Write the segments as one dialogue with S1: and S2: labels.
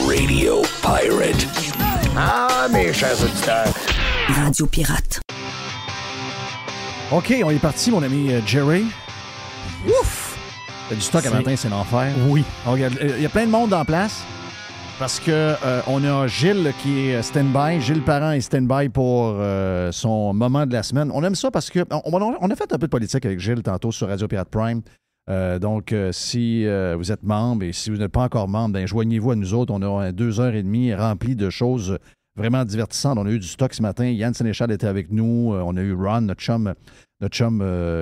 S1: Radio Pirate. Ah, mes chers auditeurs.
S2: Radio Pirate. OK, on est parti, mon ami euh, Jerry. Ouf! Du stock à matin, c'est l'enfer. Oui. Euh, il y a plein de monde en place parce que euh, on a Gilles qui est stand-by. Gilles Parent est stand-by pour son moment de la semaine. On aime ça parce que on, a fait un peu de politique avec Gilles tantôt sur Radio Pirate Prime. Euh, donc, euh, si euh, vous êtes membre et si vous n'êtes pas encore membre, ben, joignez-vous à nous autres. On a deux heures et demie remplies de choses vraiment divertissantes. On a eu du stock ce matin. Yann Sénéchal était avec nous. on a eu Ron, notre chum, notre chum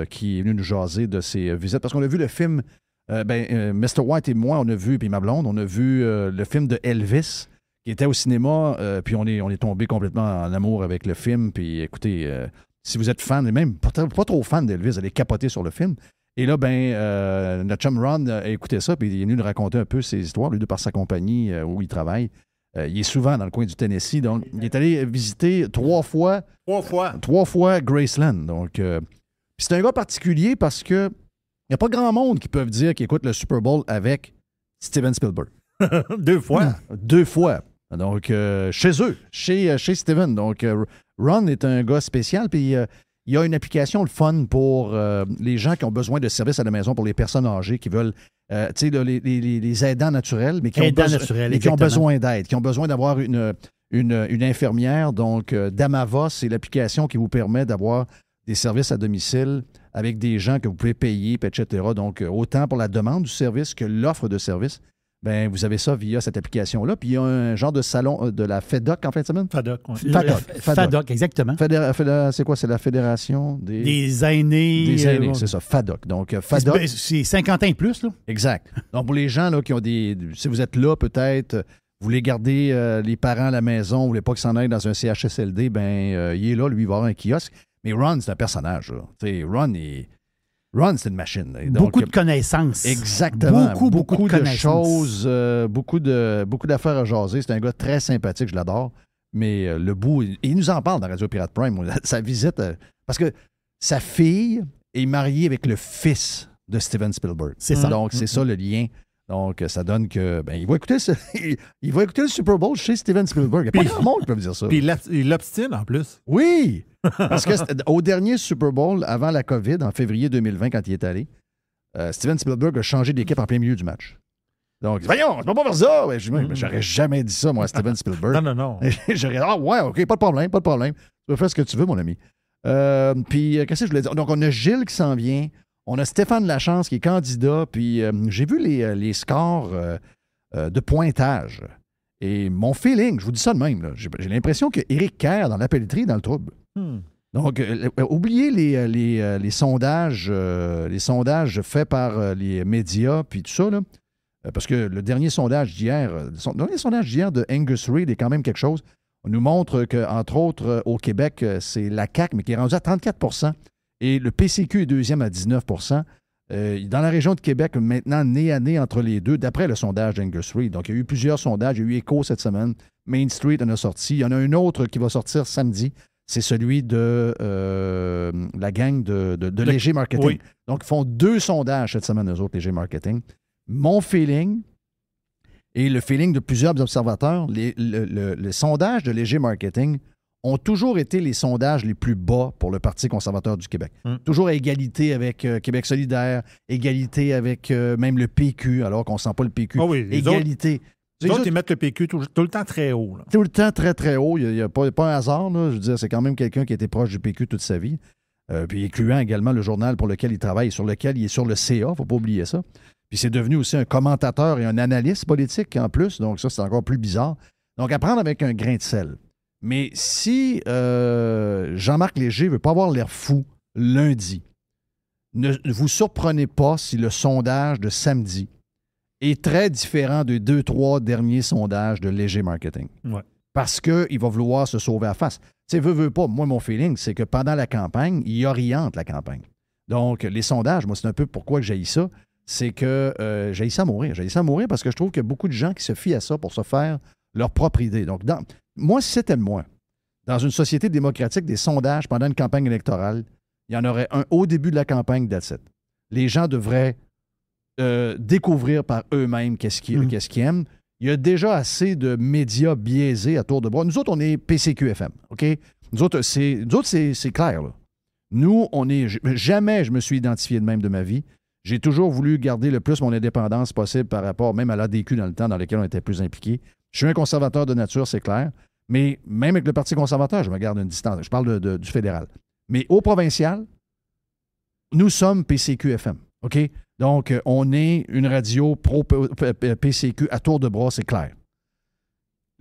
S2: qui est venu nous jaser de ses visites. Parce qu'on a vu le film, ben, Mr. White et moi, on a vu, puis ma blonde, on a vu le film de Elvis qui était au cinéma. puis on est, on est tombé complètement en amour avec le film. Puis écoutez, si vous êtes fan, et même pas, pas trop fan d'Elvis, allez capoter sur le film. Et là, ben, euh, notre chum Ron a écouté ça, puis il est venu nous raconter un peu ses histoires, lui, de par sa compagnie euh, où il travaille. Euh, il est souvent dans le coin du Tennessee, donc il est allé visiter trois fois. Trois fois. trois fois Graceland. Donc, euh, c'est un gars particulier parce que il n'y a pas grand monde qui peut dire qu'il écoute le Super Bowl avec Steven Spielberg. deux fois. deux fois. Donc, chez eux, chez, chez Steven. Donc, Ron est un gars spécial, puis il y a une application, le fun, pour euh, les gens qui ont besoin de services à la maison, pour les personnes âgées qui veulent, euh, tu sais, les, aidants naturels, mais qui, ont, qui ont besoin d'aide, qui ont besoin d'avoir une, infirmière. Donc, euh, Damava, c'est l'application qui vous permet d'avoir des services à domicile avec des gens que vous pouvez payer, etc. Donc, autant pour la demande du service que l'offre de service ben vous avez ça via cette application-là. Puis il y a un genre de salon euh, de la FEDOC en fait, de semaine? Fedoc, oui. Fedoc, euh, e e exactement. c'est quoi? C'est la Fédération des... aînés. Des euh, aînés, c'est ça, Fedoc. Donc, FADOC... C'est
S3: 50 e ben, ans et plus, là.
S2: Exact. Donc, pour les gens là, qui ont des... Si vous êtes là, peut-être, vous voulez garder les parents à la maison, vous voulez pas que s'en dans un CHSLD, ben il est là, lui, il va avoir un kiosque. Mais Ron, c'est un personnage, là. Ron, Run, c'est une machine. beaucoup de connaissances. Exactement. Beaucoup, beaucoup, de, choses, euh, beaucoup de beaucoup d'affaires à jaser. C'est un gars très sympathique, je l'adore. Mais euh, le bout, il, nous en parle dans Radio Pirate Prime, sa visite, euh, parce que sa fille est mariée avec le fils de Steven Spielberg. C'est ça. Donc, c'est mm-hmm. ça le lien. Donc, ça donne que. Ben, il va écouter, il, va écouter le Super Bowl chez Steven Spielberg. Il n'y a pas grand monde qui peut me dire ça. Puis
S3: il l'obstine en plus.
S2: Oui! Parce qu'au dernier Super Bowl, avant la COVID, en février 2020, quand il est allé, euh, Steven Spielberg a changé d'équipe en plein milieu du match. Donc, il dit, voyons, c'est pas faire ça. Mm-hmm. J'aurais jamais dit ça, moi, Steven Spielberg. non, non, non. J'aurais ah ouais, OK, pas de problème, pas de problème. Tu peux faire ce que tu veux, mon ami. Euh, puis, euh, qu'est-ce que je voulais dire? Donc, on a Gilles qui s'en vient. On a Stéphane Lachance qui est candidat, puis euh, j'ai vu les, euh, scores euh, de pointage. Et mon feeling, je vous dis ça de même, j'ai l'impression que Kerr, dans la pelleterie, dans le trouble. Hmm. Donc, oubliez les, sondages, les sondages faits par les médias, puis tout ça, parce que le dernier sondage d'hier, le dernier sondage d'hier de Angus Reid est quand même quelque chose. On nous montre qu'entre autres, au Québec, c'est la CAQ, mais qui est rendue à 34 et le PCQ est deuxième à 19 euh, dans la région de Québec, maintenant nez à nez entre les deux, d'après le sondage d'Angus Reid. Donc, il y a eu plusieurs sondages, il y a eu Echo cette semaine, Main Street en a sorti. Il y en a un autre qui va sortir samedi, c'est celui de euh, la gang de, Léger Marketing. Donc, ils font deux sondages cette semaine, eux autres, Léger Marketing. Mon feeling et le feeling de plusieurs observateurs, le sondage de Léger Marketing ont toujours été les sondages les plus bas pour le Parti conservateur du Québec. Hmm. Toujours à égalité avec euh, Québec solidaire, égalité avec euh, même le PQ, alors qu'on ne sent pas le PQ. Ah oui, égalité. Autres...
S3: Les autres, le PQ tout, le temps très haut.
S2: Tout le temps très, très haut. Il n'y a, pas, un hasard. Je veux dire, c'est quand même quelqu'un qui était proche du PQ toute sa vie. Euh, puis incluant également le journal pour lequel il travaille, sur lequel il est sur le CA, il ne faut pas oublier ça. Puis c'est devenu aussi un commentateur et un analyste politique en plus, donc ça, c'est encore plus bizarre. Donc, à prendre avec un grain de sel. Mais si euh, Jean-Marc Léger veut pas avoir l'air fou lundi, ne vous surprenez pas si le sondage de samedi est très différent des deux, trois derniers sondages de Léger Marketing. Ouais. Parce qu'il va vouloir se sauver à face. Tu sais, veut, veut pas. Moi, mon feeling, c'est que pendant la campagne, il oriente la campagne. Donc, les sondages, moi, c'est un peu pourquoi j'ai ça. C'est que j'ai euh, j'ai ça à mourir. J'ai ça à mourir parce que je trouve qu'il y a beaucoup de gens qui se fient à ça pour se faire leur propre idée. Donc, dans, moi, si c'était moi, dans une société démocratique, des sondages pendant une campagne électorale, il y en aurait un au début de la campagne d'Asset. Les gens devraient euh, découvrir par eux-mêmes mm-hmm. qu'est-ce qu'ils aiment. Il y a déjà assez de médias biaisés à tour de bras. Nous autres, on est PCQFM, OK? Nous autres, c'est clair. Nous, on est. Jamais je me suis identifié de même de ma vie. J'ai toujours voulu garder le plus mon indépendance possible par rapport même à l'ADQ dans le temps dans lequel on était plus impliqué. Je suis un conservateur de nature, c'est clair. Mais même avec le Parti conservateur, je me garde une distance. Je parle du fédéral. Mais au provincial, nous sommes PCQ-FM. OK? Donc, euh, on est une radio pro-PCQ à tour de bras, c'est clair.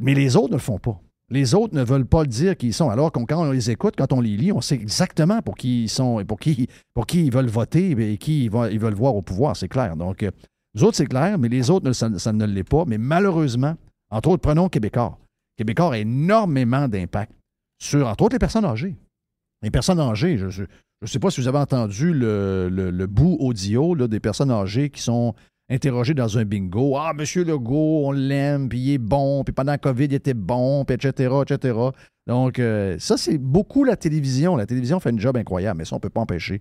S2: Mais les autres ne le font pas. Les autres ne veulent pas le dire qu'ils sont. Alors quand on les écoute, quand on les lit, on sait exactement pour qui ils sont et pour qui, pour qui ils veulent voter et qui ils, veulent voir au pouvoir, c'est clair. Donc, euh, nous autres, c'est clair, mais les autres, ça, ça ne l'est pas. Mais malheureusement, entre autres, prenons Québécois. Québécois a énormément d'impact sur, entre autres, les personnes âgées. Les personnes âgées, je ne sais pas si vous avez entendu le, bout audio des personnes âgées qui sont interrogées dans un bingo. Ah, monsieur Legault, on l'aime, puis il est bon, puis pendant la COVID, il était bon, puis etc., etc. Donc, euh, ça, c'est beaucoup la télévision. La télévision fait un job incroyable, mais ça, on ne peut pas empêcher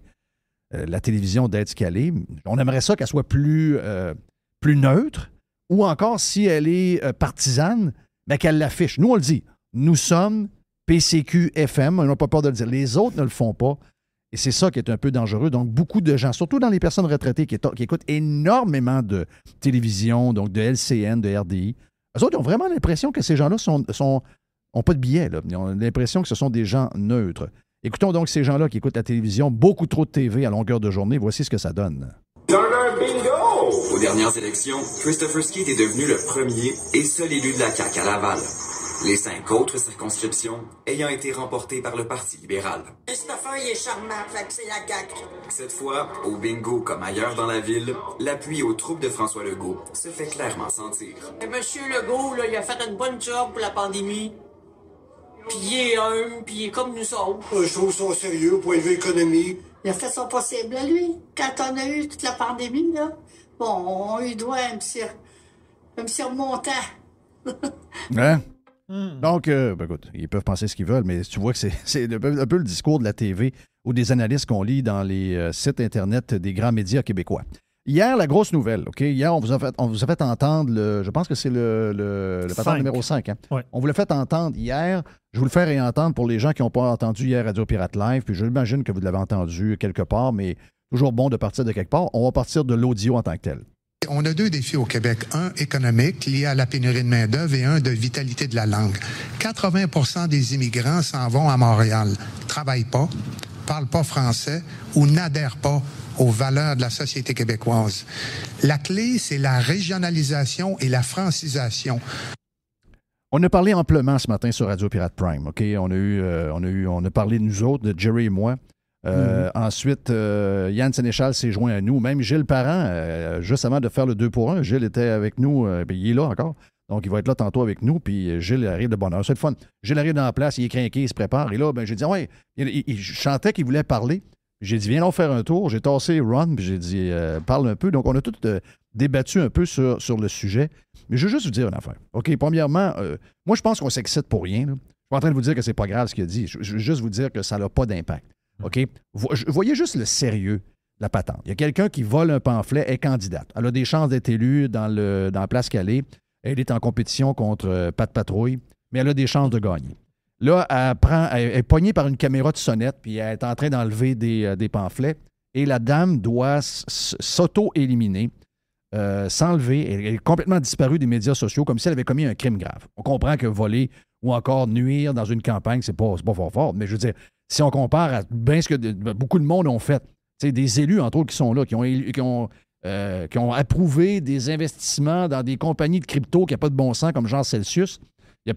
S2: euh, la télévision d'être ce On aimerait ça qu'elle soit plus, euh, plus neutre, ou encore si elle est euh, partisane, ben, qu'elle l'affiche. Nous, on le dit. Nous sommes PCQ FM, on n'a pas peur de le dire. Les autres ne le font pas. Et c'est ça qui est un peu dangereux. Donc, beaucoup de gens, surtout dans les personnes retraitées qui, écoutent énormément de télévision, donc de LCN, de RDI, eux autres, ont vraiment l'impression que ces gens-là sont, ont pas de billets. Ils ont l'impression que ce sont des gens neutres. Écoutons donc ces gens-là qui écoutent la télévision, beaucoup trop de TV à longueur de journée. Voici ce que ça donne
S1: dernières élections, Christopher Skeet est devenu le premier et seul élu de la CAQ à Laval. Les cinq autres circonscriptions ayant été remportées par le Parti libéral.
S2: Christopher, il est charmant, c'est la CAQ.
S1: Cette fois, au bingo comme ailleurs dans la ville, l'appui aux troupes de François Legault se fait clairement sentir.
S4: Monsieur Legault, il a fait un bon job pour la pandémie. Puis il est humble, puis il est comme nous autres. Euh, je trouve ça sérieux, pour de vue Il a fait son possible à lui. Quand on a eu toute la pandémie, là, Bon, lui doit un petit remontant.
S2: hein? Hmm. Donc, euh, ben, écoute, ils peuvent penser ce qu'ils veulent, mais tu vois que c'est un peu le discours de la TV ou des analystes qu'on lit dans les euh, sites Internet des grands médias québécois. Hier, la grosse nouvelle, OK? Hier, on vous a fait, on vous a fait entendre, le, je pense que c'est le, le, le numéro 5. Hein? On vous l'a fait entendre hier. Je vous le fais réentendre pour les gens qui n'ont pas entendu hier Radio Pirate Live. Puis j'imagine que vous l'avez entendu quelque part, mais Toujours bon de partir de quelque part. On va partir de l'audio en tant que tel.
S3: On a deux défis au Québec. Un économique lié à la pénurie de main-d'œuvre et un de vitalité de la langue. 80 des immigrants s'en vont à Montréal, travaillent pas, parlent pas français ou n'adhèrent pas aux valeurs de la société québécoise. La clé, c'est la régionalisation et la francisation.
S2: On a parlé amplement ce matin sur Radio Pirate Prime, OK? On a eu, de euh, on a eu, on a parlé, nous autres, de Jerry et moi, Mhm. Euh, ensuite, euh, Yann Sénéchal s'est joint à nous. Même Gilles Parent, euh, juste avant de faire le 2 pour 1, Gilles était avec nous. Puis ben, il est là encore. Donc, il va être là tantôt avec nous. Puis Gilles arrive de bonne heure. C'est le fun. Gilles arrive dans la place, il est craqué, il se prépare. Et là, ben, j'ai dit, ouais, il, chantait qu'il voulait parler. J'ai dit, viens on faire un tour. J'ai tassé Ron, puis j'ai dit, parle un peu. Donc, on a tout débattu un peu sur, le sujet. Mais je veux juste vous dire une affaire. OK, premièrement, moi, je pense qu'on s'excite pour rien. Je suis en train de vous dire que c'est pas grave ce qu'il a dit. Je, je veux juste vous dire que ça n'a pas d'impact. OK? voyez juste le sérieux la patente. Il y a quelqu'un qui vole un pamphlet, est candidate. Elle a des chances d'être élue dans, le, dans la place qu'elle est. Elle est en compétition contre euh, Pat Patrouille, mais elle a des chances de gagner. Là, elle, prend, est poignée par une caméra de sonnette, puis elle est en train d'enlever des, euh, pamphlets. Et la dame doit s'auto-éliminer, euh, s'enlever. Elle est complètement disparue des médias sociaux, comme si elle avait commis un crime grave. On comprend que voler ou encore nuire dans une campagne, c'est pas, pas fort fort, mais je veux dire, si on compare à bien ce que ben, beaucoup de monde ont fait. c'est des élus, entre autres, qui sont là, euh, qui ont, approuvé des investissements dans des compagnies de crypto qui n'ont pas de bon sens, comme Jean Celsius. Il n'y a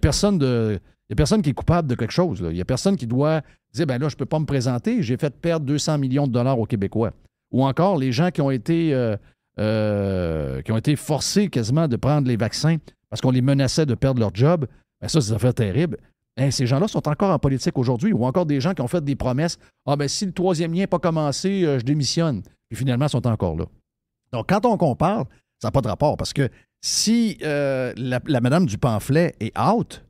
S2: personne qui est coupable de quelque chose. Il n'y a personne qui doit dire ben là, je ne peux pas me présenter, j'ai fait perdre 200 millions de dollars aux Québécois. Ou encore les gens qui ont été, euh, euh, qui ont été forcés quasiment de prendre les vaccins parce qu'on les menaçait de perdre leur job. Ben ça, c'est des affaires terrible. Eh, ces gens-là sont encore en politique aujourd'hui ou encore des gens qui ont fait des promesses. Ah, ben si le troisième lien pas commencé, euh, je démissionne. Et finalement, ils sont encore là. Donc, quand on compare, ça n'a pas de rapport parce que si euh, la, madame du pamphlet est out,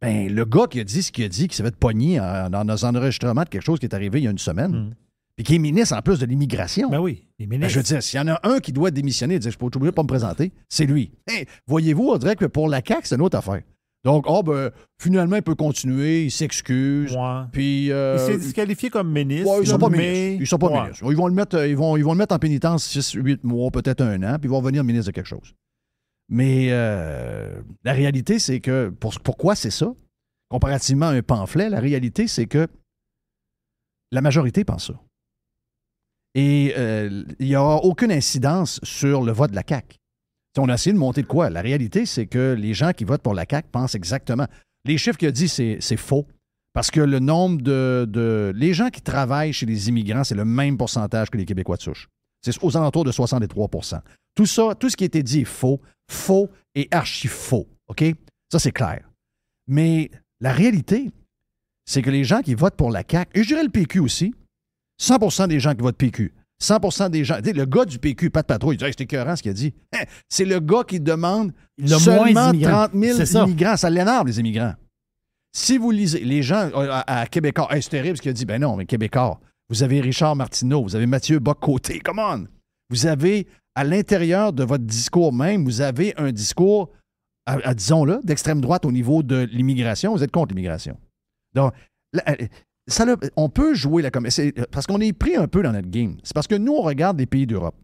S2: ben le gars qui a dit ce qu'il a dit, qui s'est fait pogner dans nos enregistrements de quelque chose qui est arrivé il y a une semaine, et hmm. qui est ministre en plus de l'immigration. Ben oui,
S3: il ben, je veux dire,
S2: s'il y en a un qui doit démissionner et dire je ne obligé de pas me présenter, c'est lui. Eh, voyez-vous, on dirait que pour la CAQ, c'est une autre affaire. Donc, oh, ben, finalement, il peut continuer, il s'excuse. Puis, euh, il s'est
S3: disqualifié comme ministre. ils sont pas ministres. Ils sont pas ministres.
S2: Ils vont, le mettre, ils, vont, ils vont le mettre en pénitence 6, 8 mois, peut-être un an, puis ils vont venir ministre de quelque chose. Mais euh, la réalité, c'est que. Pour, pourquoi c'est ça? Comparativement à un pamphlet, la réalité, c'est que la majorité pense ça. Et euh, il n'y aura aucune incidence sur le vote de la CAQ on a essayé de monter de quoi? La réalité, c'est que les gens qui votent pour la CAQ pensent exactement. Les chiffres qu'il a dit, c'est faux. Parce que le nombre de, Les gens qui travaillent chez les immigrants, c'est le même pourcentage que les Québécois de souche. C'est aux alentours de 63 Tout ça, tout ce qui a été dit est faux, faux et archi faux. OK? Ça, c'est clair. Mais la réalité, c'est que les gens qui votent pour la CAQ, et je dirais le PQ aussi, 100 des gens qui votent PQ 100 des gens. le gars du PQ, pas de patrouille, il dit c'est écœurant ce qu'il a dit. Hein, c'est le gars qui demande seulement 30 000 immigrants. Ça l'énerve, les immigrants. Si vous lisez, les gens euh, à, québec, Québécois, c'est terrible ce qu'il a dit. Ben non, mais Québécois, vous avez Richard Martineau, vous avez Mathieu Bocoté, come on. Vous avez, à l'intérieur de votre discours même, vous avez un discours, à, disons-le, d'extrême droite au niveau de l'immigration. Vous êtes contre l'immigration. Donc, euh, on peut jouer la comédie. Parce qu'on est pris un peu dans notre game. C'est parce que nous, on regarde les pays d'Europe.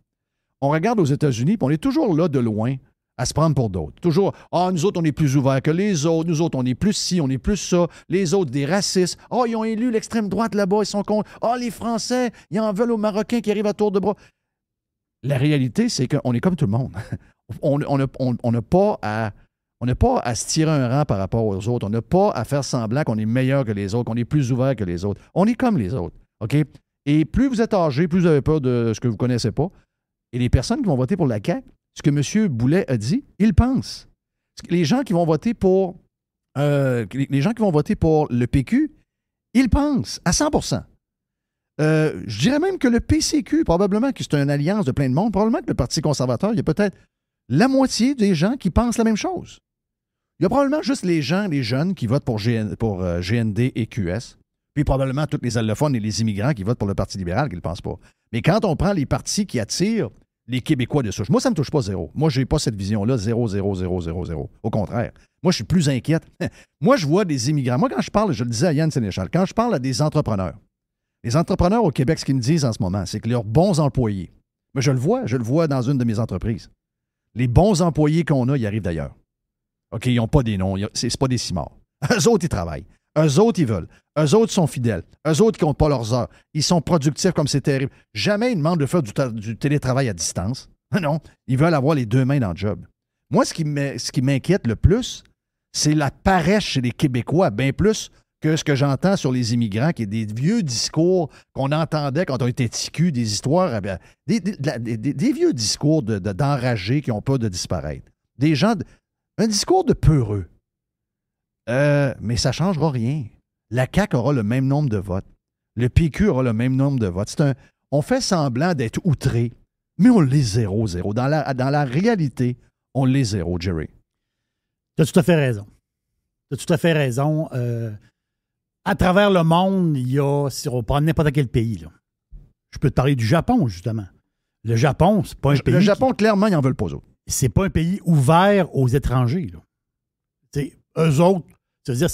S2: On regarde aux États-Unis, puis on est toujours là de loin à se prendre pour d'autres. Toujours, ah, nous autres, on est plus ouverts que les autres, nous autres, on est plus ci, on est plus ça, les autres, des racistes. Ah, oh, ils ont élu l'extrême droite là-bas, ils sont contre. Ah, oh, les Français, ils en veulent aux Marocains qui arrivent à tour de bras. La réalité, c'est qu'on est comme tout le monde. on n'a pas à on n'a pas à se tirer un rang par rapport aux autres. On n'a pas à faire semblant qu'on est meilleur que les autres, qu'on est plus ouvert que les autres. On est comme les autres. OK? Et plus vous êtes âgé, plus vous avez peur de ce que vous ne connaissez pas. Et les personnes qui vont voter pour la CAQ, ce que M. Boulet a dit, ils pensent. Les gens qui vont voter pour euh, les gens qui vont voter pour le PQ, ils pensent à 100 euh, Je dirais même que le PCQ, probablement que c'est une alliance de plein de monde, probablement que le Parti conservateur, il y a peut-être la moitié des gens qui pensent la même chose. Il y a probablement juste les gens, les jeunes qui votent pour, GND euh, et QS, puis probablement tous les allophones et les immigrants qui votent pour le Parti libéral qui ne le pensent pas. Mais quand on prend les partis qui attirent les Québécois de souche, moi, ça ne me touche pas zéro. Moi, je n'ai pas cette vision-là, zéro, zéro, zéro, zéro, Au contraire, moi, je suis plus inquiète. moi, je vois des immigrants. Moi, quand je parle, je le disais à Yann Sénéchal, quand je parle à des entrepreneurs, les entrepreneurs au Québec, ce qu'ils me disent en ce moment, c'est que leurs bons employés, mais je le vois, je le vois dans une de mes entreprises, les bons employés qu'on a, ils arrivent d'ailleurs. OK, ils n'ont pas des noms. C'est pas des cimards. Eux autres, ils travaillent. Eux autres, ils veulent. Eux autres sont fidèles. Eux autres qui n'ont pas leurs heures. Ils sont productifs comme c'est terrible. Jamais ils demandent de faire du, télétravail à distance. Non, ils veulent avoir les deux mains dans le job. Moi, ce qui m'inquiète le plus, c'est la paresse chez les Québécois, bien plus que ce que j'entends sur les immigrants, qui est des vieux discours qu'on entendait quand on était ticus, des histoires, eh des, vieux discours d'enragés de, qui ont peur de disparaître. Des gens un discours de peureux. Euh, mais ça ne changera rien. La CAQ aura le même nombre de votes. Le PQ aura le même nombre de votes. on fait semblant d'être outré, mais on les zéro, zéro. Dans la, dans la réalité, on les zéro, Jerry.
S3: Tu as tout à fait raison. Tu as tout à fait raison. Euh, à travers le monde, il y a, si on prend n'importe quel pays, là. je peux te parler du Japon, justement. Le Japon, c'est pas un pays. Le Japon, clairement, il n'en veut pas d'autres c'est pas un pays ouvert aux étrangers. Là. Eux autres, c'est-à-dire,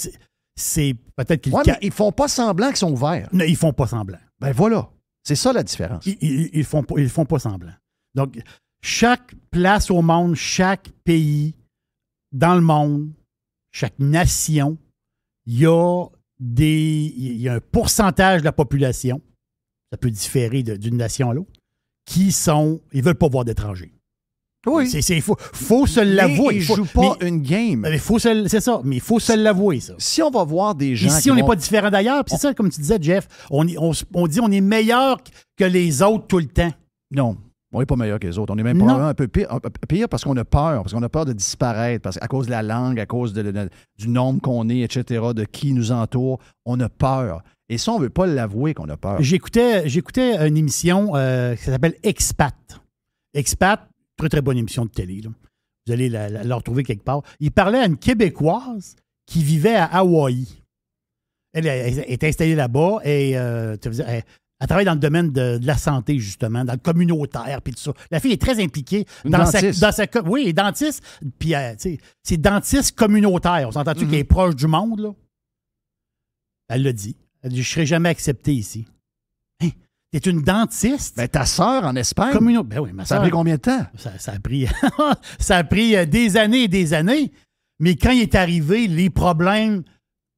S3: c'est peut-être qu'ils. mais ils font pas semblant qu'ils sont ouverts. Non, ils font pas semblant. Ben voilà. C'est ça la différence. Ils, ne font, ils font pas semblant. Donc, chaque place au monde, chaque pays dans le monde, chaque nation, il y a des. Il y a un pourcentage de la population, ça peut différer d'une nation à l'autre, qui sont. Ils veulent pas voir d'étrangers. Oui. C'est faut, se l'avouer. Il joue pas une game. c'est ça, mais il faut se l'avouer ça. Si on va voir des gens, si on n'est pas différent d'ailleurs, c'est ça comme tu disais Jeff, on, on, dit on est meilleur que les autres tout le temps. Non.
S2: On est pas meilleur que les autres. On est même pas un peu pire, parce qu'on a peur, parce qu'on a peur de disparaître, parce qu'à cause de la langue, à cause de, du nombre qu'on est, etc., de qui nous entoure, on a peur. Et ça, on ne veut pas l'avouer qu'on a peur.
S3: J'écoutais, j'écoutais une émission euh, qui s'appelle Expat. Expat, Très, très bonne émission de télé. Vous allez la, retrouver quelque part. Il parlait à une Québécoise qui vivait à Hawaï. Elle, est installée là-bas et euh, elle, travaille dans le domaine de, la santé, justement, dans le communautaire, puis tout ça. La fille est très impliquée dans sa, dans elle Oui, dentiste. Puis, euh, c'est dentiste communautaire. On s'entend-tu mm-hmm. qu'elle est proche du monde, là? Elle le dit. Elle dit, je ne serai jamais acceptée ici est une dentiste. Mais ben, ta sœur en Espagne. Comme une Ben oui, ça a pris combien de temps? Ça, a pris, ça euh, des années et des années. Mais quand il est arrivé, les problèmes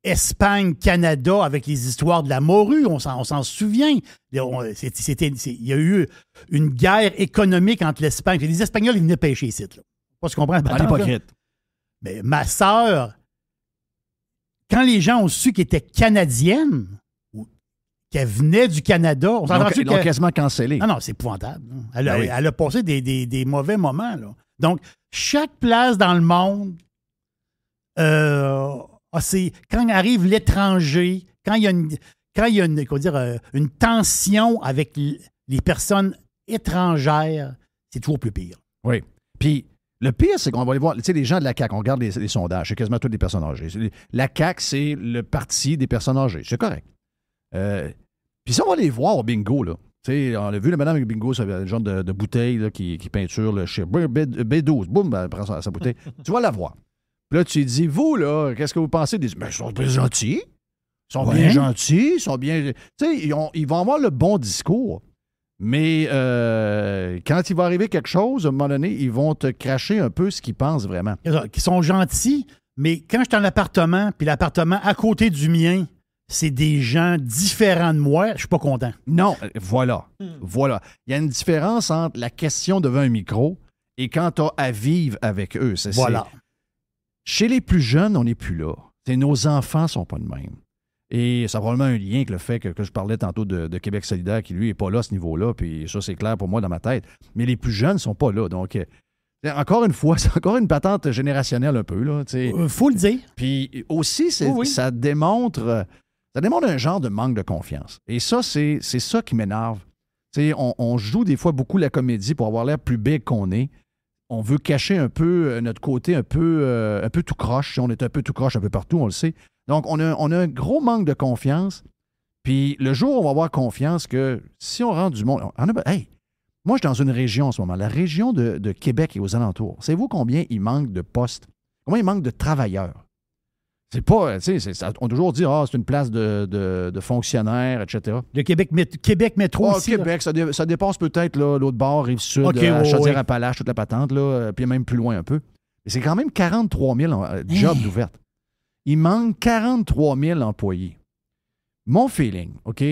S3: Espagne-Canada avec les histoires de la morue, on s'en souvient. il y a eu une guerre économique entre l'Espagne. Les Espagnols, ils venaient pêcher ici. Là. Pas ce qu'on comprend. hypocrite. Mais ma sœur, quand les gens ont su qu'elle était canadienne, qu'elle venait du Canada. On s'entend Ils l'ont quasiment cancellé. Non, non, c'est épouvantable. Ben elle a, passé des, mauvais moments. Donc, chaque place dans le monde, euh, ah, quand arrive l'étranger, quand il y a une, quand une, dire, euh, une tension avec les personnes étrangères, c'est toujours plus pire. Oui. Puis, le pire, c'est qu'on va aller voir, tu sais, les gens de la CAQ, on regarde les,
S2: sondages, c'est quasiment toutes les personnes âgées. La CAQ, c'est le parti des personnes âgées. C'est correct. Euh, puis ça, on va les voir au bingo, là. sais on l'a vu la madame avec bingo, c'est le genre de, de bouteille là, qui, qui, peinture le chez B12. Boum, elle prend sa, bouteille. tu vas la voir. Puis là, tu dis, vous, là, qu'est-ce que vous pensez? ils sont très gentils. Ils sont bien gentils. Ils sont bien. Tu sais, ils, vont avoir le bon discours. Mais euh, quand il va arriver quelque chose, à un moment donné, ils vont te cracher un peu ce qu'ils pensent vraiment.
S3: Ils sont gentils, mais quand je suis en appartement, puis l'appartement à côté du mien, c'est des gens différents de moi, je suis pas content. Non, euh, voilà. Hmm. Voilà. Il y a une différence entre la
S2: question devant un micro et quand tu as à vivre avec eux. Ça, voilà. Chez les plus jeunes, on n'est plus là. nos enfants sont pas de même. Et ça a probablement un lien avec le fait que, je parlais tantôt de, Québec solidaire, qui lui est pas là à ce niveau-là, puis ça, c'est clair pour moi dans ma tête. Mais les plus jeunes sont pas là. Donc, euh, encore une fois, c'est encore une patente générationnelle un peu. Là, euh, faut le dire. Puis aussi, ça démontre ça demande un genre de manque de confiance. Et ça, c'est ça qui m'énerve. On, on joue des fois beaucoup la comédie pour avoir l'air plus big qu'on est. On veut cacher un peu euh, notre côté un peu, euh, un peu tout croche. On est un peu tout croche un peu partout, on le sait. Donc, on a, un gros manque de confiance. Puis le jour où on va avoir confiance que si on rentre du monde. moi, je suis dans une région en ce moment, la région de, de Québec et aux alentours. Savez-vous combien il manque de postes? Combien il manque de travailleurs? C'est pas, tu sais, on a toujours dit, ah, c'est une place de, de, fonctionnaires, etc. Le Québec, Québec métro oh, Québec, ça, dépasse peut-être l'autre bord, rive sud, euh, à chaudière toute la patente, là, euh, puis même plus loin un peu. Mais c'est quand même 43 000 euh, eh. jobs ouverts. Il manque 43 000 employés. Mon feeling, OK,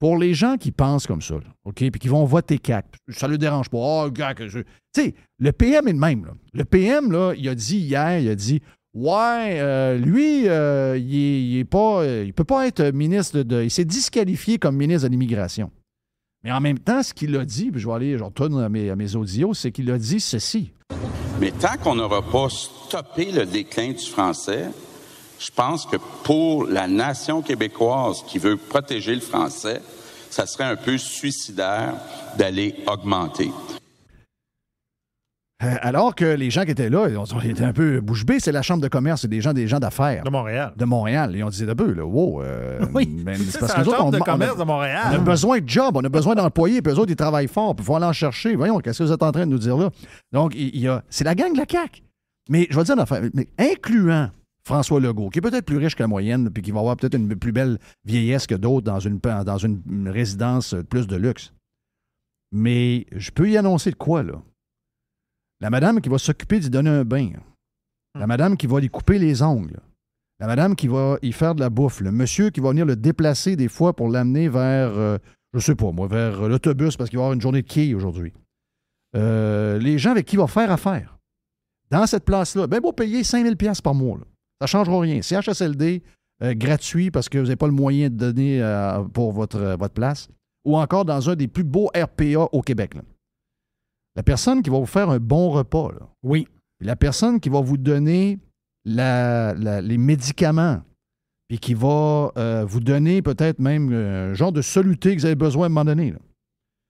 S2: pour les gens qui pensent comme ça, OK, puis qui vont voter CAC, ça ne le dérange pas. Ah gars, que je. Tu sais, le PM est le même. Le PM, là, il a dit hier, il a dit Ouais, euh, lui, euh, euh, il, peut pas être ministre de. Il s'est disqualifié comme ministre de l'immigration. Mais en même temps, ce qu'il a dit, je vais aller, je retourne à mes, à mes audios, c'est qu'il a dit ceci.
S5: Mais tant qu'on n'aura pas stoppé le déclin du français, je pense que pour la nation québécoise qui veut protéger le français, ça serait un peu suicidaire d'aller augmenter.
S2: Euh, alors que les gens qui étaient là, ils étaient un peu bouche bée. C'est la chambre de commerce, c'est des gens, des gens d'affaires. De Montréal. De Montréal. Et on disait de peu, là, wow. oui.
S3: c'est la chambre de commerce de Montréal. On a
S2: besoin de job, on a besoin d'employés, puis eux autres, ils travaillent fort, puis faut aller en chercher. Voyons, qu'est-ce que vous êtes en train de nous dire là? Donc, c'est la gang de la CAQ. Mais je vais dire une mais incluant François Legault, qui est peut-être plus riche que la moyenne, puis qui va avoir peut-être une plus belle vieillesse que d'autres dans une, dans une résidence plus de luxe. Mais je peux y annoncer de quoi, là? La madame qui va s'occuper d'y donner un bain. La hmm. madame qui va lui couper les ongles. La madame qui va y faire de la bouffe. Le monsieur qui va venir le déplacer des fois pour l'amener vers, euh, je sais pas moi, vers euh, l'autobus parce qu'il va avoir une journée de quai aujourd'hui. Euh, les gens avec qui il va faire affaire. Dans cette place-là, ben, vous payez 5000 pièces par mois. Ça ne changera rien. CHSLD, HSLD, gratuit parce que vous n'avez pas le moyen de donner pour votre, votre place. Ou encore dans un des plus beaux RPA au Québec. Là. La personne qui va vous faire un bon repas. Oui. la personne qui va vous donner les médicaments. Puis qui va euh, vous donner peut-être même euh, genre de soluté que vous avez besoin à un moment donné.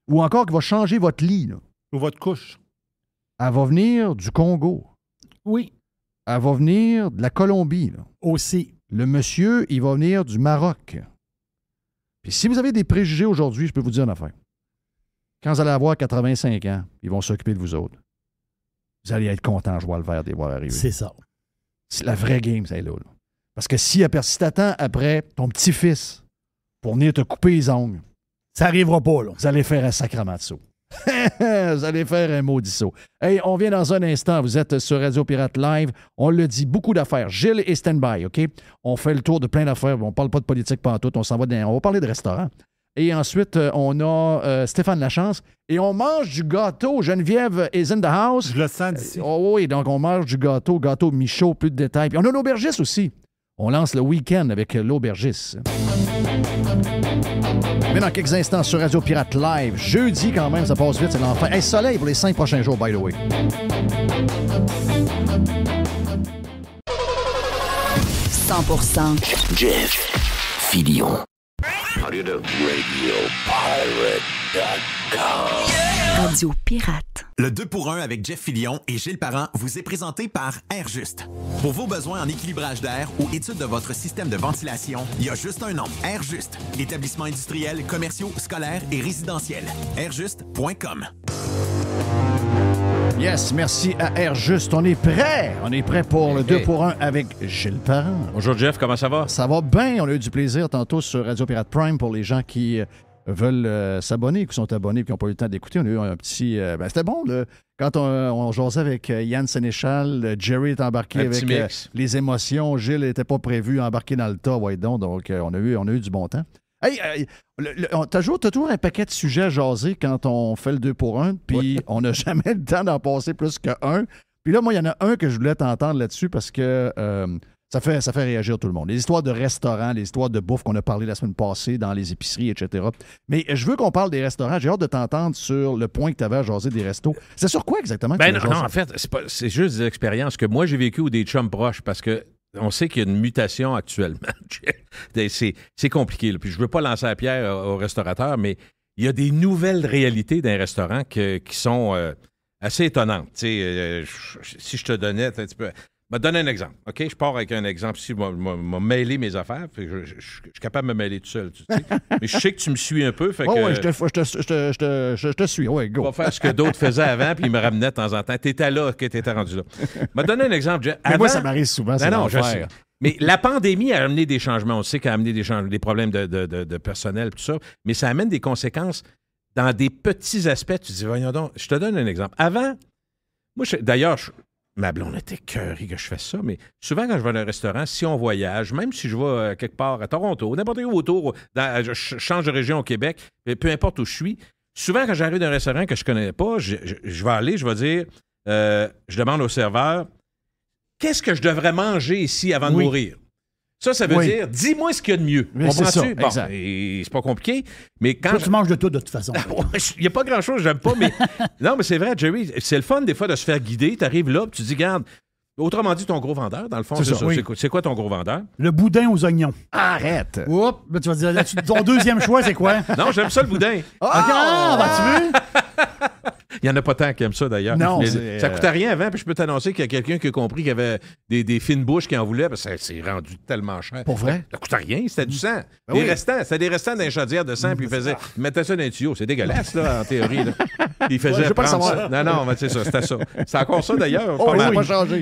S2: Ou encore qui va changer votre lit. Ou votre couche. Elle va venir du Congo. Oui. Elle va venir de la Colombie. Aussi. Le monsieur, il va venir du Maroc. Puis si vous avez des préjugés aujourd'hui, je peux vous dire une affaire. Quand vous allez avoir 85 ans, ils vont s'occuper de vous autres. Vous allez être content, je vois le verre des voir arriver. C'est ça. C'est la vraie game, c'est là, Parce que si, si t'attends après ton petit-fils pour venir te couper les ongles, ça arrivera pas, là. Vous allez faire un sacrament de saut. vous allez faire un maudit saut. Hey, on vient dans un instant. Vous êtes sur Radio Pirate Live. On le dit, beaucoup d'affaires. Gilles et stand-by, OK? On fait le tour de plein d'affaires. On parle pas de politique tout. On s'en va On va parler de restaurants. Et ensuite, euh, on a euh, Stéphane Lachance. Et on mange du gâteau. Geneviève is in the house. Je le sens d'ici. Euh, oh oui, donc on mange du gâteau, gâteau Michaud, plus de détails. Puis on a l'aubergiste aussi. On lance le week-end avec l'aubergiste. Mais dans quelques instants sur Radio Pirate Live, jeudi quand même, ça passe vite, c'est l'enfer. Hey, soleil pour les cinq prochains jours, by the way.
S3: Jeff
S1: filion.
S5: Radio Pirate. Le 2 pour 1 avec Jeff Fillion et Gilles Parent vous est présenté par Air Juste. Pour vos besoins en équilibrage d'air ou étude de votre système de ventilation, il y a juste un nom, Air Juste. Établissements industriels, commerciaux, scolaires et résidentiels. Airjuste.com.
S2: Yes, merci à Airjust. Juste. On est prêt. On est prêt pour le 2 pour 1 avec Gilles Parent. Bonjour Jeff, comment ça va? Ça va bien. On a eu du plaisir tantôt sur Radio Pirate Prime pour les gens qui euh, veulent euh, s'abonner, qui sont abonnés et qui n'ont pas eu le temps d'écouter. On a eu un petit. Euh, ben, c'était bon, quand on, on avec Yann Sénéchal, Jerry est embarqué avec les émotions. Gilles n'était pas prévu embarqué dans le tas, donc. donc on, a eu, on a eu du bon temps. Hey, hey euh, t'as toujours, un paquet de sujets à jaser quand on fait le 2 pour 1, puis on n'a jamais le temps d'en passer plus qu'un. Puis là, moi, il y en a un que je voulais t'entendre là-dessus parce que euh, ça, fait, ça fait réagir tout le monde. Les histoires de restaurants, les histoires de bouffe qu'on a parlé la semaine passée dans les épiceries, etc. Mais je veux qu'on parle des restaurants. J'ai hâte de t'entendre sur le point que tu avais à jaser des restos. C'est sur quoi exactement? Que ben tu non, non, en
S5: fait, c'est juste des expériences que moi j'ai vécues ou des chums proches parce que on sait qu'il y a une mutation actuellement. c'est compliqué. Puis je ne veux pas lancer la pierre euh, au restaurateur, mais il y a des nouvelles réalités d'un restaurant qui sont euh, assez étonnantes. Euh, si je te donnais un petit peu m'a ben, donner un exemple. OK? Je pars avec un exemple. Si m'a mêlé mes affaires, je, suis capable de me mêler tout seul. Mais je sais que tu me suis un peu. Fait que,
S2: je, te, suis. On va faire ce que d'autres faisaient avant, puis
S5: ils me ramenaient de temps en temps. Tu étais là, que étais rendu là. m'a donné un exemple. moi, ça m'arrive
S2: souvent. non, je sais. Mais la
S5: pandémie a amené des changements. On sait qu'elle a amené des, problèmes de, personnel, tout ça. Mais ça amène des conséquences dans des petits aspects. Tu dis, voyons donc, je te donne un exemple. Avant, moi, d'ailleurs, Ma blonde était curieux que je fais ça, mais souvent quand je vais à un restaurant, si on voyage, même si je vais euh, quelque part à Toronto, n'importe où autour, euh, je change de région au Québec, peu importe où je suis, souvent quand j'arrive dans un restaurant que je connais pas, je, vais aller, je vais dire, euh, je demande au serveur, qu'est-ce que je devrais manger ici avant de mourir? Ça, ça veut dire, dis-moi ce qu'il y a de mieux. c'est bon, c'est pas compliqué. Mais quand. tu manges de tout, de toute façon. Ah, Il n'y a pas grand-chose, j'aime pas. Mais... non, mais c'est vrai, Jerry, c'est le fun, des fois, de se faire guider. Tu arrives là, tu dis, garde. Autrement dit, ton gros vendeur, dans le fond, c'est quoi, ton gros vendeur? Le boudin aux oignons.
S3: Arrête! Oups! tu vas dire, ton deuxième choix, c'est quoi? Non, j'aime ça le boudin. Oh! ah, tu
S5: Il n'y en a pas tant qui aiment ça d'ailleurs. Non. Mais ça coûtait euh, rien avant, puis je peux t'annoncer qu'il y a quelqu'un qui a compris qu'il y avait des, des, fines bouches qui en voulaient, parce que c'est rendu tellement cher. Pour vrai? Ça, coûtait rien, c'était du sang. Ben des restants, c'était des restants d'un chaudière de sang, puis ils faisaient. mettaient ça dans un tuyau, c'est dégueulasse, là, en théorie. Là. Ils faisaient. ça. Non, non, mais c'est ça, c'était ça. C'est encore ça d'ailleurs. Oh, ils,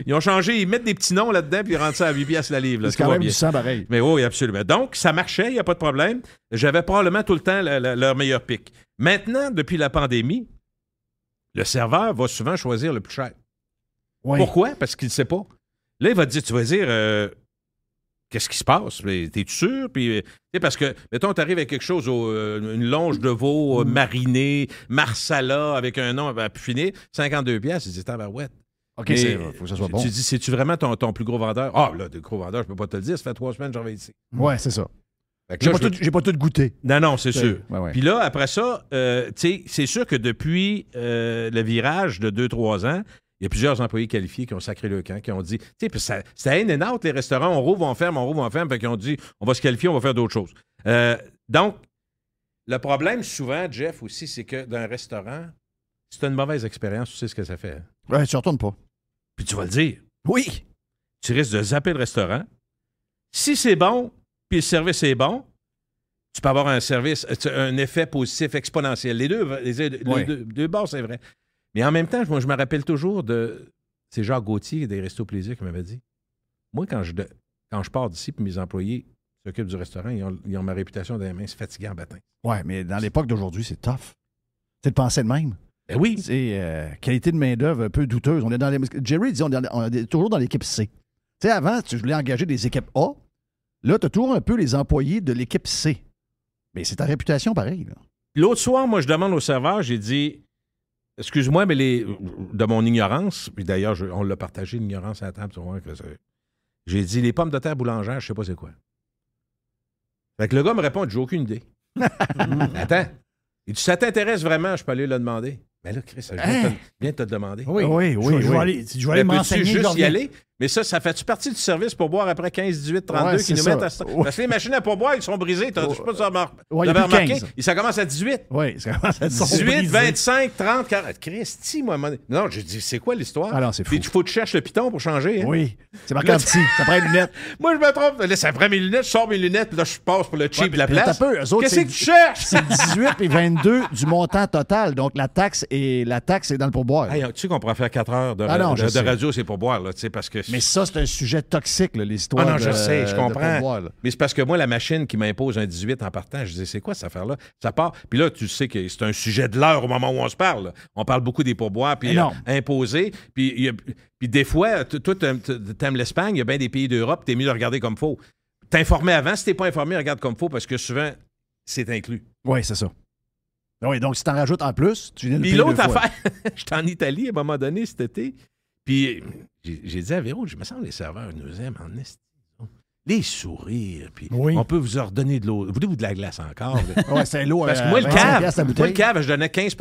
S5: ils ont changé, ils mettent des petits noms là-dedans, puis ils rendent ça à 8 la livre. C'est quand même du sang pareil. Mais oui, absolument. Donc, ça marchait, il n'y a pas de problème. J'avais probablement tout le temps leur meilleur pic. Maintenant, depuis la pandémie, le serveur va souvent choisir le plus cher. Pourquoi? Parce qu'il ne sait pas. Là, il va te dire, tu vas dire, euh, qu'est-ce qui se passe? T'es sûr? Puis, euh, parce que, mettons, tu arrives avec quelque chose, euh, une longe de veau mm. marinée, marsala, avec un nom à ben, 52 piastres, il dit, verrouette. OK, il faut que ça soit bon. Tu dis, c'est-tu vraiment ton, plus gros vendeur? Ah, là, gros vendeur, je peux pas te le dire, ça fait trois semaines que j'en vais ici. Ouais, c'est ça. J'ai pas, pas, tout goûté. Non, non, c'est sûr. Puis là, après ça, euh, c'est sûr que depuis euh, le virage de 2-3 ans, il y a plusieurs employés qualifiés qui ont sacré le camp, qui ont dit, tu sais, ça, ça in les restaurants, on rouvre, on ferme, on rouvre, on ferme, fait qu'ils ont dit, on va se qualifier, on va faire d'autres choses. Euh, donc, le problème souvent, Jeff, aussi, c'est que d'un restaurant, c'est une mauvaise expérience, tu sais ce que ça fait. Hein. Ouais, tu retournes pas. Puis tu vas le dire. Oui. Tu risques de zapper le restaurant. Si c'est bon, puis le service est bon, tu peux avoir un service, euh, un effet positif exponentiel. Les deux, les, deux, bords, c'est vrai. Mais en même temps, moi, je me rappelle toujours de. C'est Jacques Gauthier des Restos Plaisir qui m'avait dit Moi, quand je, quand je pars d'ici, puis mes employés s'occupent du restaurant, ils ont, ma réputation ma réputation C'est mince en matin. Oui, mais dans l'époque d'aujourd'hui, c'est tough. Tu de penser de même. Ben oui. C'est
S2: euh, qualité de main-d'œuvre un peu douteuse. On est dans Jerry disait, on est, toujours dans l'équipe C. Tu sais, avant, tu voulais engager des équipes A, Là, tu as toujours un peu les employés de l'équipe C. Mais c'est ta réputation pareil.
S5: L'autre soir, moi, je demande au serveur, j'ai dit Excuse-moi, mais les, de mon ignorance, puis d'ailleurs, on l'a partagé, l'ignorance à la table, J'ai dit Les pommes de terre boulangères, je sais pas c'est quoi. Fait que le gars me répond J'ai aucune idée. Attends. Et ça t'intéresse vraiment, je peux aller le demander. Mais là, Chris, je viens, de te, hein? demander. Oui, oui, oui. Je, vais aller, juste y aller. Mais ça, ça fait-tu partie du service pour boire après 15, 18, 32 ouais, qui nous mettent à ça? Parce que les machines à pourboire, ils sont brisées. Je pas si tu as remarqué. Ça commence à 18.
S2: Oui, ça commence à 18. 18,
S5: 25, 30, 40. Christy, moi, mon... Non, je dis, c'est quoi l'histoire? Alors, ah c'est fou. Il faut que tu cherches le piton pour changer. Hein? Oui. C'est marqué en petit. Ça prend les lunettes. moi, je me trompe. Là, ça prend mes lunettes, je sors mes lunettes, là, je passe pour le cheap de la place. Qu'est-ce que tu cherches? C'est 18
S2: et 22 du montant total. Donc, la taxe est, la taxe est dans le pourboire.
S5: tu sais faire 4 heures de, ah radio, c'est boire là, tu sais, parce que mais ça, c'est un sujet toxique,
S2: là, l'histoire. Ah non, je sais, je comprends.
S5: mais c'est parce que moi, la machine qui m'impose un 18 en partant, je disais, c'est quoi cette affaire-là? Ça part. Puis là, tu sais que c'est un sujet de l'heure au moment où on se parle. On parle beaucoup des pourboires, puis euh, imposés. Puis, puis des fois, toi, t'aimes l'Espagne, il y a bien des pays d'Europe, t'es mieux de regarder comme faux. T'informer avant, si t'es pas informé, regarde comme faux, parce que souvent, c'est inclus.
S2: Oui, c'est ça. Ben oui, donc si t'en rajoutes en plus, tu viens de Puis l'autre affaire,
S5: j'étais en Italie à un moment donné cet été, puis j'ai dit à Véro, je me sens les serveurs nous aiment en est. Les sourires, puis on peut vous ordonner de l'eau. Voulez-vous de la glace encore? ouais, c'est l'eau. Parce euh, moi, le cave, je donnais 15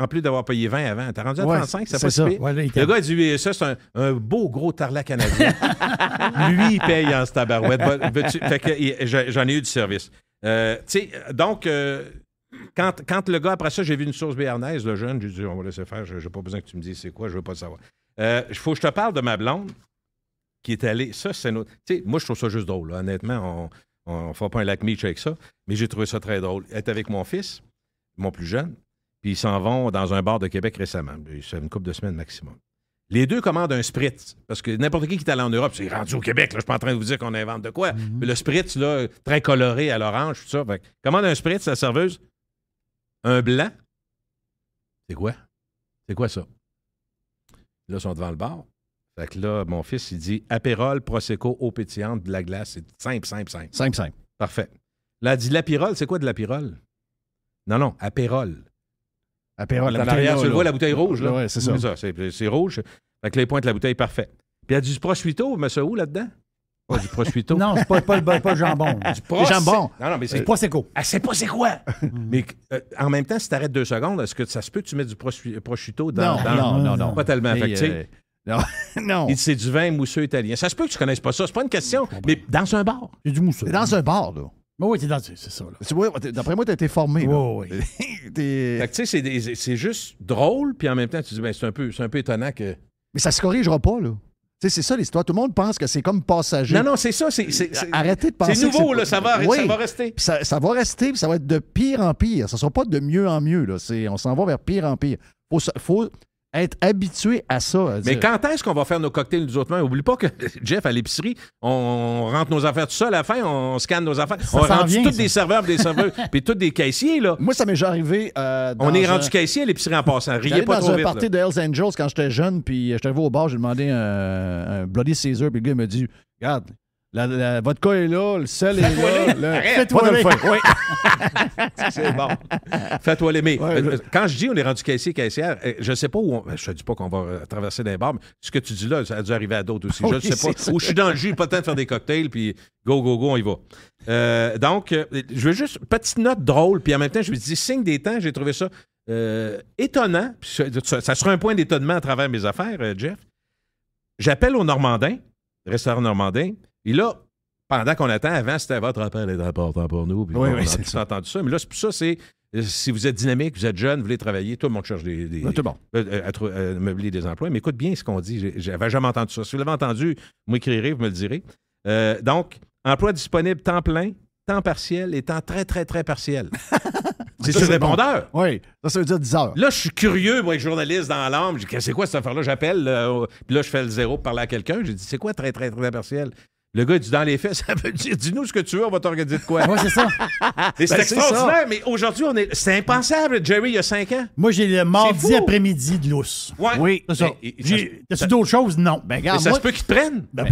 S5: en plus d'avoir payé 20 avant. T'as rendu à 35, ça passe. Le gars a dit ça, c'est un, beau gros tarlac canadien. Lui, il paye en tabarouette. j'en ai eu du service. Euh, donc, euh, quand, quand, le gars, après ça, j'ai vu une source béarnaise, le jeune, j'ai dit on va laisser faire, j'ai pas besoin que tu me dises c'est quoi, je veux pas le savoir. Euh, faut que je te parle de ma blonde qui est allée. Ça, c'est notre. Tu sais, moi, je trouve ça juste drôle. Honnêtement, on ne fera pas un lac avec ça, mais j'ai trouvé ça très drôle. Elle est avec mon fils, mon plus jeune, puis ils s'en vont dans un bar de Québec récemment. C'est une couple de semaines maximum. Les deux commandent un spritz. Parce que n'importe qui qui est allé en Europe, c'est rendu au Québec. je ne suis pas en train de vous dire qu'on invente de quoi. Mm-hmm. le spritz, là, très coloré à l'orange, tout ça. commande un spritz, la serveuse. Un blanc. C'est quoi? C'est quoi ça? Là, ils sont devant le bar. Fait que là, mon fils, il dit Apérole, Prosecco, eau pétillante, de la glace. C'est simple, simple, simple. Simple, simple. Parfait. Là, il dit L'apérole, c'est quoi de l'apérole? » Non, non, apérole. Apérole, la bouteille tu le vois, la bouteille rouge. Là. c'est ça. c'est, rouge. Fait que les pointes de la bouteille, parfait. Puis il y a du prosciutto, mais ça où là-dedans pas oh, du prosciutto. non, c'est pas, pas, pas, pas le jambon. Du pros... jambon. Non, non, mais c'est. Euh, Prosecco. Ah, c'est quoi? mais euh, en même temps, si t'arrêtes deux secondes, est-ce que ça se peut que tu mettes du prosciutto dans. Non, Non, non, non, Pas tellement. Mais, fait, euh, Non. non. C'est du vin mousseux italien. Ça se peut que tu connaisses pas ça. C'est pas une question. Mais dans un bar. C'est
S3: du mousseux. Dans un bar, là. Mais oui, t'es dans, c'est ça.
S2: D'après moi, tu as été formé. oui,
S5: oui. tu sais, c'est juste drôle, puis en même temps, tu dis, ben, c'est un, peu, un peu étonnant que.
S2: Mais ça se corrigera pas, là c'est ça l'histoire. Tout le monde pense que c'est comme passager. Non,
S5: non, c'est ça. C'est, Arrêtez de penser. C'est nouveau, ça va, rester.
S2: ça, va rester, puis ça va être de pire en pire. Ça ne sera pas de mieux en mieux. Là. C'est, on s'en va vers pire en pire. faut,
S5: être habitué à ça. Mais quand est-ce qu'on va faire nos cocktails nous autres? N'oublie pas que Jeff, à l'épicerie, on rentre nos affaires tout seul à la fin, on scanne nos affaires. on on rentre tous des serveurs, des serveurs, puis tous des caissiers. Là. Moi, ça m'est déjà arrivé. Euh, on est rendu caissier à l'épicerie en passant. Riez pas dans trop un vite. parti de
S2: Hells Angels quand j'étais jeune, puis j'étais au bar, j'ai demandé un, un Bloody Caesar, puis le gars m'a dit
S5: Regarde, la, la vodka est là, le sel est là. Fais-toi l'aimer. Oui. c'est bon. Fais-toi l'aimer. » euh, euh, quand je dis on est rendu caissier, caissière, euh, je ne sais pas où Je ne dis pas qu'on va traverser des barbes. mais ce que tu dis là, ça a dû arriver à d'autres aussi. je ne sais pas. où je suis dans le jus, pas le temps de faire des cocktails, puis go, go, go, on y va. donc, je veux juste. Petite note drôle, puis en même temps, je me dis signe des temps, j'ai trouvé ça étonnant. ça, sera un point d'étonnement à travers mes affaires, Jeff. J'appelle au Normandin, restaurant Normandin. Et là, pendant qu'on attend, avant, c'était votre appel était important pour nous. oui, oui, a entendu ça. Mais là, c'est ça, c'est euh, si vous êtes dynamique, vous êtes jeune, vous voulez travailler, tout le monde cherche des, ben, tout bon. Euh, euh, à, meubler des emplois. Mais écoute bien ce qu'on dit. J'avais jamais entendu ça. Si vous l'avez entendu, vous m'écrirez, vous me le direz. donc, emploi disponible temps plein, temps partiel et temps très, très, très partiel. c'est sur répondeur.
S2: Oui, ça, veut dire 10 heures.
S5: Là, je suis curieux, moi, journaliste dans l'âme. Je dis, c'est quoi cette affaire-là? J'appelle, puis là, je fais le zéro pour parler à quelqu'un. J'ai dit, c'est quoi très, très, très partiel? Le gars dit dans les fesses? ça dire dis-nous ce que tu veux, on va t'organiser de quoi. Moi, c'est ça. c'est ben, extraordinaire, mais aujourd'hui, on est. C'est impensable, Jerry, il y a cinq ans. Moi, j'ai le mardi après-midi de
S3: lousse. Oui. C'est ben, ça. T'as-tu d'autres choses? Non. Ben, mais ça se peut qu'ils te prennent. Ben,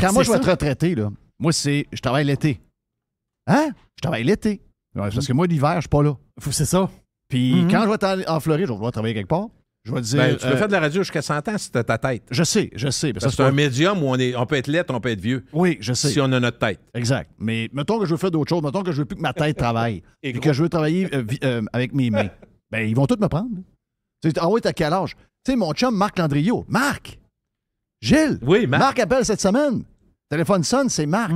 S3: quand, moi, je vais être
S2: retraité, là, moi, c'est. Je travaille l'été. Hein? Je travaille l'été. Mhm. Parce que moi, l'hiver, je suis pas là. C'est ça. Puis mhm. quand je vais être en Floride, je vais travailler quelque part. Ben, tu peux euh, faire de
S5: la radio jusqu'à 100 ans si tu as ta tête. Je sais, je sais. Parce, que c'est un médium où on, est, on peut être lettre, on peut être vieux. Oui, je sais. Si on a notre tête.
S2: Exact. Mais mettons que je veux faire d'autres choses. Mettons que je veux plus que ma tête travaille. et, que je veux travailler euh, euh, avec mes mains. Ben, ils vont tous me prendre. tu ah oui, à quel âge? Tu sais, mon chum Marc Landriot. Marc! Gilles! Oui, Marc. Marc appelle cette semaine. Téléphone sonne, c'est Marc.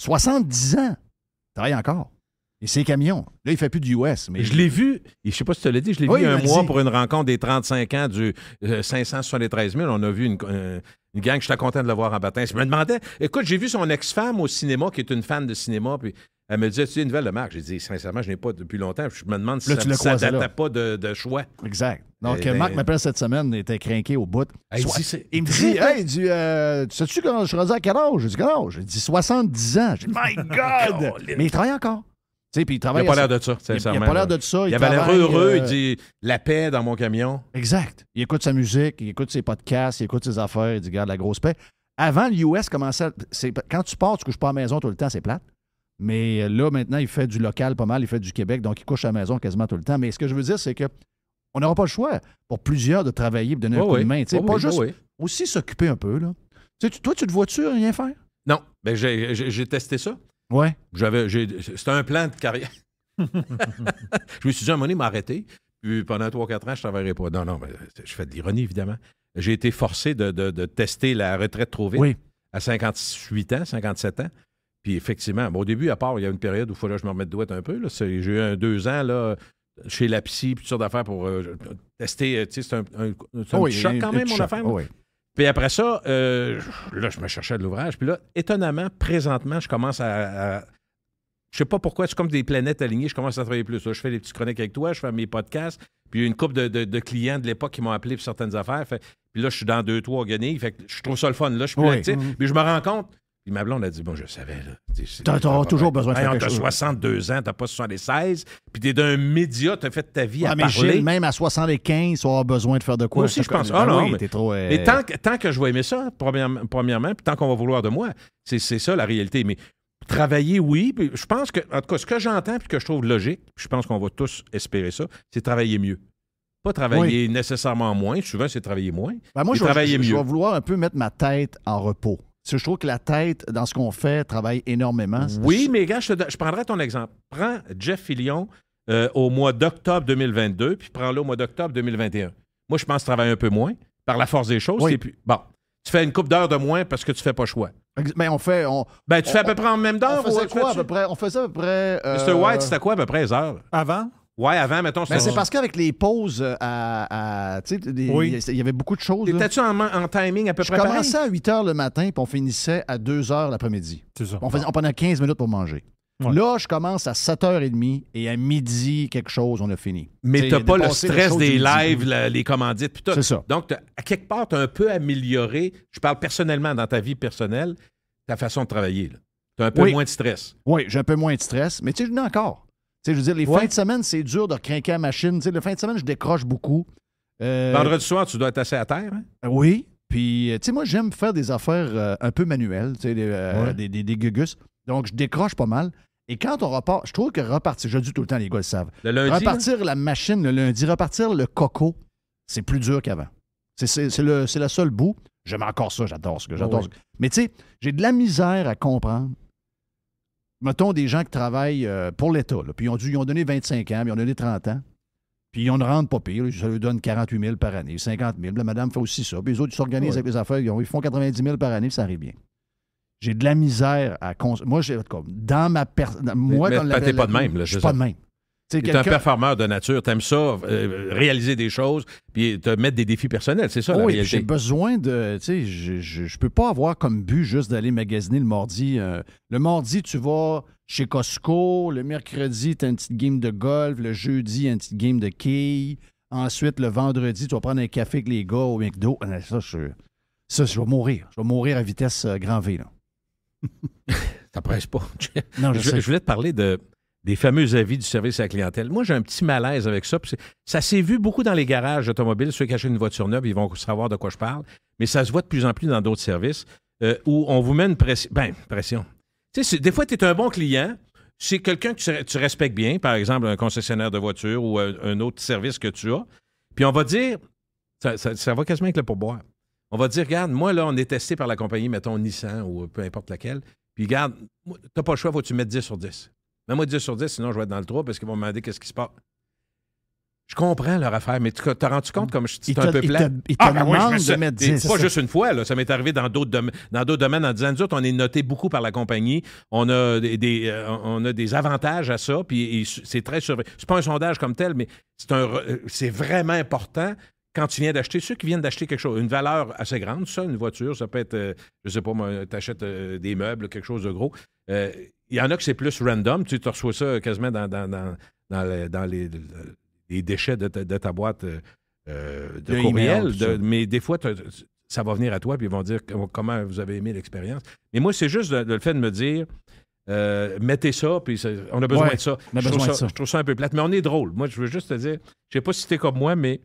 S2: 70 hum. ans. Travaille encore. Et ses
S5: camions. Là, il ne fait plus du US. Mais... Je l'ai vu, je ne sais pas si tu l'as dit, je l'ai vu un mois pour une rencontre des 35 ans du 573 euh, 000. On a vu une, euh, gang, je gang, content de le voir en baptême. Je me demandais, écoute, j'ai vu son ex-femme au cinéma, qui est une fan de cinéma, puis elle me disait, tu as une nouvelle de Marc? J'ai dit, sincèrement, je n'ai pas depuis longtemps. Je me demande si ça ne date pas de, de, choix. Exact. Donc, eh Marc ben, m'appelle
S2: cette semaine, il était craqué au bout. il me dit, hein? hey, euh, tu sais-tu quand je suis rendu à quel âge? J'ai dit, quel âge? J'ai dit, 70 ans. dit, my God! mais il travaille encore puis il n'a pas l'air de ça, sincèrement. Il a pas l'air de ça. Il, avait l'air heureux. Il euh, dit
S5: la paix dans mon camion. Exact.
S2: Il écoute sa musique, il écoute ses podcasts, il écoute ses affaires. Il dit garde la grosse paix. Avant, l'US commençait. À... Quand tu pars, tu couches pas à la maison tout le temps, c'est plate. Mais euh, là, maintenant, il fait du local pas mal, il fait du Québec, donc il couche à la maison quasiment tout le temps. Mais ce que je veux dire, c'est que on n'aura pas le choix pour plusieurs de travailler
S5: de donner un coup de main. pas juste
S2: aussi s'occuper un peu. Là. toi, tu te vois-tu rien faire?
S5: Non. Ben, j'ai testé ça. J'avais, c'était un plan de carrière.
S1: je
S5: me suis dit, à un moment donné, m'arrêter. Puis pendant 3-4 ans, je ne travaillerai pas. Non, non, je fais de l'ironie, évidemment. J'ai été forcé de, tester la retraite trop vite. À 58 ans, 57 ans. Puis effectivement, au début, à part, il y a une période où il fallait que je me remette de un peu. J'ai eu un deux ans là, chez la psy, puis toutes sortes d'affaires pour euh, tester. Euh, tu sais, c'est un, oh choc quand même, mon affaire. Puis après ça, euh, là, je me cherchais de l'ouvrage. Puis là, étonnamment, présentement, je commence à. je sais pas pourquoi, c'est comme des planètes alignées, je commence à travailler plus. je fais des petites chroniques avec toi, je fais mes podcasts. Puis il y a une couple de, clients de l'époque qui m'ont appelé pour certaines affaires. puis là, je suis dans deux, trois gagnés. Fait je trouve ça le fun. Là, je suis plus Puis mm-hmm. je me rends compte, puis ma blonde a dit, bon, je savais. T'as toujours besoin de faire 62 ans, t'as pas 76, puis t'es d'un média, t'as fait ta vie à mais parler.
S2: même à 75, tu avoir besoin de faire de quoi. Moi aussi, je pense. Ah, ah non, mais, trop, euh,
S5: tant, que je vais aimer ça, premièrement, puis tant qu'on va vouloir de moi, c'est ça la réalité. Mais travailler, oui, je pense que, en tout cas, ce que j'entends puis que je trouve logique, je pense qu'on va tous espérer ça, c'est travailler mieux pas travailler nécessairement moins. Souvent, c'est travailler moins. Ben, moi, je vais
S2: vouloir un peu mettre ma tête en repos je trouve que la tête, dans ce qu'on fait, travaille énormément. Oui,
S5: mais gars, je, prendrais prendrai ton exemple. Prends Jeff Fillion euh, au mois d'octobre 2022, puis prends-le au mois d'octobre 2021. Moi, je pense travailler un peu moins, par la force des choses. Et puis, bon, tu fais une coupe d'heure de moins parce que tu fais pas choix.
S2: Mais on fait. On, ben, tu fais à peu près en même temps. On faisait quoi à peu près? à euh, Mr. White, c'était quoi à peu près les heures? Avant? Ouais, avant, mettons. Mais ben, c'est parce qu'avec les pauses, euh, à, il y
S5: avait beaucoup de choses. T'étais-tu en, timing à peu près? Je commençais
S2: à 8 h le matin, puis on finissait à 2 h l'après-midi. C'est ça. On, prenait 15 minutes pour manger. Là, je commence à 7h30 et à midi, quelque chose, on a fini. Mais t'as pas le stress des lives,
S5: les commandites, puis C'est ça. Donc, à quelque part, as un peu amélioré, je parle personnellement dans ta vie personnelle, ta façon de travailler. Tu as un peu moins de stress.
S2: Oui, j'ai un peu moins de stress, mais tu sais, je encore je veux dire, les fins de semaine, c'est dur de craquer la machine. sais les fins de semaine, je décroche beaucoup. Euh... Vendredi
S5: soir, tu dois être assez à terre. Hein?
S2: Euh, oui. Puis, euh, tu sais, moi, j'aime faire des affaires euh, un peu manuelles, tu des, des, gugus. Donc, je décroche pas mal. Et quand on repart, je trouve que repartir, je le dis tout le temps, les gars le savent. repartir la machine le lundi, repartir le coco, c'est plus dur qu'avant. C'est le, la seule boue. J'aime encore ça, j'adore ce que j'adore. Mais tu sais, j'ai de la misère à comprendre mettons des gens qui travaillent euh, pour l'État, puis ils ont, ils ont donné 25 ans, puis ils ont donné 30 ans, puis ils ne rentrent pas pire. Ça leur donne 48 000 par année, 50 000. La madame fait aussi ça. Puis les autres, ils s'organisent avec les affaires. Ils, font 90 000 par année, puis ça arrive bien. J'ai de la misère à. Cons... Moi, j'ai. Dans ma. personne. Moi, mais, T'es pas de même, là, pas de même.
S5: Tu es un performeur de nature, aimes ça, euh, réaliser des choses, puis te mettre des défis personnels, c'est ça oui, J'ai
S2: besoin de, tu sais, je, je, peux pas avoir comme but juste d'aller magasiner le mardi. Euh, le mardi, tu vas chez Costco, le mercredi, tu as une petite game de golf, le jeudi, une petite game de quilles. Ensuite, le vendredi, tu vas prendre un café avec les gars au McDo. Ah, ça, je, ça, je vais mourir. Je vais mourir à vitesse euh, grand V. Là.
S5: ça presse pas. non, je voulais te parler de des fameux avis du service à la clientèle. Moi, j'ai un petit malaise avec ça. Ça s'est vu beaucoup dans les garages automobiles. Ceux qui achètent une voiture neuve, ils vont savoir de quoi je parle. Mais ça se voit de plus en plus dans d'autres services euh, où on vous met une pression. Ben, des fois, tu es un bon client. C'est quelqu'un que tu, respectes bien, par exemple un concessionnaire de voiture ou euh, un, autre service que tu as. Puis on va dire, ça, va quasiment avec le pourboire. On va dire, regarde, moi, là, on est testé par la compagnie, mettons Nissan ou peu importe laquelle. Puis, regarde, n'as pas le choix, faut tu mettre 10 sur 10. Mets-moi 10 sur 10, sinon je vais être dans le trou parce qu'ils vont me demander qu'est-ce qui se passe. Je comprends leur affaire, mais tu rendu rends compte comme c'est un peu plat? Ils te, demandent de mettre C'est pas juste une fois, là. ça m'est arrivé dans d'autres domaines, dans d'autres domaines en disant, nous autres, on est noté beaucoup par la compagnie, on a des, euh, on a des avantages à ça, puis c'est très surveillé. C'est pas un sondage comme tel, mais euh, c'est vraiment important quand tu viens d'acheter, ceux qui viennent d'acheter quelque chose, une valeur assez grande, ça, une voiture, ça peut être, euh, je sais pas, tu achètes des meubles, quelque chose de gros il y en a que c'est plus random. Tu, te reçois ça quasiment dans, dans, les, déchets de ta, boîte euh, euh, de courriel. mais des fois, ça va venir à toi, puis ils vont dire comment vous avez aimé l'expérience. Mais moi, c'est juste le, fait de me dire. Euh, mettez ça, puis on a besoin, de, ça. Je trouve ça un peu plate, mais on est drôle. Moi, je veux juste te dire, je sais pas si es comme moi, mais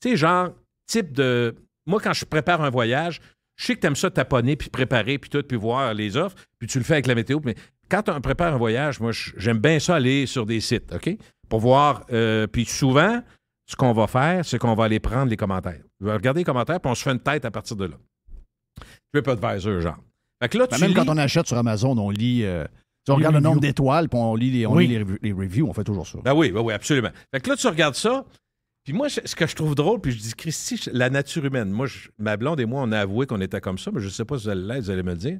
S5: tu sais, genre, type de. Moi, quand je prépare un voyage, je sais que tu aimes ça taponner, puis préparer, puis tout, puis voir les offres, puis tu le fais avec la météo. Mais quand on prépare un voyage, moi, j'aime bien ça aller sur des sites, OK? Pour voir. Euh, puis souvent, ce qu'on va faire, c'est qu'on va aller prendre les commentaires. On va regarder les commentaires, puis on se fait une tête à partir de là. ne genre. pas que là, ben, tu même quand on
S2: achète sur Amazon, on lit. Euh, on regarde le nombre d'étoiles, puis on lit, les,
S5: reviews, on fait toujours ça. Ben oui, ben oui, absolument. Fait que là, tu regardes ça, puis moi, ce que je trouve drôle, puis je dis, Christy, la nature humaine. Moi, ma blonde et moi, on a avoué qu'on était comme ça, mais je ne sais pas si vous allez vous allez me le dire.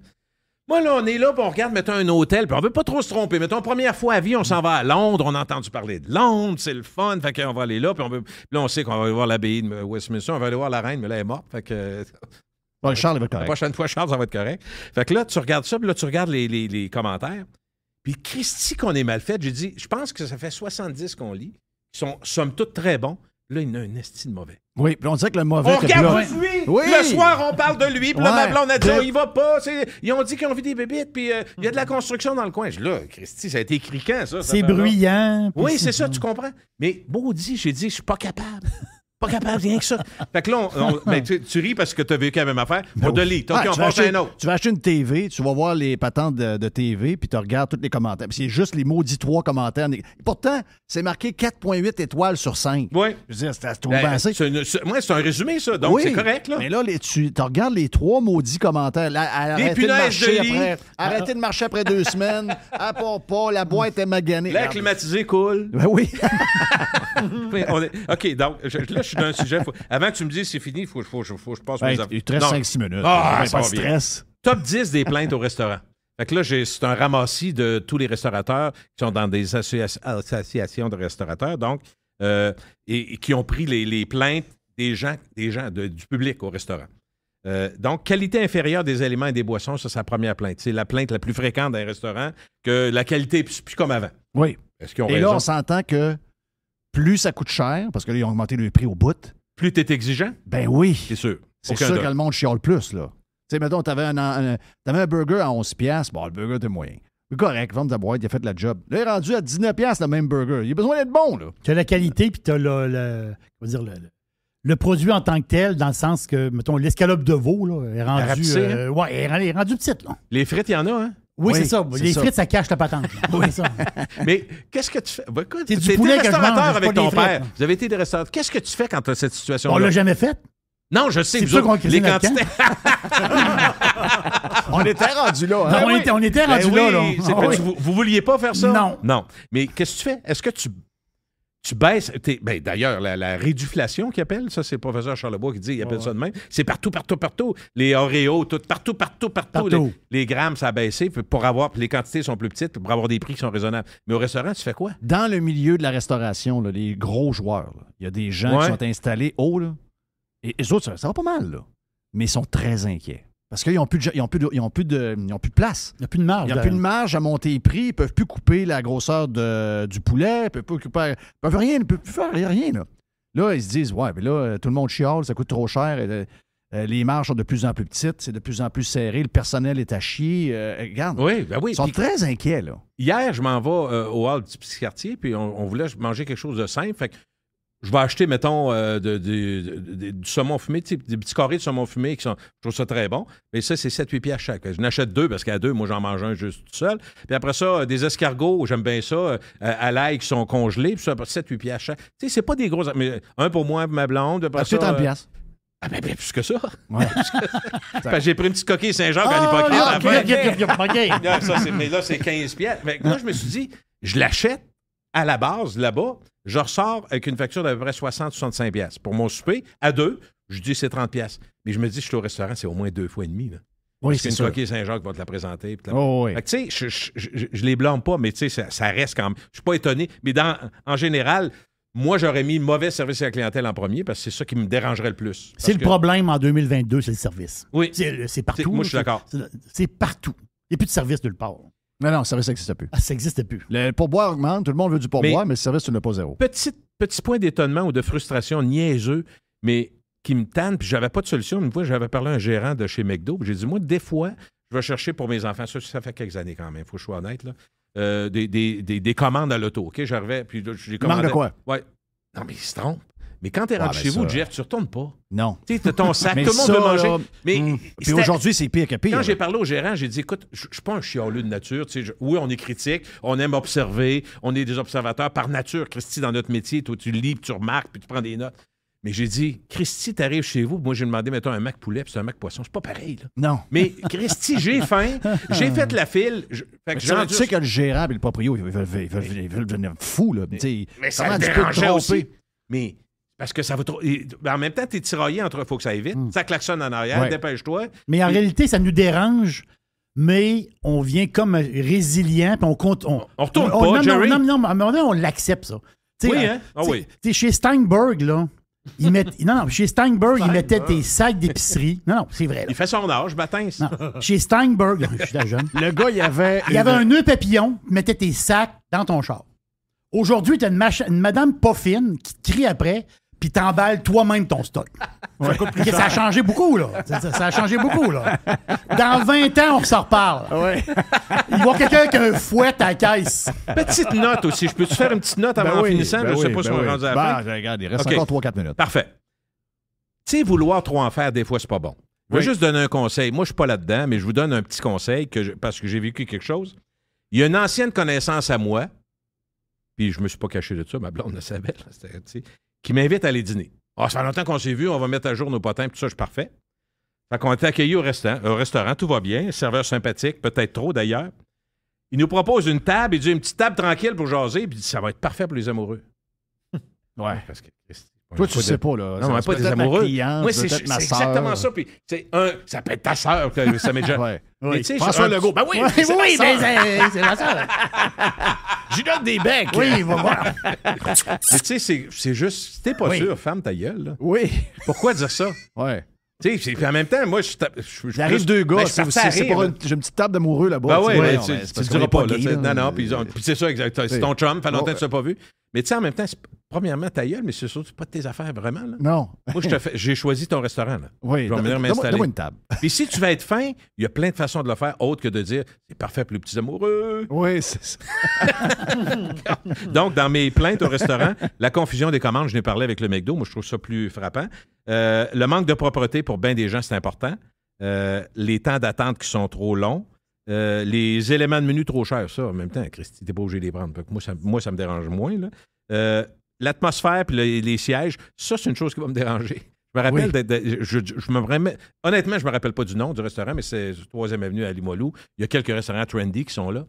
S5: Moi, là, on est là, puis on regarde, mettons, un hôtel, puis on veut pas trop se tromper. Mettons, première fois à vie, on s'en va à Londres, on a entendu parler de Londres, c'est le fun, fait qu'on va aller là, puis on veut... là, on sait qu'on va aller voir l'abbaye de Westminster, on va aller voir la reine, mais là, elle est morte, fait que... Bon, Charles, va être correct. La prochaine fois, Charles, ça va être correct. Fait que là, tu regardes ça, puis là, tu regardes les, les, les commentaires, puis Christy qu'on est mal fait, j'ai dit, je pense que ça fait 70 qu'on lit, qui sont, somme toute, très bons, Là, il a un estime de mauvais. Oui, puis on dirait que le mauvais. On regarde lui. Oui. Le soir, on parle de lui. Puis là, on a dit Oh, il va pas. Ils ont dit qu'ils ont vu des bébites. Puis euh, il y a de la construction dans le coin. Je, là, Christy, ça a été criquant, ça. C'est bruyant. Oui, c'est ça, tu comprends. Mais dit, j'ai dit je suis pas capable. Pas capable, rien que ça. Fait que là, tu, ris parce que tu as vécu la même affaire. On ben de OK, on passe un autre.
S2: Tu vas acheter une TV, tu vas voir les patentes de, TV, puis tu regardes tous les commentaires. c'est juste les maudits trois commentaires. pourtant, c'est marqué 4,8 étoiles sur 5. Oui.
S5: Je veux dire, c'est ben, Moi, c'est un résumé, ça. Donc, c'est correct,
S2: là. Mais là, tu regardes les trois maudits commentaires. Là, punaises de marcher après, arrêtez de marcher après deux semaines. Ah, pas, pas, la boîte est maganée. L'air
S5: climatisé cool. Ben oui. OK, donc, je, là, sujet. Avant que tu me dises c'est fini, il faut, je passe mes ben, Il minutes. Ah, ben, Top 10 des plaintes au restaurant. Fait que là, c'est un ramassis de tous les restaurateurs qui sont dans des associations de restaurateurs, donc, euh, et, qui ont pris les, plaintes des gens, des gens du public au restaurant. Euh, donc, qualité inférieure des aliments et des boissons, ça, c'est la première plainte. C'est la plainte la plus fréquente d'un restaurant que la qualité est plus comme avant. Oui. Est-ce et là, on
S2: s'entend que plus ça coûte cher, parce que là, ils ont augmenté le prix au bout.
S5: Plus tu es exigeant? Ben oui. C'est sûr. C'est sûr que le
S2: monde chiale plus, là. Tu sais, mettons, t'avais un, un, un, burger à 11$, bon, le burger était moyen. C'est correct, vendre ta boîte, il a fait la job. Là, il est rendu à 19$ le même burger.
S3: Il a besoin d'être bon, là. Tu as la qualité, puis tu as le, le, dire, le, le, produit en tant que tel, dans le sens que, mettons, l'escalope de veau, là, est rendu. Hein? Euh,
S5: ouais, est rendu petite, là. Les frites, il y en a, hein? Oui, c'est ça. Les frites,
S3: ça cache la patente. oui. ça.
S5: Mais qu'est-ce que tu fais? Tu bah, écoute, restaurateur avec ton père. Vous avez été des Qu'est-ce que tu fais quand tu as cette situation-là? On l'a jamais faite. Non, je sais. C'est sûr qu'on les on était rendu là. Hein? on, était, on était rendu ben là. Ah vous, vous, vouliez pas faire ça? Non. Non. Mais qu'est-ce que tu fais? Est-ce que tu tu baisses. Ben, d'ailleurs, la, réduflation qu'ils appellent, ça, c'est le professeur Charlebois qui dit, il appelle ça de même. C'est partout, partout, partout. Les Oreos, partout, partout, partout. Les, grammes, ça a baissé pour avoir. les quantités sont plus petites pour avoir des prix qui sont raisonnables. Mais au restaurant, tu fais quoi? Dans le
S2: milieu de la restauration, les gros joueurs, il y a des gens qui sont installés haut. Là, et les autres, ça, va pas mal. mais ils sont très inquiets. Parce qu'ils n'ont plus, de, ils ils n'ont plus, de, plus de place. Il n'y plus de marge. Il n'ont plus de marge à monter les prix. Ils ne peuvent plus couper la grosseur du poulet. Ils ne peuvent plus peuvent rien. Ils peuvent plus faire rien. Là. là, ils se disent Ouais, mais là, euh, tout le monde chiale, ça coûte trop cher. Euh, euh, les marges sont de plus en plus petites, c'est de plus en plus serré, le personnel est à chier. regarde, ben ils sont très inquiets.
S5: Hier, je m'en vais au hall du petit quartier, puis on, voulait manger quelque chose de simple je vais acheter, mettons, euh, du saumon fumé, des petits carrés de saumon fumé qui sont, je trouve ça très bon. Mais ça, c'est 7-8 pieds à chaque. Je n'achète deux parce qu'à deux, moi, j'en mange un juste tout seul. Puis après ça, euh, des escargots, j'aime bien ça, euh, à l'ail qui sont congelés, puis ça, 7-8 pieds chaque. Tu sais, c'est pas des gros. Mais un pour moi, ma blonde. Après ah, ça, Ah, ben, ben, plus que ça. j'ai pris une petite coquille saint jacques à quand il pas Mais là, c'est 15 pièces. Ben, moi, je me suis dit, je l'achète à la base, là-bas, je ressors avec une facture d'à peu près 60-65$. Pour mon souper, à deux, je dis c'est 30$. Mais je me dis, je suis au restaurant, c'est au moins deux fois et demi. Là.
S4: Oui, c'est coquille
S5: Saint-Jacques va te la présenter. sais, je, je, les blâme pas, mais ça, reste quand même. Je suis pas étonné. Mais en général, moi, j'aurais mis mauvais service à la clientèle en premier parce que c'est ça qui me dérangerait le plus. C'est le
S3: problème en 2022, c'est le service.
S5: Oui. C'est partout. Moi, je suis d'accord.
S3: C'est partout. Il n'y a plus de service nulle part. Non, non, le service n'existe plus. Ah, ça n'existe plus.
S5: Le pourboire augmente, tout le monde veut du pourboire, mais, le service, tu n'as pas zéro. Petit, point d'étonnement ou de frustration niaiseux, mais qui me tente. puis j'avais pas de solution. Une fois, j'avais parlé à un gérant de chez McDo, j'ai dit, moi, des fois, je vais chercher pour mes enfants, ça, fait quelques années quand même, il faut que je sois honnête, euh, des, commandes à l'auto, OK? J'arrivais, puis j'ai commandé... quoi? Ouais. Non, mais il se mais quand tu rentré chez vous, Jeff, tu retournes pas. Non. Tu sais, ton sac, tout le monde veut manger. Mais hmm. Puis aujourd'hui, c'est pire que pire. Quand j'ai parlé au gérant, j'ai dit écoute, je suis pas un chialeux de nature. Oui, on est critique, on aime observer, on est des observateurs par nature, Christy, dans notre métier. Toi, tu lis, puis tu remarques, puis tu prends des notes. Mais j'ai dit, Christy, t'arrives chez vous. Moi, j'ai demandé, mettons, un mac poulet, puis c'est un mac poisson. C'est pas pareil, là. Non. Mais Christy, j'ai faim. J'ai fait la file. tu sais que
S2: le gérable et le proprio, ils veulent, devenir fous, là.
S5: Mais, mais ça me dérangeait Mais parce que ça va trop. Ben, en même temps, t'es tiraillé entre faut que ça aille vite, hmm. ça klaxonne en arrière, dépêche-toi. Mais en
S3: réalité, ça nous dérange, mais on vient comme résilient, puis on compte. On, retourne on, pas, on, non, Jerry. Non, non, un moment donné, on l'accepte, ça. oui, euh, hein? Ah, oui. Chez Steinberg, là. Non, non, chez Steinberg, il mettait tes sacs d'épicerie. Non, non, c'est vrai.
S5: Il fait son âge, matin.
S3: Chez Steinberg, je suis la jeune. Le gars, il avait. Il avait un nœud papillon, il mettait tes sacs dans ton char. Aujourd'hui, tu as une, une madame pas fine qui te crie après puis t'emballes toi-même ton stock. Ça, a changé beaucoup, là. Ça, a changé beaucoup, là. Dans 20 ans, on s'en reparle. Ouais. Il voit quelqu'un qui a un fouet à caisse. Petite note
S5: aussi. Je peux-tu faire une petite note avant ben en finissant? Ben je ne sais pas si ben on va rendre à la Regarde, il reste encore 3-4 minutes. Parfait. Tu sais, vouloir trop en faire, des fois, c'est pas bon. Je vais juste donner un conseil. Moi, je suis pas là-dedans, mais je vous donne un petit conseil que parce que j'ai vécu quelque chose. Il y a une ancienne connaissance à moi, puis je me suis pas caché de ça, ma blonde le savait qui m'invite à aller dîner. Ah, ça fait longtemps qu'on s'est vu, on va mettre à jour nos potins, tout ça, je suis parfait. Fait qu'on a été accueillis euh, au restaurant, tout va bien, serveur sympathique, peut-être trop d'ailleurs. Il nous propose une table, il dit une petite table tranquille pour jaser, puis ça va être parfait pour les amoureux. ouais. toi, tu sais pas, là. Non, mais pas des amoureux. Cliente, c'est exactement ça. Puis, un, ça peut être ta soeur, ça m'est déjà. François Legault. Ben oui, c'est oui, ma ben, c'est ma « Tu donnes des becs. Oui, va voir. Mais tu sais, c'est juste, si t'es pas sûr, femme ta gueule. Là. Oui. Pourquoi dire ça? Ouais. Tu sais, puis en même temps, moi, je. suis... »« deux gars, ben, c'est pour une,
S2: j'ai une petite table d'amoureux
S5: là-bas. Ben ouais, mais tu, diras pas. non, non, puis c'est ça, exact. C'est ton chum, fait longtemps que tu l'as pas vu. Mais tu sais, en même temps, premièrement, ta gueule, mais c'est surtout pas de tes affaires vraiment. Non. Moi, j'ai choisi ton restaurant. Là. Oui, je vais venir m'installer. une table. Puis si tu vas être fin, il y a plein de façons de le faire, autre que de dire c'est parfait pour les petits amoureux. Oui, c'est ça. Donc, dans mes plaintes au restaurant, la confusion des commandes, je n'ai parlé avec le McDo, moi, je trouve ça plus frappant. Euh, le manque de propreté pour bien des gens, c'est important. Euh, les temps d'attente qui sont trop longs. Euh, les éléments de menu trop chers, ça, en même temps, Christy, t'es pas obligé de les prendre. Moi ça, me dérange moins. Euh, l'atmosphère et les sièges, ça, c'est une chose qui va me déranger. Je me rappelle, je, me honnêtement, je me rappelle pas du nom du restaurant, mais c'est 3e Avenue à Limoilou. Il y a quelques restaurants trendy qui sont là.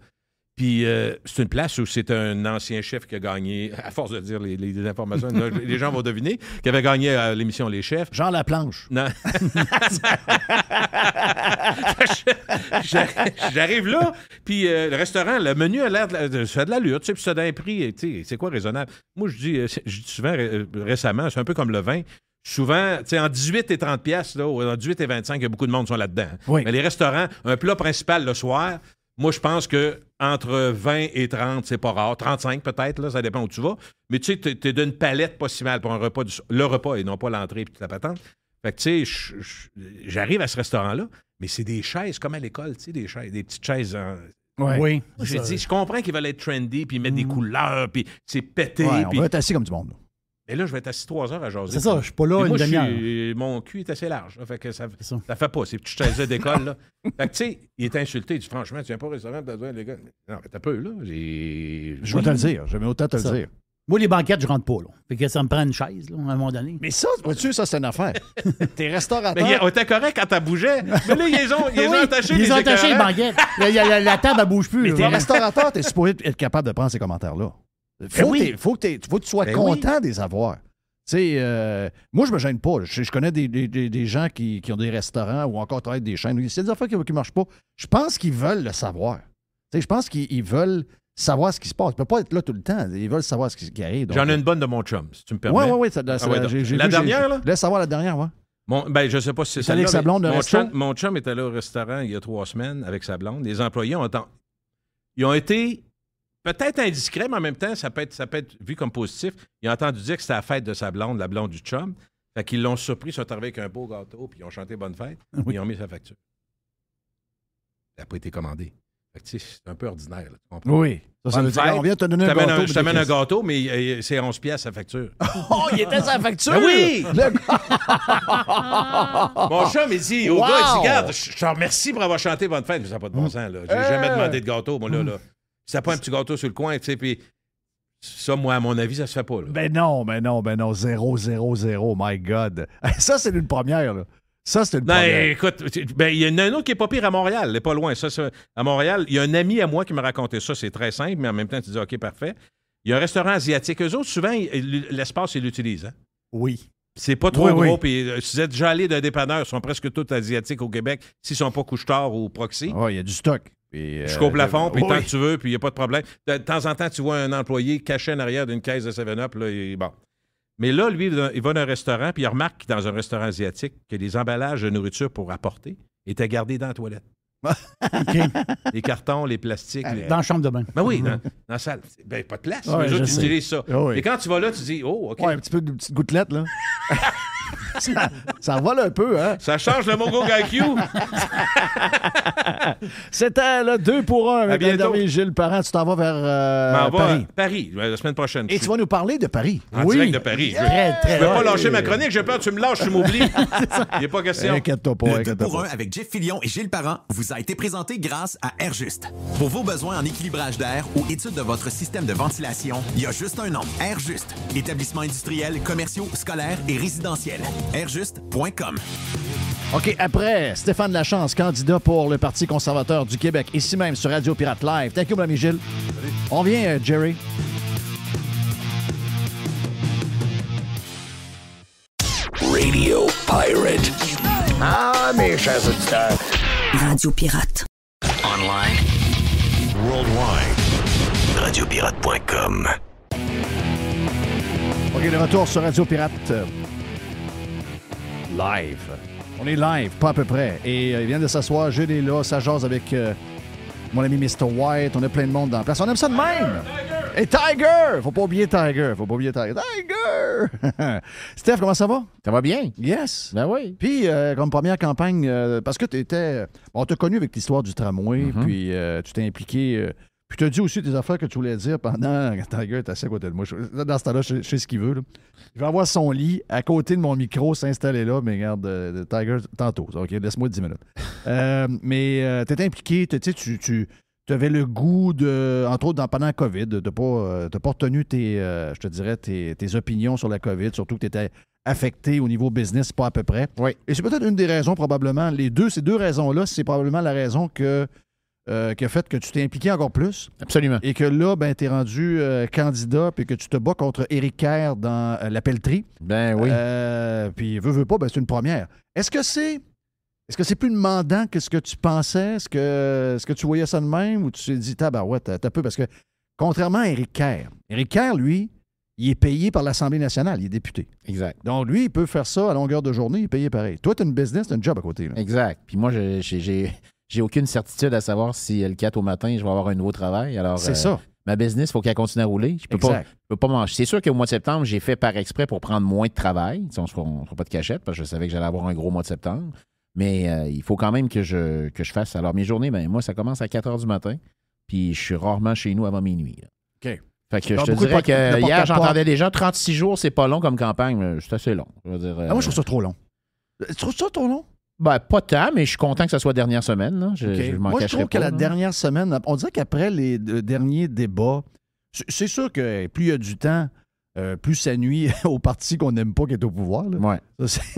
S5: Puis euh, c'est une place où c'est un ancien chef qui a gagné, à force de dire les, informations, les gens vont deviner, qui avait gagné à l'émission Les Chefs. Jean Laplanche. Non. J'arrive là, puis euh, le restaurant, le menu a l'air de, ça de de l'allure, tu sais, puis ça d'un prix, tu sais, c'est quoi raisonnable? Moi, je dis, euh, souvent récemment, c'est un peu comme le vin. Souvent, tu sais, en 18 et 30 pièces en 18 et 25, il y a beaucoup de monde qui sont là-dedans. Hein. Mais les restaurants, un plat principal le soir, moi, je pense que entre 20 et 30, c'est pas rare. 35 peut-être, ça dépend où tu vas. Mais tu sais, t'es, d'une palette pas si mal pour un repas, le repas et non pas l'entrée et toute la patente. Fait que tu sais, j'arrive à ce restaurant-là, mais c'est des chaises comme à l'école, tu sais, des chaises, des petites chaises
S2: Oui. J'ai dit,
S5: je comprends qu'ils veulent être trendy, puis mettre des mm. couleurs, puis c'est pété. on va
S2: être assis comme du monde.
S5: Et là, je vais être assis trois heures à jaser. C'est ça, je suis pas là une demi-heure. Mon cul est assez large. fait ça, ça. fait pas ces petites chaises d'école. là. Fait que, tu sais, il est insulté. Il dit Franchement, tu viens pas au restaurant, tu les gars. Non, mais t'as peu, là. Je vais te le dire. vais autant te le dire.
S3: Moi, les banquettes, je rentre pas. Là. Fait que ça me prend une chaise, là, à un moment donné. Mais ça, vois-tu, ça, c'est une affaire. T'es
S5: restaurateur. Mais on était oh, correct quand t'as bougé. Mais là, ils ont, ils oui, ont attaché ils ont attaché les banquettes.
S3: la, table, elle bouge plus. Mais t'es restaurateur,
S2: t'es supposé être capable de prendre ces commentaires-là. Ben faut, faut, que tu sois ben content des avoir. sais, euh, moi, je me gêne pas. Je, connais des, des, des gens qui, qui, ont des restaurants ou encore travaillent des chaînes. C'est des affaires qui ne marchent pas. Je pense qu'ils veulent le savoir. sais, je pense qu'ils veulent savoir ce qui se passe. Ils ne peuvent pas être là tout le temps. Ils veulent savoir ce
S5: qui, qui arrive. J'en ai euh, une bonne de mon chum, si tu me permets. Oui, oui, oui. la dernière, là? Laisse savoir la dernière, ouais. ben, je sais pas si c'est ça. sa blonde, mon, chum, mon chum était allé au restaurant il y a trois semaines avec sa blonde. Les employés ont, ils ont été peut-être indiscret, mais en même temps, ça peut, être, vu comme positif. Il a entendu dire que c'était la fête de sa blonde, la blonde du chum. Fait qu'ils l'ont surpris, ils sont arrivés avec un beau gâteau, puis ils ont chanté Bonne fête, puis ah ils ont mis sa facture. Elle n'a pas été commandée. Fait que, tu sais, c'est un peu ordinaire, là, Oui. Ça, ça veut dire, on vient te donner un gâteau. je t'amène un gâteau, mais euh, c'est 11 pièces sa facture. oh, il était sa facture? Ben oui! Mon chum, il dit, au gars, il dit, regarde, je te remercie pour avoir chanté Bonne fête. Mais ça n'a pas de bon hum. sens, là. J'ai jamais euh. demandé de gâteau, moi, là. là ça pas un petit gâteau sur le coin, tu sais, puis ça, moi, à mon avis, ça se fait pas. Là.
S2: Ben non, ben non, ben non. 0, 0, 0, my God. Ça, c'est une première, là.
S5: Ça, c'est une non, ben, première. écoute, ben, il y en a un autre qui est pas pire à Montréal, Il n'est pas loin. Ça, à Montréal, il y a un ami à moi qui m'a raconté ça, c'est très simple, mais en même temps, tu dis, OK, parfait. Il y a un restaurant asiatique. Eux autres, souvent, l'espace, ils l'utilisent. Hein? Oui. C'est pas trop gros. Puis, euh, si vous êtes déjà allé d'un dépanneur, ils sont presque tous asiatiques au Québec, s'ils sont pas couche-tard ou proxy. il y a du stock.
S2: Puis, Jusqu'au euh, plafond, puis tant que tu
S5: veux, puis il n'y a pas de problème. De, temps en temps, tu vois un employé caché en arrière d'une caisse de 7-Up, là, bon. Mais là, lui, il va dans un restaurant, puis il remarque dans un restaurant asiatique que les emballages de nourriture pour apporter étaient gardés dans la toilette. Les cartons, les plastiques. Dans la chambre
S3: de bain. Ben oui, dans,
S5: la salle. Ben, pas de place. mais tu ça. Et quand tu vas là, tu dis, oh, OK. Ouais, un petit
S3: peu de petite gouttelette, là. ça, ça
S2: un peu, hein? Ça change le Mongo Q
S5: ».
S2: C'était le 2 pour 1 avec Gilles Gilles Parent. Tu t'en vas vers euh, Paris.
S5: Paris, la semaine prochaine. Et tu vas
S2: nous parler de Paris.
S5: En oui. direct de Paris. Très, très je ne pas lâcher ma chronique. J'ai peur que tu me lâches, tu m'oublies. Il a pas question. Inquiète-toi pas. Le 2 pour 1 avec Jeff Fillion et Gilles Parent vous a été présenté grâce à Airjust. Pour vos besoins en équilibrage d'air ou étude de votre système de ventilation, il y a juste un nom, Airjust. Établissement industriel, commerciaux, scolaires et résidentiels. Rjuste.com
S2: OK, après Stéphane Lachance, candidat pour le Parti conservateur du Québec, ici même sur Radio Pirate Live. Thank you, On vient, euh, Jerry.
S1: Radio Pirate. Ah, mes chers auditeurs.
S4: Radio Pirate.
S5: Online. Worldwide. Radiopirate.com.
S2: OK, Le retour sur Radio Pirate live. On est live, pas à peu près. Et euh, il vient de s'asseoir, Jules est là, ça jase avec euh, mon ami Mr. White. On a plein de monde dans la place. On aime ça de même! Tiger, Et Tiger! Faut pas oublier Tiger, faut pas oublier Tiger. Tiger! Steph, comment ça va? Ça va bien? Yes! Ben oui. Puis, euh, comme première campagne, parce que tu étais. On t'a connu avec l'histoire du tramway, mm-hmm. puis tu t'es impliqué puis tu as dit aussi des affaires que tu voulais dire pendant que Tiger est assis à côté de moi. dans ce temps-là, je, sais ce qu'il veut. Je vais avoir son lit à côté de mon micro s'installer là, mais regarde, euh, de Tiger, tantôt. OK, laisse-moi 10 minutes. Euh, mais euh, tu étais impliqué, tu, tu avais le goût, de, entre autres pendant la COVID, de pas pas, pas, tenu tes, je te dirais, tes, tes, opinions sur la COVID, surtout que tu étais affecté au niveau business, pas à peu près. Oui. Et c'est peut-être une des raisons, probablement. Les deux, ces deux raisons-là, c'est probablement la raison que euh, qui a fait que tu t'es impliqué encore plus. Absolument. Et que là, ben, tu rendu euh, candidat puis que tu te bats contre Éric Kerr dans euh, la pelleterie. Ben oui. puis, veut, veut pas, ben, c'est une première. Est-ce que c'est. Est-ce que c'est plus demandant que ce que tu pensais? Est-ce que, que tu voyais ça de même ou tu t'es dit, tabarouette, ouais, t'as peu? Parce que, contrairement à Éric Kerr, Éric Kerr, lui, il est payé par l'Assemblée nationale, il est député. Exact. Donc, lui, il peut faire ça à longueur de journée, il est payé
S1: pareil. Toi, tu une business, t'as un job à côté. Exact. Puis moi, j'ai j'ai aucune certitude à savoir si le 4 au matin, je vais avoir un nouveau travail. Alors, c'est euh, ça. Ma business, il faut qu'elle continue à rouler. Je peux pas, je peux pas manger. C'est sûr qu'au mois de septembre, j'ai fait par exprès pour prendre moins de travail. on ne fera pas de cachette parce que je savais que j'allais avoir un gros mois de septembre. Mais euh, il faut quand même que je, que je fasse. Alors, mes journées, ben, moi, ça commence à 4 h du matin. Puis je suis rarement chez nous avant minuit. OK. Fait que je te dirais que hier, j'entendais déjà 36 jours, c'est pas long comme campagne. C'est assez long. ah, moi, je euh, trouve ça trop long. Tu trouves ça trop long? Ben, pas tant, mais je suis content que ce soit dernière semaine. Je, Moi, je trouve que la dernière
S2: semaine, on dirait qu'après les derniers débats, c'est sûr que plus il y a du temps, euh, plus ça nuit au parti qu'on n'aime pas qui est au pouvoir. Ouais.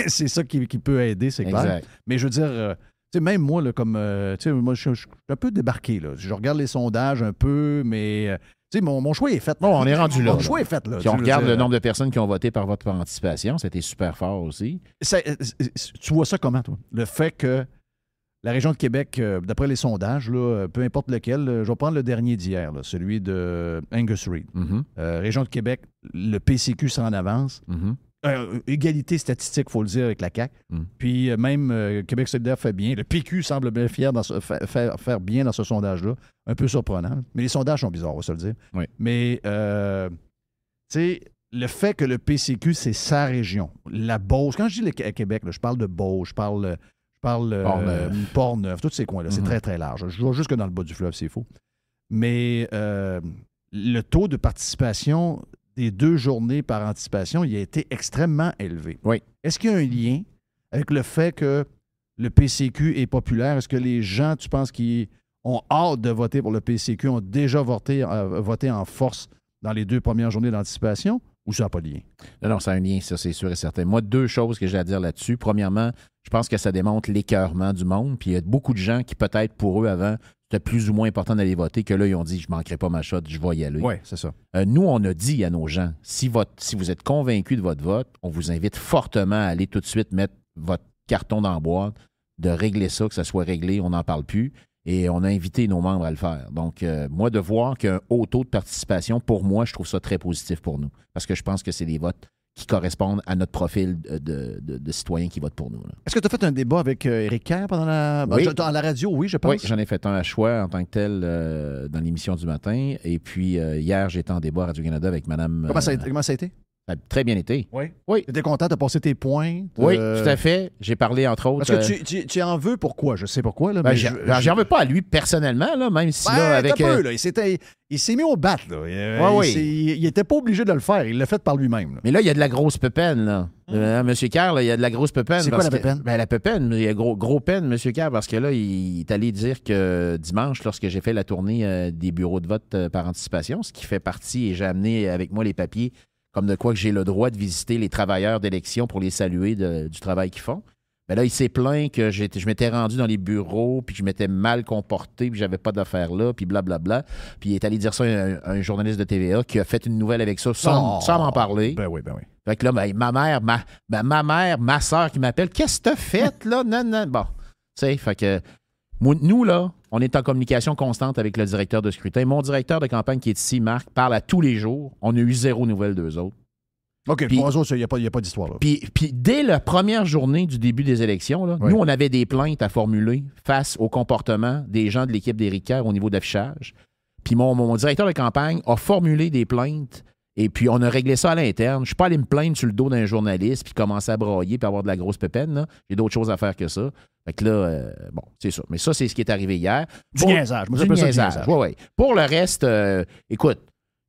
S2: C'est ça qui, peut aider, c'est clair. Mais je veux dire, euh, même moi, là, comme, euh, moi, je suis un peu débarqué. Là. Je regarde les sondages un peu, mais sais, mon, choix est fait. on est rendu là. Mon choix est fait. Là, si on regarde le euh, nombre de
S1: personnes qui ont voté par votre participation, c'était super fort aussi. Euh, euh,
S2: tu vois ça comment, toi? Le fait que la région de Québec, d'après les sondages, peu importe lequel, je vais prendre le dernier d'hier, celui de Angus Reid. Mm-hmm. région de Québec, le PCQ en avance. Mm-hmm. Euh, euh, égalité statistique, faut le dire, avec la CAQ. Mm. Puis euh, même Québec solidaire fait bien. Le PQ semble bien fier dans ce, faire, bien dans ce sondage-là. Un peu surprenant. Mais les sondages sont bizarres, on va se le dire. Mais, tu le fait que le PCQ, c'est sa région, la Beauce. Quand je dis le Québec, je parle de Beauce, je parle, je parle Port-Neuf, tous ces coins-là. C'est mm-hmm. très, très large. Je vois juste que dans le bas du fleuve, c'est faux. Mais le taux de participation des deux journées par anticipation, il a été extrêmement élevé. Oui. Est-ce qu'il y a un lien avec le fait que le PCQ est populaire? Est-ce que les gens, tu penses, qui ont hâte de voter pour le PCQ ont déjà voté, euh, voté en force dans les deux premières journées
S1: d'anticipation? Ou ça n'a pas de lien? Non, non, ça a un lien, ça, c'est sûr et certain. Moi, deux choses que j'ai à dire là-dessus. Premièrement, je pense que ça démontre l'écœurement du monde. Puis il y a beaucoup de gens qui, peut-être pour eux, avant, c'était plus ou moins important d'aller voter que là, ils ont dit, je manquerai pas ma shot, je vais y aller. Oui, c'est ça. Euh, nous, on a dit à nos gens, si, si vous êtes convaincu de votre vote, on vous invite fortement à aller tout de suite mettre votre carton dans la boîte, de régler ça, que ça soit réglé, on n'en parle plus. Et on a invité nos membres à le faire. Donc, euh, moi, de voir qu'un haut taux de participation, pour moi, je trouve ça très positif pour nous. Parce que je pense que c'est des votes qui correspondent à notre profil de, de, citoyen qui vote pour nous.
S2: Est-ce que tu as fait un débat avec Eric euh, Kerr pendant la, oui. Ah, la radio? Oui, je pense. Oui, j'en
S1: ai fait un à choix en tant que tel euh, dans l'émission du matin. Et puis euh, hier, j'étais en débat à Radio-Canada avec Madame. comment ça a été? très bien été.
S2: Oui. Oui. étais content, de passé tes points. Oui, euh, tout à fait.
S1: J'ai parlé, entre autres. Parce que euh, tu, en veux pourquoi? Je sais pourquoi. Là, ben, j'en veux pas à lui personnellement, même si ben, là, avec. Euh,
S2: il, s'est mis au bat. Il, n'était était pas obligé de le faire. Il l'a fait par lui-même.
S1: Mais là, il y a de la grosse pépène. Là. Hum. Hein, Monsieur Kerr, il y a de la grosse pépène. C'est quoi la pépène? ben, la pépène, il y a gros, gros peine, Monsieur Kerr, parce que là, il, est allé dire que dimanche, lorsque j'ai fait la tournée des bureaux de vote par anticipation, ce qui fait partie, et j'ai amené avec moi les papiers comme de quoi que j'ai le droit de visiter les travailleurs d'élection pour les saluer du travail qu'ils font. Mais là, il s'est plaint que je m'étais rendu dans les bureaux, puis que je m'étais mal comporté, puis j'avais pas d'affaires là, puis blablabla. Bla, bla. Puis il est allé dire ça à un, journaliste de TVA qui a fait une nouvelle avec ça oh! sans, m'en parler. Ben oui, ben oui. Fait que là, ben, ma mère, ma, ben, ma mère, ma soeur qui m'appelle, qu'est-ce que t'as fait là? Non, non, bon. Tu sais, fait que nous, là, on est en communication constante avec le directeur de scrutin. Mon directeur de campagne qui est ici, Marc, parle à tous les jours. On a eu zéro nouvelle d'eux autres. OK, il n'y a pas, d'histoire. Puis, dès la première journée du début des élections, nous, on avait des plaintes à formuler face au comportement des gens de l'équipe Kerr au niveau d'affichage. Puis mon, mon, directeur de campagne a formulé des plaintes et puis on a réglé ça à l'interne. Je ne suis pas allé me plaindre sur le dos d'un journaliste puis commencer à broyer puis avoir de la grosse pépine. J'ai d'autres choses à faire que ça. Fait que là, euh, bon, c'est ça. Mais ça, c'est ce qui est arrivé hier. Du Pour, niaisage. du Ça Pour le reste, euh, écoute,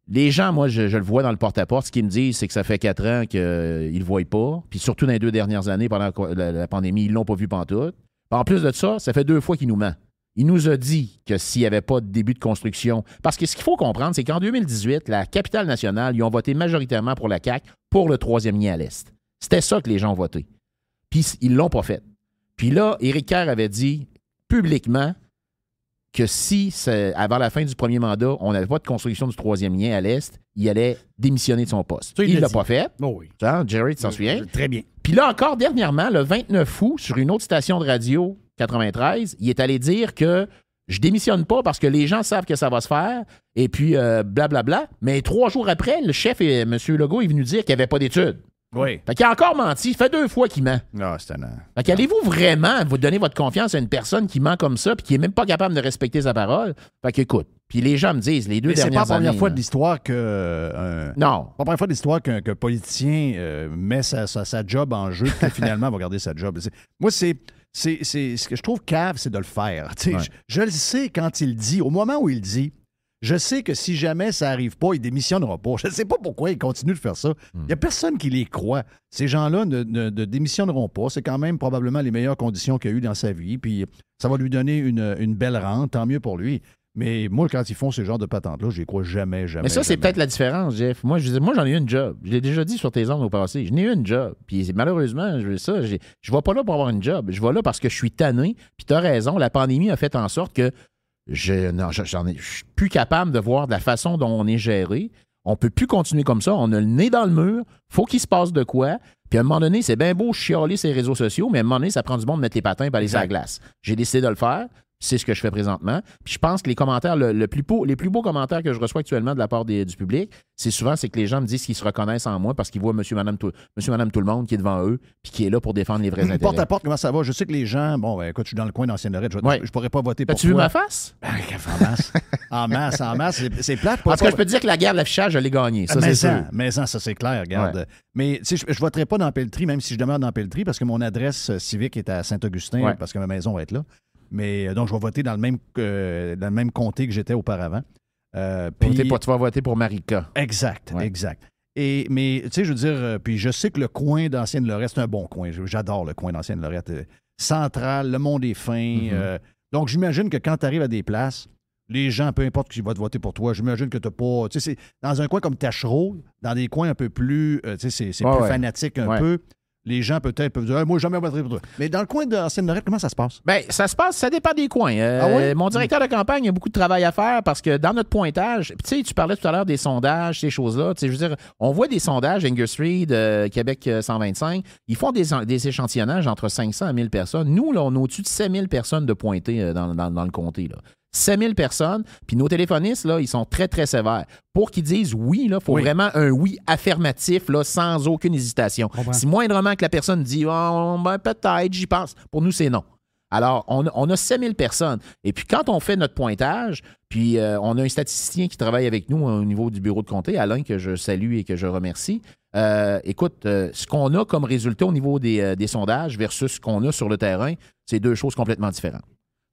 S1: les gens, moi, je, le vois dans le porte-à-porte, ce qu'ils me disent, c'est que ça fait quatre ans qu'ils ne le voient pas. Puis surtout dans les deux dernières années, pendant la, pandémie, ils ne l'ont pas vu pantoute. En plus de ça, ça fait deux fois qu'il nous ment. Il nous a dit que s'il n'y avait pas de début de construction, parce que ce qu'il faut comprendre, c'est qu'en 2018, la capitale nationale, ils ont voté majoritairement pour la CAC pour le troisième lien à l'Est. C'était ça que les gens ont voté. Puis ils ne l'ont pas fait. Puis là, Éric Kerr avait dit publiquement que si, avant la fin du premier mandat, on n'avait pas de construction du troisième lien à l'Est, il allait démissionner de son poste. il ne l'a pas fait. Oh oui. Jared s'en euh, euh, Très bien. Puis là, encore dernièrement, le 29 août, sur une autre station de radio, 93, il est allé dire que je démissionne pas parce que les gens savent que ça va se faire, et puis euh, blablabla. Mais trois jours après, le chef, et M. Legault, est venu dire qu'il n'y avait pas d'études. Oui. Fait qu'il a encore menti. Il fait deux fois qu'il ment. Non, ah, c'est un. Fait qu'allez-vous vraiment vous donner votre confiance à une personne qui ment comme ça puis qui est même pas capable de respecter sa parole? Fait qu'écoute. Puis les gens me disent, les deux dernières années... c'est pas la première fois de
S2: l'histoire que... Euh, non. pas la première fois de l'histoire qu'un que politicien euh, met sa, job en jeu puis finalement va garder sa job. Moi, c'est... C'est, ce que je trouve cave, c'est de le faire. je le sais quand il dit, au moment où il dit, je sais que si jamais ça n'arrive pas, il démissionnera pas. Je ne sais pas pourquoi il continue de faire ça. Hmm. Il n'y a personne qui les croit. Ces gens-là ne, démissionneront pas. C'est quand même probablement les meilleures conditions qu'il a eues dans sa vie. Puis ça va lui donner une, belle rente, tant mieux pour lui. Mais moi, quand ils font ce genre de patente là je les crois jamais, jamais. Mais ça,
S1: c'est peut-être la différence, Jeff. Moi, je moi, j'en ai eu une job. Je l'ai déjà dit sur tes ondes au passé. Je n'ai eu une job. Puis malheureusement, je, ça, je ne vais pas là pour avoir une job. Je vais là parce que je suis tanné. Puis tu as raison, la pandémie a fait en sorte que je n'en suis plus capable de voir de la façon dont on est géré. On peut plus continuer comme ça. On a le nez dans le mur. Faut qu'il se passe de quoi. Puis à un moment donné, c'est bien beau chialer ces réseaux sociaux, mais à un moment donné, ça prend du monde de mettre les patins et aller sur la glace. J'ai décidé de le faire. C'est ce que je fais présentement. Puis je pense que les commentaires, le, plus beau, les plus beaux commentaires que je reçois actuellement de la part des, du public, c'est souvent c'est que les gens me disent qu'ils se reconnaissent en moi parce qu'ils voient Monsieur, Madame, tout, Monsieur, Madame tout le monde qui est devant eux puis qui est là pour défendre les vrais hmm, intérêts. Porte à
S2: porte, comment ça va Je sais que les gens, bon, ben, écoute, je suis dans le coin d'ancienne je,
S1: je, pourrais pas voter pour. As-tu vu ma face
S2: En masse, en masse, en masse, c'est plate. Parce que je peux te dire que la guerre de l'affichage, je l'ai gagnée. Ça, mais, ça, ça, c'est clair. Regarde, mais je, je voterai pas dans Pelletrie, même si je demeure dans Pelletrie, parce que mon adresse euh, civique est à Saint-Augustin, parce que ma maison va être là. Mais euh, donc, je vais voter dans le même, le même comté que j'étais auparavant. Euh, tu vas voter pour Marika. Exact, exact. Et, mais, tu sais, je veux dire, euh, puis je sais que le coin d'Ancienne-Lorette, c'est un bon coin. J'adore le coin d'Ancienne-Lorette. Central, le monde est fin. donc, j'imagine que quand tu arrives à des places, les gens, peu importe qui va te voter pour toi, j'imagine que tu pas. Tu sais, dans un coin comme Tachereau, dans des coins un peu plus. tu sais, c'est plus fanatique un peu les gens peut-être peuvent dire ah, Moi, jamais voté pour toi. Mais dans le coin d'ancienne Lorette, comment ça se passe? Bien, ça se passe, ça dépend des
S1: coins. Euh, ah mon directeur de campagne a beaucoup de travail à faire parce que dans notre pointage, tu sais, tu parlais tout à l'heure des sondages, ces choses-là. Je veux dire, on voit des sondages, Angus Reid, euh, Québec 125, euh, ils font des, échantillonnages entre 500 et 1000 personnes. Nous, là, on a au-dessus de 7000 personnes de pointer dans, dans le comté. Là. 5000 personnes, puis nos téléphonistes, là, ils sont très, très sévères. Pour qu'ils disent oui, il faut vraiment un oui affirmatif, là, sans aucune hésitation. Si moindrement que la personne dit oh, ben, peut-être, j'y pense, pour nous, c'est non. Alors, on, on a 000 personnes. Et puis, quand on fait notre pointage, puis euh, on a un statisticien qui travaille avec nous euh, au niveau du bureau de comté, Alain, que je salue et que je remercie. Euh, écoute, ce qu'on a comme résultat au niveau des, des sondages versus ce qu'on a sur le terrain, c'est deux choses complètement différentes.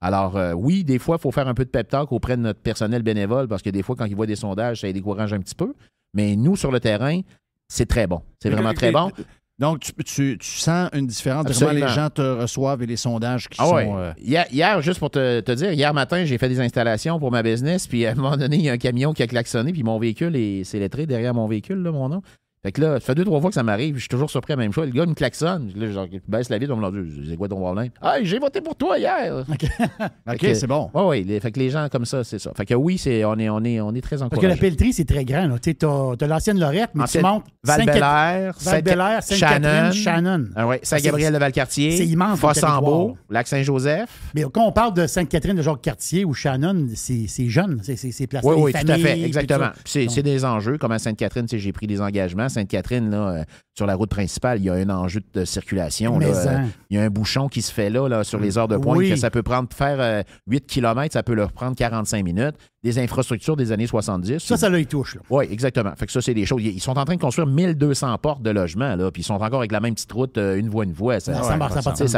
S1: Alors, euh, oui, des fois, il faut faire un peu de pep talk auprès de notre personnel bénévole parce que des fois, quand ils voient des sondages, ça les décourage un petit peu. Mais nous, sur le terrain, c'est très bon. C'est vraiment très bon.
S2: Donc, tu, sens une différence de comment les gens te reçoivent et les sondages qui ah sont. Euh
S1: hier, juste pour te, dire, hier matin, j'ai fait des installations pour ma business, puis à un moment donné, il y a un camion qui a klaxonné, puis mon véhicule, c'est lettré derrière mon véhicule, là, mon nom. Fait que là, ça fait deux, trois fois que ça m'arrive, je suis toujours surpris à la même chose. Le gars, me klaxonne. Là, genre, baisse la vie, on me l'a quoi ton
S3: Ah, j'ai voté pour toi hier!
S1: OK, c'est bon. Oui, fait que les gens comme ça, c'est ça. Fait que oui, on, est, on, est, on très encouragés. Parce que la
S3: pelleterie, c'est très grand. Tu as, l'ancienne Lorette, mais tu montes. Val-Bélair, val Sainte-Catherine, Shannon. Ah Saint-Gabriel-de-Valcartier. C'est immense. Fossambeau, Lac-Saint-Joseph. Mais quand on parle de Sainte-Catherine, de genre cartier ou Shannon, c'est jeune, c'est placé. Oui, oui, tout à fait. Exactement. C'est
S1: des enjeux. Comme à Sainte-Catherine, j'ai pris des engagements. Sainte-Catherine, euh, sur la route principale, il y a un enjeu de circulation. Hein. Euh, il y a un bouchon qui se fait là, là sur les heures de pointe, ça peut prendre, faire 8 euh, km, ça peut leur prendre 45 minutes des infrastructures des années 70. Ça, ça les touche. Oui, exactement. Fait que ça, c'est des choses. Ils sont en train de construire 1200 portes de logements là, puis ils sont encore avec la même petite route, euh, une voie, une voie. Ça n'a ah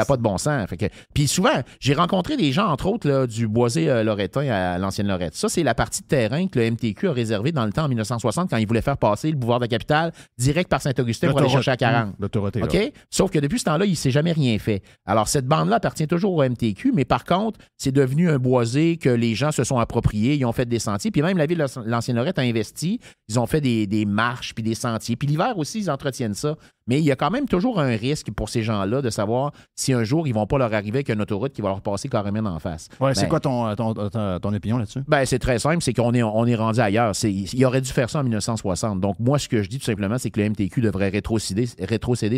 S1: pas, de bon sens. Puis souvent, j'ai rencontré des gens, entre autres, du Boisé-Loretin euh, à l'ancienne Lorette. Ça, c'est la partie de terrain que le MTQ a réservée dans le temps en 1960 quand il voulait faire passer le pouvoir de la capitale direct par Saint-Augustin pour aller chercher à 40.
S2: Mmh, OK?
S1: Sauf que depuis ce temps-là, il ne s'est jamais rien fait. Alors, cette bande-là appartient toujours au MTQ, mais par contre, c'est devenu un boisé que les gens se sont appropriés ont fait des sentiers. Puis même la ville de l'Ancienne-Lorette a investi. Ils ont fait des, des marches, puis des sentiers. Puis l'hiver aussi, ils entretiennent ça. Mais il y a quand même toujours un risque pour ces gens-là de savoir si un jour ils vont pas leur arriver avec une autoroute qui va leur passer carrément en face. Ouais, c'est ben, quoi euh, euh, ton, ton, opinion là-dessus? Ben, c'est très simple, c'est qu'on est, on est rendu ailleurs. C'est, il aurait dû faire ça en 1960. Donc, moi, ce que je dis tout simplement, c'est que le MTQ devrait rétrocéder,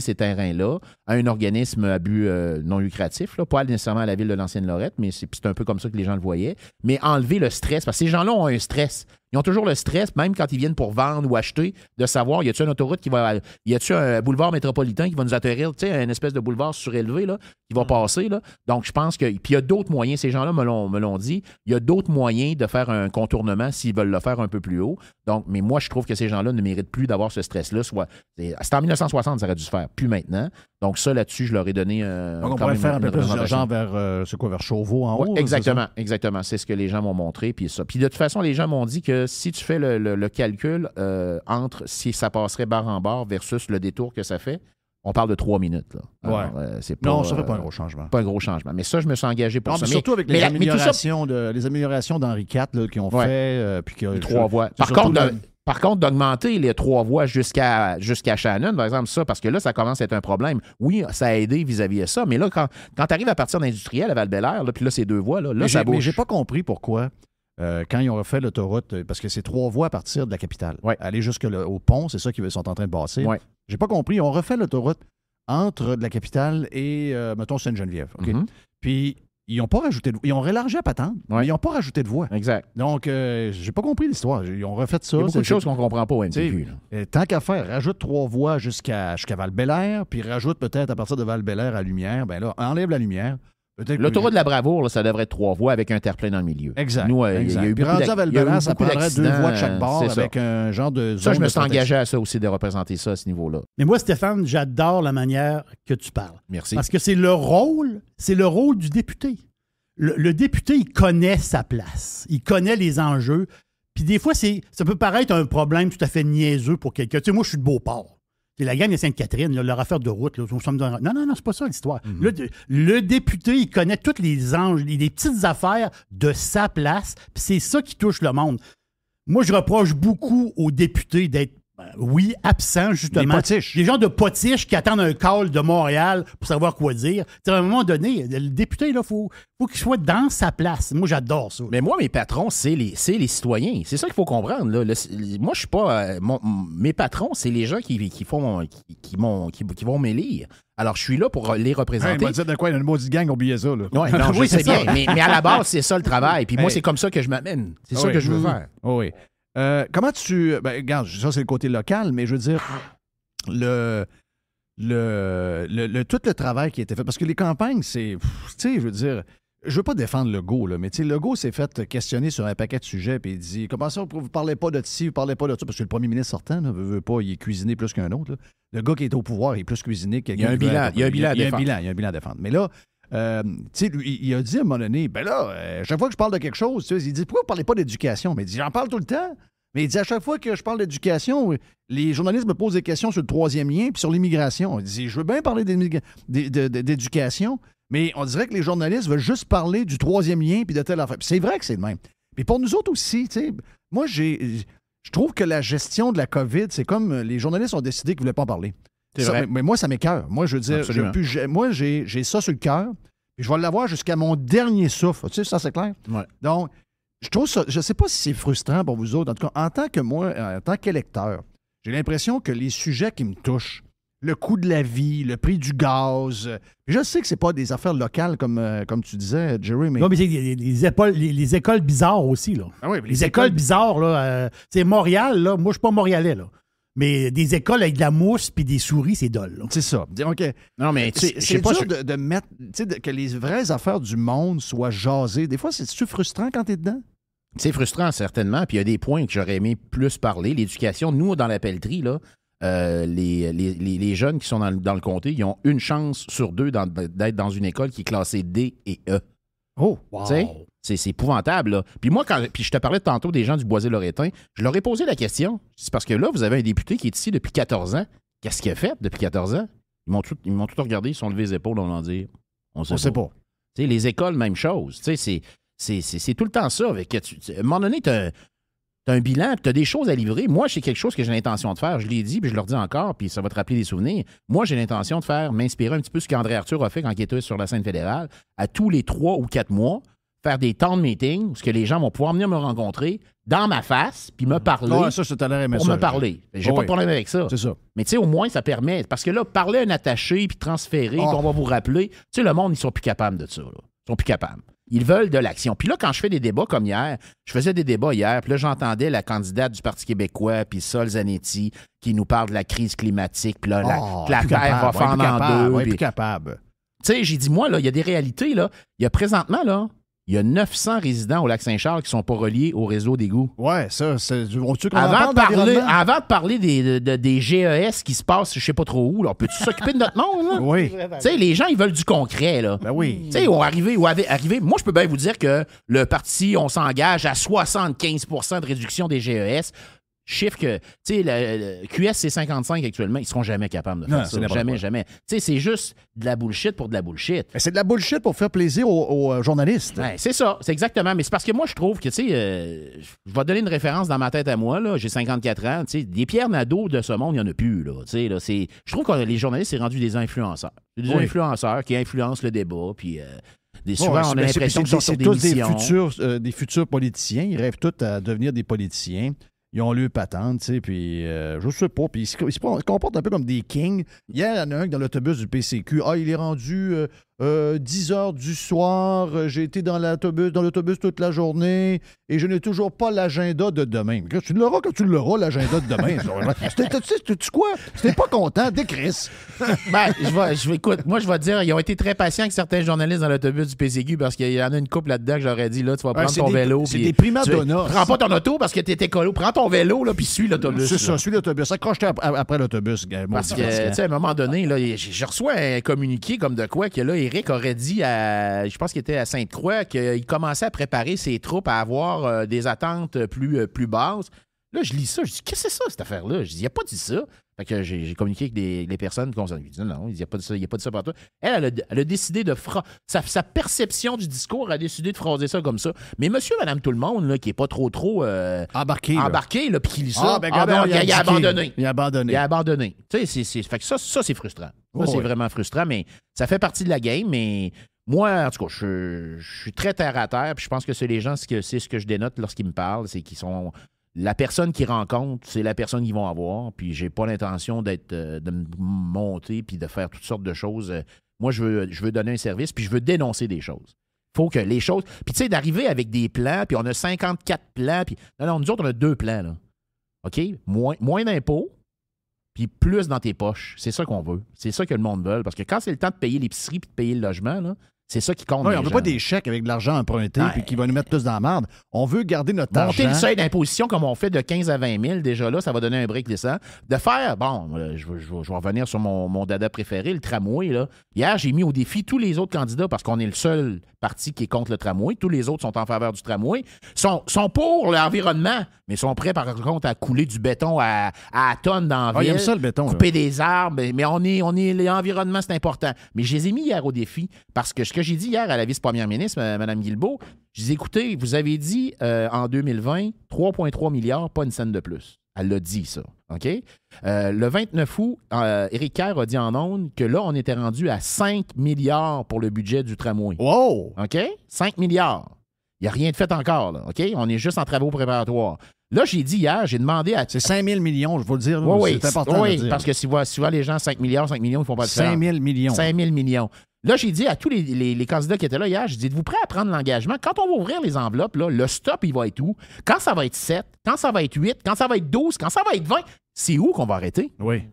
S1: ces terrains-là à un organisme à but euh, non lucratif, là, pas nécessairement à la ville de l'Ancienne Lorette, mais c'est, c'est un peu comme ça que les gens le voyaient. Mais enlever le stress, parce que ces gens-là ont un stress. Ils ont toujours le stress, même quand ils viennent pour vendre ou acheter, de savoir y a-t-il une autoroute qui va. Y a-t-il un boulevard métropolitain qui va nous atterrir, tu sais, une espèce de boulevard surélevé, là, va mm. passer. Là. Donc, je pense que. Puis il y a d'autres moyens, ces gens-là me l'ont dit, il y a d'autres moyens de faire un contournement s'ils veulent le faire un peu plus haut. Donc, mais moi, je trouve que ces gens-là ne méritent plus d'avoir ce stress-là. Soit, c'est en 1960, ça aurait dû se faire, plus maintenant. Donc, ça, là-dessus, je leur ai donné. Euh, on pourrait faire un peu plus d'argent
S2: vers, euh, quoi, vers Chauveau en haut? Exactement,
S1: exactement. C'est ce que les gens m'ont montré. Puis, ça. puis de toute façon, les gens m'ont dit que si tu fais le, calcul euh, entre si ça passerait barre en barre versus le détour que ça fait, on parle de trois minutes. Euh, non, ça fait pas un euh, gros changement. Pas un gros changement. Mais ça, je me suis engagé pour ça. surtout avec les, améliorations
S2: de, les, améliorations d'Henri IV qui ont fait. Euh, puis trois voies. Par contre,
S1: par contre, d'augmenter les trois voix jusqu'à, Shannon, par exemple, ça, parce que là, ça commence à être un problème. Oui, ça a aidé vis-à-vis de ça, mais là, quand, tu arrives à partir d'industriel à val puis là, c'est deux voies, là, là ça bouge. j'ai
S2: pas compris pourquoi. Euh, quand ils ont refait l'autoroute, euh, parce que c'est trois voies à partir de la capitale. Ouais. Aller jusqu'au pont, c'est ça qu'ils sont en train de passer. J'ai pas compris. On refait l'autoroute entre de la capitale et, euh, mettons, Sainte-Geneviève. Mm-hmm. Puis, ils n'ont pas rajouté de Ils ont rélargé à patente, mais ils n'ont pas rajouté de voies. Exact. Donc, j'ai pas compris l'histoire. Ils ont refait ça. C'est beaucoup de choses qu'on comprend pas au Tant qu'à faire, rajoute trois voies jusqu'à val belair puis rajoute peut-être à partir de val belair à Lumière. Ben là,
S1: enlève la lumière L'autoroute de la Bravoure, ça devrait être trois voies avec un terre-plein dans le milieu. Exact. Nous, euh, y à ça prendrait deux voies de chaque bord avec un genre de. ça, je me suis engagé à ça aussi, de
S3: représenter ça à ce niveau-là. Mais moi, Stéphane, j'adore la manière que tu parles. Merci. Parce que c'est le rôle, c'est le rôle du député. Le, député, il connaît sa place, il connaît les enjeux. Puis des fois, ça peut paraître un problème tout à fait niaiseux pour quelqu'un. Tu sais, moi, je suis de Beauport. C'est la gagne de Sainte-Catherine, leur affaire de route. sommes Non, non, non, c'est pas ça l'histoire. Mhm. le, député, il connaît toutes les anges, les petites affaires de sa place, puis c'est ça qui touche le monde. Moi, je reproche beaucoup aux députés d'être ben, oui, absent, justement. Des potiches. Des gens de potiches qui attendent un call de Montréal pour savoir quoi dire. à un moment donné, le député, il faut, faut qu'il soit dans sa place. Moi, j'adore ça. Mais moi, mes patrons,
S1: c'est les, les citoyens. C'est ça qu'il faut comprendre. moi, je suis pas. Euh, mes patrons, c'est les gens qui, font. qui, qui, vont m'élire. Alors, je suis là pour les représenter. dire de quoi, une maudite gang, oubliez ça. oui, c'est bien. Mais, à la base, c'est ça le travail. Puis moi, c'est comme ça que je m'amène.
S2: C'est ah ça que je veux mm-hmm. faire. Ah oui. Euh, comment tu. Ben, regarde, ça, c'est le côté local, mais je veux dire, le, le, le, tout le travail qui a été fait. Parce que les campagnes, c'est. Tu sais, je veux dire. Je veux pas défendre Legault, là, mais tu sais, Legault s'est fait questionner sur un paquet de sujets, puis il dit Comment ça, vous parlez pas de ci, vous parlez pas de ça Parce que le premier ministre sortant, ne veut, pas, il est cuisiné plus qu'un autre. Le gars qui est au pouvoir, il est plus cuisiné qu'un quelqu'un. Il y a un bilan, il y a un bilan à défendre. Il y a un bilan à défendre. Mais là, euh, il a dit à un moment donné, ben là, euh, chaque fois que je parle de quelque chose, il dit, pourquoi vous ne parlez pas d'éducation? Mais il dit, j'en parle tout le temps. Mais il dit, à chaque fois que je parle d'éducation, euh, les journalistes me posent des questions sur le troisième lien, puis sur l'immigration. Il dit, je veux bien parler d'éducation, mais on dirait que les journalistes veulent juste parler du troisième lien, puis de telle affaire. c'est vrai que c'est le même. Mais pour nous autres aussi, moi, je trouve que la gestion de la COVID, c'est comme les journalistes ont décidé qu'ils ne voulaient pas en parler. Mais, moi, ça m'écœure. Moi, je veux dire, moi, j'ai ça sur le cœur, je vais l'avoir jusqu'à mon dernier souffle. Tu sais, ça, c'est clair? Donc, je trouve ça, je ne sais pas si c'est frustrant pour vous autres. En tout cas, en tant que moi, euh, en tant qu'électeur, j'ai l'impression que les sujets qui me touchent, le coût de la vie, le prix du gaz. Euh, je sais que c'est pas des
S3: affaires locales comme, euh, comme tu disais, Jerry, mais... Non, mais c'est les, les, écoles bizarres aussi, là. Ah les, écoles... bizarres, là. c'est Montréal, là. Moi, je suis pas montréalais, là. Mais des écoles avec de la mousse puis des souris, c'est dol. C'est ça. Non,
S2: mais c'est pas de,
S3: mettre.
S1: que les vraies affaires du monde soient jasées. Des fois, c'est-tu frustrant quand t'es dedans? C'est frustrant, certainement. Puis il y a des points que j'aurais aimé plus parler. L'éducation, nous, dans la pelleterie, là, euh, les, les, jeunes qui sont dans, le comté, ils ont une chance sur deux d'être dans, une école qui est classée D et E. Oh, wow. C'est épouvantable. Là. Puis moi, quand puis je te parlais tantôt des gens du Boisé-Loretin, je leur ai posé la question. C'est parce que là, vous avez un député qui est ici depuis 14 ans. Qu'est-ce qu'il a fait depuis 14 ans? Ils m'ont tout, regardé, ils sont levés les épaules, on en dit. On sait pas. Sait les écoles, même chose. C'est tout le temps ça. Avec, à un moment donné, tu as, un bilan, tu as des choses à livrer. Moi, j'ai quelque chose que j'ai l'intention de faire. Je l'ai dit, puis je le redis encore, puis ça va te rappeler des souvenirs. Moi, j'ai l'intention de faire, m'inspirer un petit peu ce qu'André Arthur a fait quand il était sur la scène fédérale. À tous les trois ou quatre mois, faire des temps de meeting où que les gens vont pouvoir venir me rencontrer dans ma face puis me mhm. parler. ça, pour me parler. J'ai pas de problème avec ça. C'est ça. Mais tu sais, au moins, ça permet. Parce que là, parler à un attaché puis transférer, puis ah. on va vous rappeler. Tu sais, le monde, ils sont plus capables de ça. Ils sont plus capables. Ils veulent de l'action. Puis là, quand je fais des débats comme hier, je faisais des débats hier, puis là, j'entendais la candidate du Parti québécois, puis Sol Zanetti, qui nous parle de la crise climatique, puis là, la, Terre ah, va fendre en deux. Tu sais, j'ai dit, moi, là, il y a des réalités, là. Il y a présentement, là, il y a 900 résidents au lac Saint-Charles qui ne sont pas reliés au réseau d'égouts. Ouais, ça, c'est. Avant, de parler, avant de parler des, GES e qui se passent, je ne sais pas trop où, on peut-tu s'occuper de notre monde? Oui. Tu sais, les gens, ils veulent du concret, là. Ben oui. Tu sais, on arrivé, ou arrivé. Moi, je peux bien vous dire que le parti, on s'engage à 75 de réduction des GES chiffre que, tu sais, QS, c'est 55 actuellement, ils seront jamais capables de faire ça. Jamais, jamais. Tu sais, c'est juste de la bullshit pour de la bullshit. C'est de la bullshit pour faire plaisir aux, euh, journalistes. c'est ça, c'est exactement. Mais c'est parce que moi, je trouve que, tu sais, euh, je vais donner une référence dans ma tête à moi, là, j'ai 54 ans, tu sais, des pierres Nadeau de ce monde, il n'y en a plus, là. Tu sais, là, c'est... Je trouve que les journalistes, c'est rendu des influenceurs. Des influenceurs qui influencent le débat, puis... Euh, des, souvent, on a l'impression que c'est tous des futurs,
S2: des futurs politiciens. Ils rêvent tous à devenir des politiciens. Ils ont lu patente, tu sais, puis je euh, je sais pas. Puis ils se, comportent un peu comme des kings. Hier, il y en a un dans l'autobus du PCQ. Ah, il est rendu euh, euh, 10 heures du soir, euh, j'ai été dans l'autobus, dans l'autobus toute la journée et je n'ai toujours pas l'agenda de demain. Tu l'auras quand tu l'auras, l'agenda de demain. C'était quoi?
S1: C'était pas content, décris. ben, je vais, je vais, écoute, moi, je vais te dire, ils ont été très patients avec certains journalistes dans l'autobus du PCQ parce qu'il y en a une couple là-dedans que j'aurais dit, là, tu vas prendre ton vélo. C'est des d'honneur. Prends pas ton auto parce que t'étais colo. Prends ton vélo, là, puis suis l'autobus. C'est ça, suis l'autobus. Accroche-toi après l'autobus. Parce que, tu sais, à un moment donné, là, je reçois un communiqué comme de quoi que là, Eric aurait dit, à, je pense qu'il était à Sainte-Croix, qu'il commençait à préparer ses troupes à avoir euh, des attentes plus, euh, plus basses. Là, je lis ça, je dis, qu'est-ce que c'est ça, cette affaire-là? Je dis, il n'a pas dit ça. Fait que j'ai communiqué avec des, les personnes concernées. dit. non, il n'y a pas de ça, il a pas de ça Elle, elle a, décidé de fra sa, perception du discours a décidé de phraser ça comme ça. Mais monsieur, madame, tout le monde, là, qui n'est pas trop, trop euh, embarqué, embarqué, là, puis qui lit ça, ben, il, a, abandonné. Il a abandonné. Il a abandonné. c'est, fait que ça, ça c'est frustrant. Ça, c'est vraiment frustrant, mais ça fait partie de la game, mais moi, en tout cas, je, suis très terre à terre, puis je pense que c'est les gens, c'est ce que je dénote lorsqu'ils me parlent, c'est qu'ils sont la personne qu'ils rencontrent, c'est la personne qu'ils vont avoir. Puis j'ai pas l'intention d'être euh, de me monter puis de faire toutes sortes de choses. Euh, moi, je veux, je veux donner un service, puis je veux dénoncer des choses. faut que les choses. Puis tu sais, d'arriver avec des plans, puis on a 54 plans, puis. Non, non, nous autres, on a deux plans, là. OK? Moins, moins d'impôts, puis plus dans tes poches. C'est ça qu'on veut. C'est ça que le monde veut. Parce que quand c'est le temps de payer l'épicerie puis de payer le logement, là, c'est ça qui compte. Oui, on ne veut pas des
S2: chèques avec de l'argent emprunté et puis qui va nous mettre tous dans la merde. On veut garder notre Monter Monter le seuil
S1: d'imposition comme on fait de 15 à 20 000, déjà là, ça va donner un brick descend. De faire, bon, euh, je, vais revenir sur mon, mon, dada préféré, le tramway. Là. Hier, j'ai mis au défi tous les autres candidats parce qu'on est le seul parti qui est contre le tramway. Tous les autres sont en faveur du tramway. sont, sont pour l'environnement, mais sont prêts par contre à couler du béton à, tonnes dans ah, couper des arbres. Mais on est, on est l'environnement, c'est important. Mais je les ai mis hier au défi parce que je ce que j'ai dit hier à la vice-première ministre, euh, Mme Guilbeault, je dis écoutez, vous avez dit euh, en 2020 3,3 milliards, pas une scène de plus. Elle l'a dit, ça. OK? Euh, le 29 août, euh, Éric Kerr a dit en ondes que là, on était rendu à 5 milliards pour le budget du tramway. Wow! OK? 5 milliards. Il n'y a rien de fait encore, là. OK? On est juste en travaux préparatoires. Là, j'ai dit hier, j'ai demandé à. C'est 5 000 millions, je vais le dire. Oui, oui, c'est important. Oui, parce que si voyez les gens, 5 milliards, 5 millions, ils ne font pas de 5 000 millions. 5 000 millions. Là, j'ai dit à tous les, candidats qui étaient là hier, j'ai dit, vous prêts à prendre l'engagement? Quand on va ouvrir les enveloppes, le stop, il va être où? Quand ça va être 7, quand ça va être 8, quand ça va être 12, quand ça va être 20, c'est où qu'on va arrêter? Oui.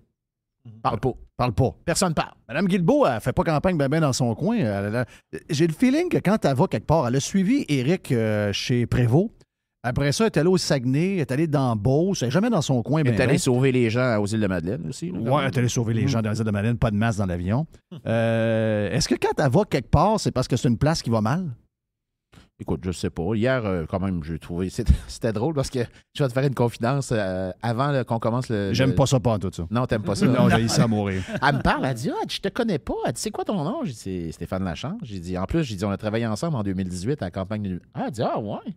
S1: Parle pas. Parle pas. Personne parle. Madame Guilbeault, elle fait pas campagne ben, ben dans son coin.
S2: J'ai le feeling que quand elle va quelque part, elle a suivi Eric euh, chez Prévost. Après ça, elle est allée au Saguenay, elle est allée dans Beauce, elle jamais dans son coin. Elle est ben allée
S1: sauver les gens aux îles de Madeleine
S2: aussi. Oui, elle est allée sauver les gens dans les îles de Madeleine, pas de masse dans l'avion. Hmm. Euh, est-ce que quand elle va quelque
S1: part, c'est parce que c'est une place qui va mal? Écoute, je sais pas. Hier, euh, quand même, j'ai trouvé. C'était drôle parce que je vais te faire une confidence euh, avant qu'on commence le. J'aime pas ça, pas en tout ça. Non, t'aimes pas ça. non, j'ai ça à mourir. Elle me parle, elle dit Ah, je te connais pas. Elle dit C'est quoi ton nom J'ai dit Stéphane Lachance. J'ai dit En plus, j'ai dit On a travaillé ensemble en 2018 à la campagne. Ah, elle dit Ah, ouais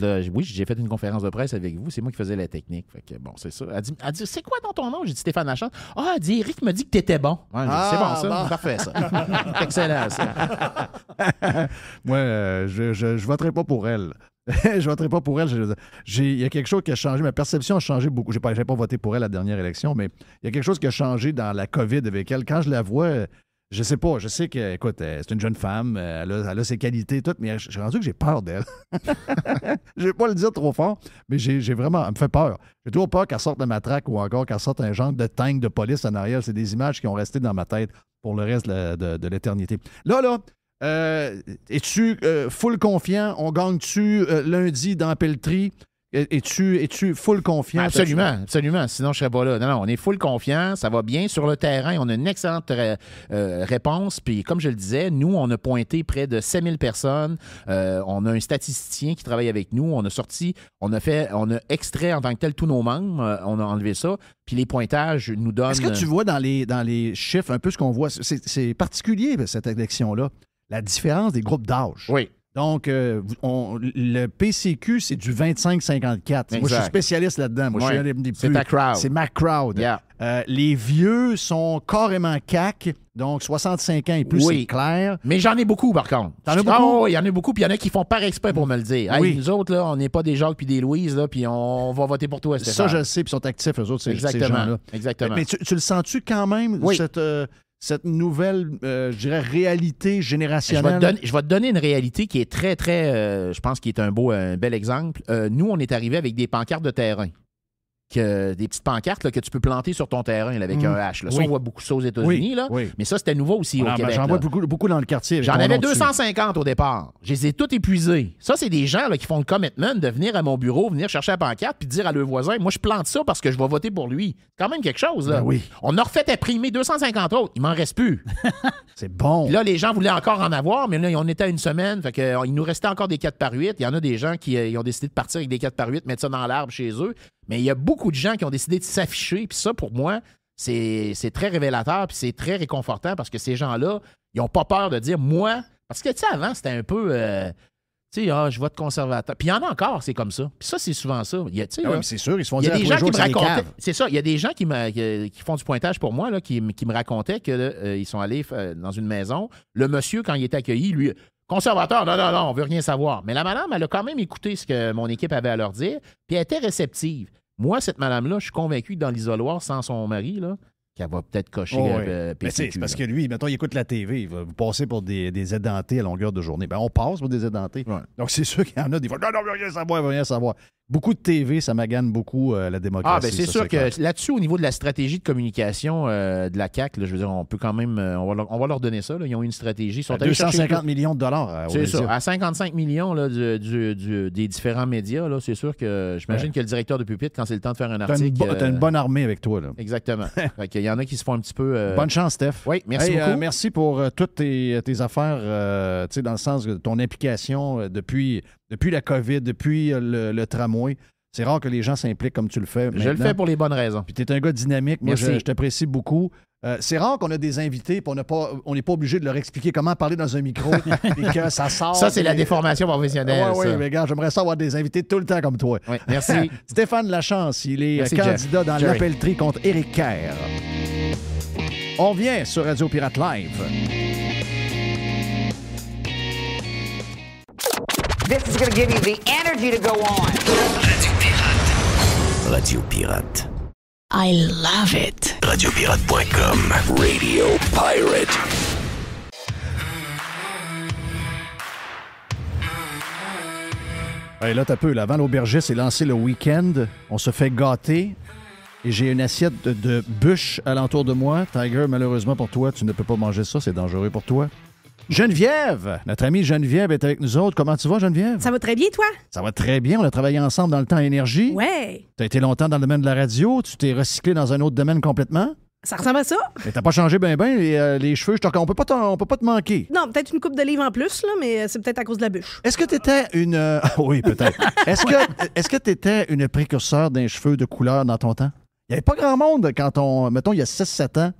S1: là, oui, j'ai fait une conférence de presse avec vous. C'est moi qui faisais la technique. Fait que bon, c'est ça. Elle dit, c'est quoi dans ton nom? J'ai dit Stéphane Lachance. Ah, elle dit, Eric me dit que t'étais bon. c'est bon, ah, ça. Parfait, ça. Excellent, ça.
S2: moi, euh, je, je, voterai pas pour elle. je voterai pas pour elle. Il y a quelque chose qui a changé. Ma perception a changé beaucoup. Je n'ai pas, pas voté pour elle la dernière élection, mais il y a quelque chose qui a changé dans la COVID avec elle. Quand je la vois, je sais pas. Je sais que, écoute, euh, c'est une jeune femme, euh, elle a, ses qualités et mais je suis rendu que j'ai peur d'elle. je vais pas le dire trop fort, mais j'ai vraiment. Elle me fait peur. J'ai toujours peur qu'elle sorte de ma traque ou encore qu'elle sorte un genre de tank de police en arrière. C'est des images qui ont resté dans ma tête pour le reste de, l'éternité. Là, là, euh, es-tu full confiant? On gagne-tu lundi dans Pelletrie? Es-tu es full confiant? Ben, absolument,
S1: absolument. Sinon, je serais pas là. Non, non, on est full confiant. Ça va bien sur le terrain. On a une excellente euh, euh, réponse. Puis, comme je le disais, nous, on a pointé près de 5000 personnes. Euh, on a un statisticien qui travaille avec nous. On a sorti, on a fait, on a extrait en tant que tel tous nos membres. on a enlevé ça. Puis, les pointages nous donnent. Est-ce que tu vois dans les, dans les chiffres un peu ce qu'on voit? C'est particulier, cette élection-là.
S2: La différence des groupes d'âge. Oui. Donc, euh, on, le PCQ, c'est du 25-54. Moi, je suis spécialiste là-dedans. Moi, je suis des plus... C'est Mac crowd. C'est ma crowd. Euh, les vieux sont carrément cac. Donc, 65 ans et plus, c'est
S1: clair. Mais j'en ai beaucoup, par contre. Ah, il y en a beaucoup, puis il y en a qui font par exprès pour me le dire. nous autres, là, on n'est pas des Jacques puis des Louise, là, puis on va voter pour toi, Ça, je sais, puis ils sont actifs, eux autres, ces, Exactement. gens-là. Exactement. Mais,
S2: tu, le sens-tu quand même, cette, euh, cette nouvelle, euh, je dirais, réalité générationnelle.
S1: Je vais, donner, te donner une réalité qui est très, très, euh, je pense, qui est un beau, un bel exemple. Euh, nous, on est arrivé avec des pancartes de terrain des petites pancartes que tu peux planter sur ton terrain avec mm. un H. Là. Ça, on voit beaucoup ça aux États-Unis. Mais ça, c'était nouveau aussi au ah, ben, Québec. J'en vois
S2: beaucoup, beaucoup, dans le quartier. J'en avais
S1: 250 au départ. Je les ai toutes épuisées. Ça, c'est des gens qui font le commitment de venir à mon bureau, venir chercher la pancarte puis dire à leur voisin Moi, je plante ça parce que je vais voter pour lui. C'est quand même quelque chose. Ben on a refait imprimer 250 autres. Il m'en reste plus. c'est bon. là, les gens voulaient encore en avoir, mais là, on était à une semaine. Euh, il nous restait encore des 4 par 8. Il y en a des gens qui euh, ont décidé de partir avec des 4 par 8, mettre ça dans l'arbre chez eux. Mais il y a beaucoup de gens qui ont décidé de s'afficher. Puis ça, pour moi, c'est très révélateur. Puis c'est très réconfortant parce que ces gens-là, ils n'ont pas peur de dire moi. Parce que, tu sais, avant, c'était un peu. Euh, tu sais, ah, je vote conservateur. Puis il y en a encore, c'est comme ça. Puis ça, c'est souvent ça. Il y ah c'est sûr, ils se des gens qui C'est ça, il y a des gens qui, qui font du pointage pour moi, là, qui, me racontaient qu'ils euh, ils sont allés euh, dans une maison. Le monsieur, quand il est accueilli, lui, Conservateur, non, non, non, on veut rien savoir. Mais la madame, elle a quand même écouté ce que mon équipe avait à leur dire, puis elle était réceptive. Moi, cette madame-là, je suis convaincu que dans l'isoloir sans son mari, là, qu'elle va peut-être cocher. Euh, euh, ben, c'est parce que
S2: lui, mettons, il écoute la TV, il va vous passer pour des, des édentés à longueur de journée. Ben, on passe pour des édentés. Donc, c'est sûr qu'il y en a des fois, non, non, va, rien savoir, Beaucoup de TV, ça magane beaucoup euh, la démocratie. Ah, ben c'est sûr que
S1: là-dessus, au niveau de la stratégie de communication de la CAC, je veux dire, on peut quand même, on va, leur, donner ça. Ils ont une stratégie. Sont à 250
S2: millions de dollars. C'est sûr. À
S1: 55 millions des différents médias, c'est sûr que j'imagine que le directeur de pupitre, quand c'est le temps de faire un article. T'as une, une, bonne armée avec toi. Là. Exactement. Il y en a qui se font un petit peu. Euh, Bonne chance, Steph. Oui, merci euh, beaucoup. merci pour euh, toutes tes,
S2: affaires, tu dans le sens de ton implication depuis, depuis la COVID, depuis le, tramway. C'est rare que les gens s'impliquent comme tu le fais. Je le fais pour les bonnes raisons. Puis tu es un gars dynamique. Moi, je, je t'apprécie beaucoup. Euh, c'est rare qu'on a des invités et on n'est pas, obligé de leur expliquer comment parler dans un
S1: micro et que ça sort. Ça, c'est la déformation professionnelle. Oui, oui, mais gars,
S2: j'aimerais ça avoir des invités tout le temps comme toi. merci.
S1: Stéphane Lachance,
S2: il est euh, candidat dans l'appel tri contre Éric Kerr. On vient sur Radio Pirate Live.
S3: This is going to give you the energy to go on. Radio
S4: Pirate. Radio Pirate. I love it. Radiopirate.com Radio Pirate.
S2: Hey, là, t'as peu. L'avant Avant l'aubergiste s'est lancé le week-end. On se fait gâter. Et j'ai une assiette de, de bûches alentour de moi. Tiger, malheureusement pour toi, tu ne peux pas manger ça. C'est dangereux pour toi. Geneviève, notre amie Geneviève est avec nous autres. Comment tu vas, Geneviève? Ça va très bien, toi? Ça va très bien. On a travaillé ensemble dans le temps énergie. Ouais. Tu été longtemps dans le domaine de la radio. Tu t'es recyclé dans un autre domaine complètement. Ça ressemble à ça. Mais t'as pas changé ben ben les, euh, cheveux. on, peut pas on peut pas te manquer.
S4: Non, peut-être une coupe de livres en plus, là, mais euh, c'est peut-être à cause de la bûche. Est-ce que t'étais
S2: une... Euh, oui, peut-être. Est-ce que est-ce que t'étais une précurseur d'un cheveu de couleur dans ton temps? Il y avait pas grand monde quand on... Mettons, il y a 6-7 ans,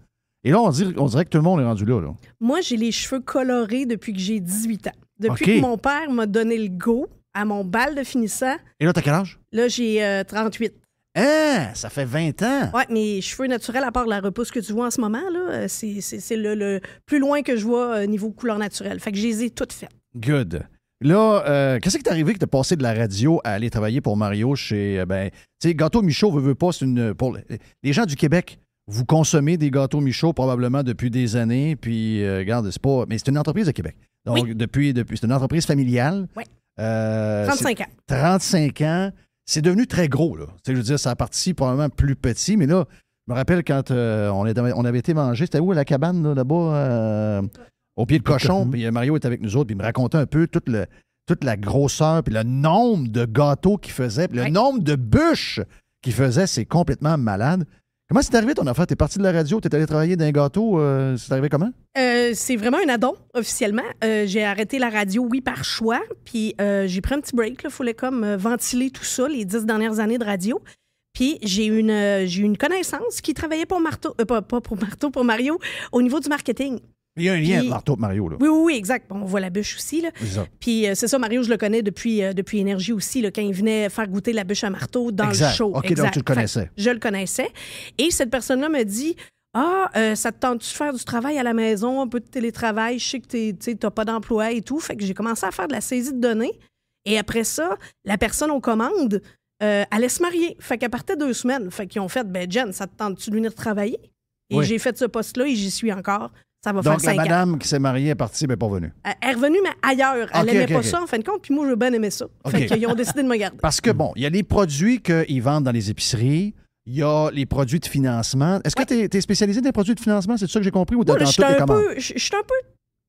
S2: et là, on, dirait que tout le monde est rendu là.
S4: Moi, j'ai les cheveux colorés depuis que j'ai 18 ans. Depuis que mon père m'a donné le go à mon bal de finissant. Et là, t'as quel âge? Là, j'ai 38.
S2: Ah, euh, hein? ça fait 20
S4: ans. Ouais, mes cheveux naturels, à part la repousse que tu vois en ce moment, là, euh, c'est, le, plus loin que je vois euh, niveau couleur naturelle. Fait que je les ai toutes faites.
S2: Good. Là, qu'est-ce qui t'est arrivé que t'as passé de la radio à aller travailler pour Mario chez, ben, tu sais, Gâteau Michaud veut, veut pas, c'est une, pour les gens du Québec, vous consommez des gâteaux Michaud probablement depuis des années, puis euh, c'est Mais c'est une entreprise de Québec. Donc, depuis, depuis, c'est une entreprise familiale. Oui. 35 euh, ans. 35 ans. C'est devenu très gros, là. je veux dire, ça a parti probablement plus petit, mais là, je me rappelle quand euh, on, on, avait été manger, c'était où à la cabane, là-bas, au pied de cochon, puis Mario était avec nous autres, puis il me racontait un peu toute, toute la grosseur, puis le nombre de gâteaux qu'il faisait, le nombre de bûches qu'il faisait, c'est complètement malade. Comment c'est arrivé ton affaire? T'es parti de la radio, t'es allé travailler d'un gâteau. Euh, c'est arrivé comment?
S4: Euh, c'est vraiment un addon, officiellement. Euh, j'ai arrêté la radio, oui, par choix. Puis j'ai pris un petit break. Il fallait comme ventiler tout ça, les dix dernières années de radio. Puis j'ai une, j'ai une connaissance qui travaillait pour Marteau, pas, pour Marteau, pour Mario, au niveau du marketing. Il y a un lien marteau Mario. Là. Oui, oui, exact. on voit la bûche aussi. Là. Puis euh, c'est ça, Mario, je le connais depuis, euh, depuis Énergie aussi, là, quand il venait faire goûter la bûche à marteau dans le show. OK, donc tu le connaissais. je le connaissais. Et cette personne-là me dit Ah, euh, ça te tente-tu de faire du travail à la maison, un peu de télétravail Je sais que tu n'as pas d'emploi et tout. Fait que j'ai commencé à faire de la saisie de données. Et après ça, la personne aux commandes allait se marier. Fait partir de deux semaines. Fait qu'ils ont fait Ben, Jen, ça te tente-tu de venir travailler Et j'ai fait ce poste-là et j'y suis encore. Ça va Donc, la madame
S2: qui s'est mariée est partie, mais pas venue.
S4: Elle est revenue, mais ailleurs. Elle n'aimait pas ça, en fin de compte, puis moi, veux bien aimer ça. Fait qu'ils ont décidé de me garder.
S2: Parce que, bon, il y a les produits qu'ils vendent dans les épiceries. Il y a les produits de financement. Est-ce que tu es, spécialisé dans les produits de financement? C'est ça que j'ai compris ou Je suis un peu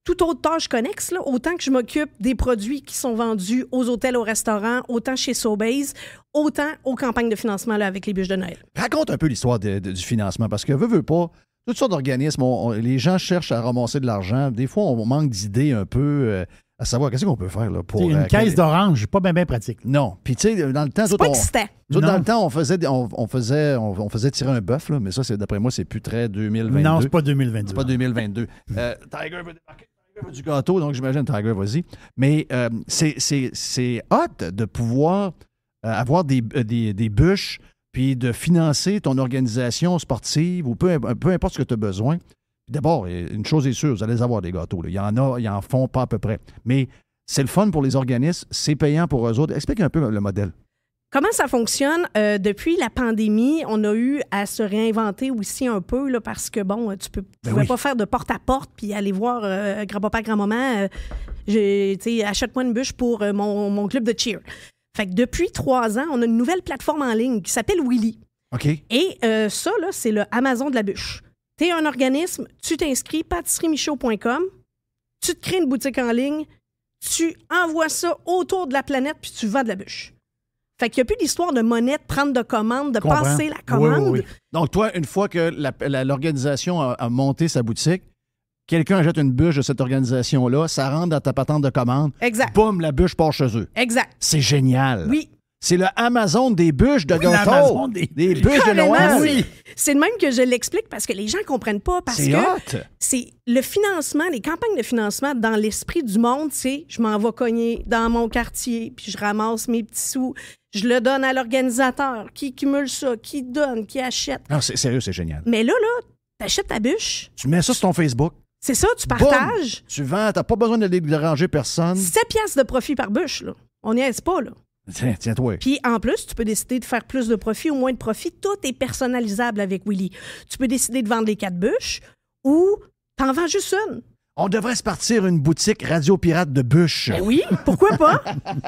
S4: tout autre tâche connexe, là, autant que je m'occupe des produits qui sont vendus aux hôtels, aux restaurants, autant chez Sobeys, autant aux campagnes de financement avec les bûches de Noël.
S2: Raconte un peu l'histoire du financement, parce que veux, veux pas, toutes sortes d'organismes. les gens cherchent à ramasser de l'argent. Des fois, on manque d'idées un peu. Euh, à savoir, qu'est-ce qu'on peut faire là, pour. une euh, caisse
S3: d'orange, pas bien pratique. Non. Puis, tu sais, dans le temps. dans le
S2: temps, on faisait, on, faisait, on, faisait tirer un bœuf, mais ça, d'après moi, c'est plus très 2022. Non, c'est pas 2022. C'est pas 2022. Euh, Tiger veut du gâteau, donc j'imagine Tiger, vas-y. Mais c'est hot de pouvoir avoir des, des, des, bûches puis de financer ton organisation sportive ou peu, peu importe ce que tu as besoin. D'abord, une chose est sûre, vous allez avoir des gâteaux. Il y en a, ils en font pas à peu près. Mais c'est le fun pour les organismes, c'est payant pour eux autres. Explique un peu le modèle.
S4: Comment ça fonctionne? Euh, depuis la pandémie, on a eu à se réinventer aussi un peu là, parce que, bon, tu ne ben pas faire de porte-à-porte puis aller voir euh, grand-papa, grand-maman, à euh, achète-moi une bûche pour mon, mon, club de cheer. Fait que depuis trois ans, on a une nouvelle plateforme en ligne qui s'appelle Willy. OK. Et euh, ça, là, c'est le Amazon de la bûche. T'es un organisme, tu t'inscris, patisserie-michaud.com, tu te crées une boutique en ligne, tu envoies ça autour de la planète, puis tu vends de la bûche. Fait qu'il n'y a plus d'histoire de monnaie, de prendre de commandes, de passer la commande.
S2: Donc, toi, une fois que l'organisation a monté sa boutique, quelqu'un jette une bûche de cette organisation-là, ça rentre dans ta patente de commande. Exact. Boum, la bûche part chez eux. Exact. C'est génial. Oui. C'est le Amazon des bûches de oui, Des... des, bûches de Noël. Oui.
S4: C'est le même que je l'explique parce que les gens ne comprennent pas. Parce que c'est le financement, les campagnes de financement dans l'esprit du monde, c'est je m'en vais cogner dans mon quartier, puis je ramasse mes petits sous, je le donne à l'organisateur, qui cumule ça, qui donne, qui achète.
S2: Non, c'est sérieux, c'est génial.
S4: Mais là, là, t'achètes ta bûche. Tu mets ça sur ton Facebook. C'est ça, tu partages. tu vends, t'as pas besoin de déranger personne. 7 piastres de profit par bûche, là. On n'y est pas, là.
S2: Tiens, tiens-toi.
S4: Puis en plus, tu peux décider de faire plus de profit ou moins de profit. Tout est personnalisable avec Willy. Tu peux décider de vendre les quatre bûches ou t'en vends juste une.
S2: On devrait se partir une boutique Radio Pirate de bûches. Ben oui, pourquoi pas?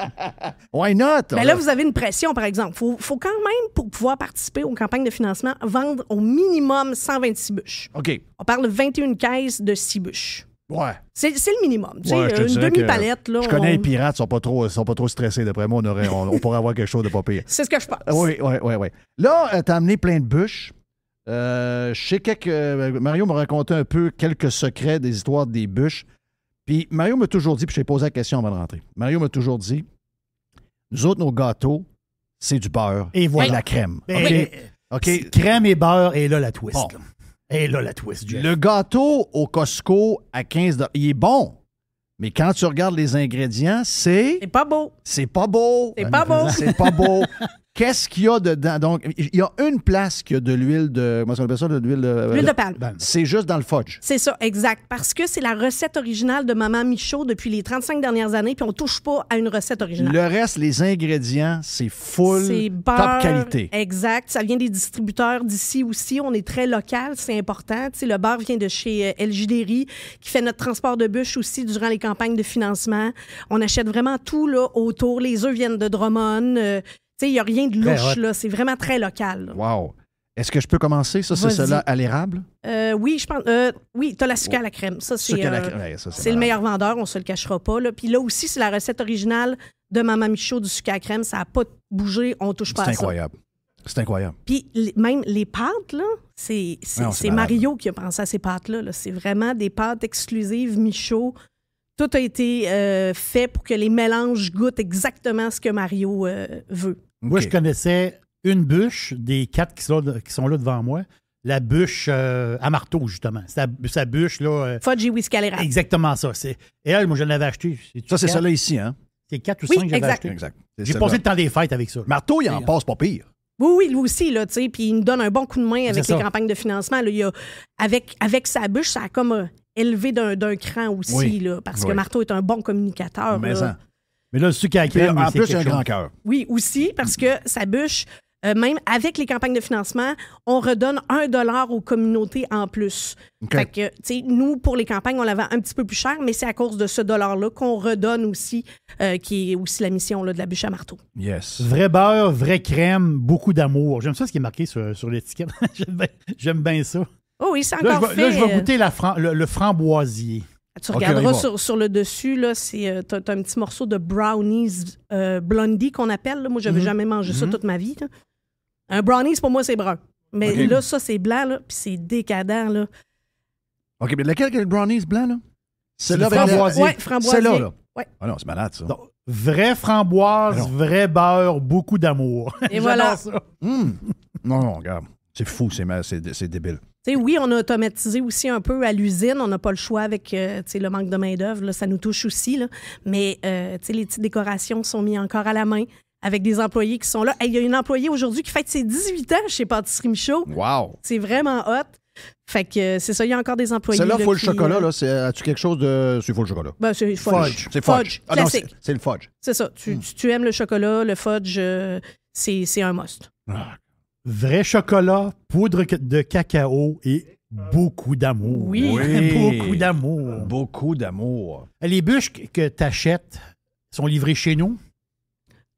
S2: Why not? Mais ben là, vous avez
S4: une pression, par exemple. Il faut, quand même, pour pouvoir participer aux campagnes de financement, vendre au minimum 126 bûches. OK. On parle de 21 caisses de 6 bûches. Ouais. C'est, le minimum. Tu sais, une demi-palette. je connais les
S2: pirates, ils sont pas trop, sont pas trop stressés. D'après moi, on, aurait, on, pourrait avoir quelque chose de pas pire. C'est ce que je pense. Oui, oui, oui. Ouais. Là, euh, t'as amené plein de bûches. Euh, euh, Mario m'a raconté un peu quelques secrets des histoires des bûches. Puis Mario m'a toujours dit, puis je posé la question avant de rentrer. Mario m'a toujours dit nous autres, nos gâteaux, c'est du beurre et, voilà. la crème. Ben, OK? crème et beurre, et là la twist.
S3: Et là la twist. Le
S2: gâteau au Costco à 15 il est bon. Mais quand tu regardes les ingrédients, c'est. C'est pas beau. C'est pas beau. C'est pas beau. C'est pas beau. Qu'est-ce qu'il y a dedans? Donc, il y a une place qui a de l'huile de. Comment ça ça? De l'huile de. de palme. C'est juste dans le fudge.
S4: C'est ça, exact. Parce que c'est la recette originale de Maman Michaud depuis les 35 dernières années, puis on touche pas à une recette originale. Le
S2: reste, les ingrédients, c'est full top qualité.
S4: Exact. Ça vient des distributeurs d'ici aussi. On est très local, c'est important. Tu le beurre vient de chez euh, LG qui fait notre transport de bûches aussi durant les campagnes de financement. On achète vraiment tout là, autour. Les œufs viennent de Drummond. Euh, il n'y a rien de louche, là. C'est vraiment très local.
S2: Wow. Est-ce que je peux commencer? Ça, c'est cela à l'érable?
S4: Euh, oui, je pense. Euh, oui, tu as la sucre à la crème. Euh, c'est le meilleur vendeur, on se le cachera pas. Là. Puis là aussi, c'est la recette originale de Maman Michaud du sucre à la crème. Ça n'a pas bougé, on touche pas à ça. C'est incroyable. C'est incroyable. Puis même les pâtes, là, c'est Mario qui a pensé à ces pâtes-là. -là, c'est vraiment des pâtes exclusives Michaud. Tout a été fait pour que les mélanges goûtent exactement ce que Mario veut. Moi,
S3: je connaissais une bûche des quatre qui sont, là, devant moi. La bûche à euh, marteau, justement. Sa, sa bûche, là. Euh, Fudgy Scalera. Exactement ça. et elle, moi, je l'avais acheté. Ça, c'est celle-là ici, hein? C'est
S4: quatre ou cinq que j'avais acheté.
S3: J'ai passé le temps des fêtes avec ça. Marteau, il en euh, passe pas pire.
S4: Oui, oui, lui aussi, là, tu sais, puis il nous donne un bon coup de main avec les campagnes de financement. a, avec, avec sa bûche, ça a comme euh, élevé d'un, cran aussi, là, parce que Marteau est un bon communicateur. Mais là.
S3: Mais là, le sucre à la un grand cœur.
S4: Oui, aussi, parce que sa bûche, euh, même avec les campagnes de financement, on redonne un dollar aux communautés en plus. Fait que, tu sais, nous, pour les campagnes, on l'avait un petit peu plus cher, mais c'est à cause de ce dollar-là qu'on redonne aussi, euh, qui est aussi la mission là, de la bûche à marteau.
S3: Yes. Vrai beurre, vraie crème, beaucoup d'amour. J'aime ça ce qui est marqué sur, l'étiquette. J'aime bien, ça.
S4: Oh oui, c'est encore là, je, je vais goûter
S3: le framboisier. Tu regarderas sur,
S4: sur, le dessus, là, c'est, euh, t'as, un petit morceau de brownies euh, blondie qu'on appelle. Moi, je n'avais mhm. jamais mangé ça mhm. toute ma vie. Un brownies, pour moi, c'est brun. Mais là, ça, c'est blanc, là, puis c'est décadent, là.
S3: OK, mais lequel est le brownies blanc, là? C'est le framboisier. Oui, framboisier. C'est là là. Ouais. Ah non, c'est malade, ça. Donc, framboise, vrai beurre, beaucoup d'amour.
S2: Et voilà. Ça. Hmm. Non, non, regarde. C'est fou, c'est débile
S4: oui, on a automatisé aussi un peu à l'usine. On n'a pas le choix avec euh, le manque de main-d'œuvre. Ça nous touche aussi. Mais euh, les petites décorations sont mises encore à la main avec des employés qui sont là. Il y a une employée aujourd'hui qui fête ses 18 ans chez Pâtisserie Michaud. Wow! C'est vraiment hot. Fait que c'est ça, il y a encore des employés. Euh, c'est là, faut le chocolat,
S2: as-tu quelque chose de. C'est faut le chocolat. Ben, c'est
S4: fudge. C'est fudge. Ah c'est, le fudge. C'est ça. Tu, hmm. aimes le chocolat, le fudge, c'est, un must. Ah,
S3: vrai chocolat, poudre de cacao et beaucoup d'amour. Oui, beaucoup d'amour. Beaucoup d'amour. Les bûches que tu achètes sont livrées chez nous?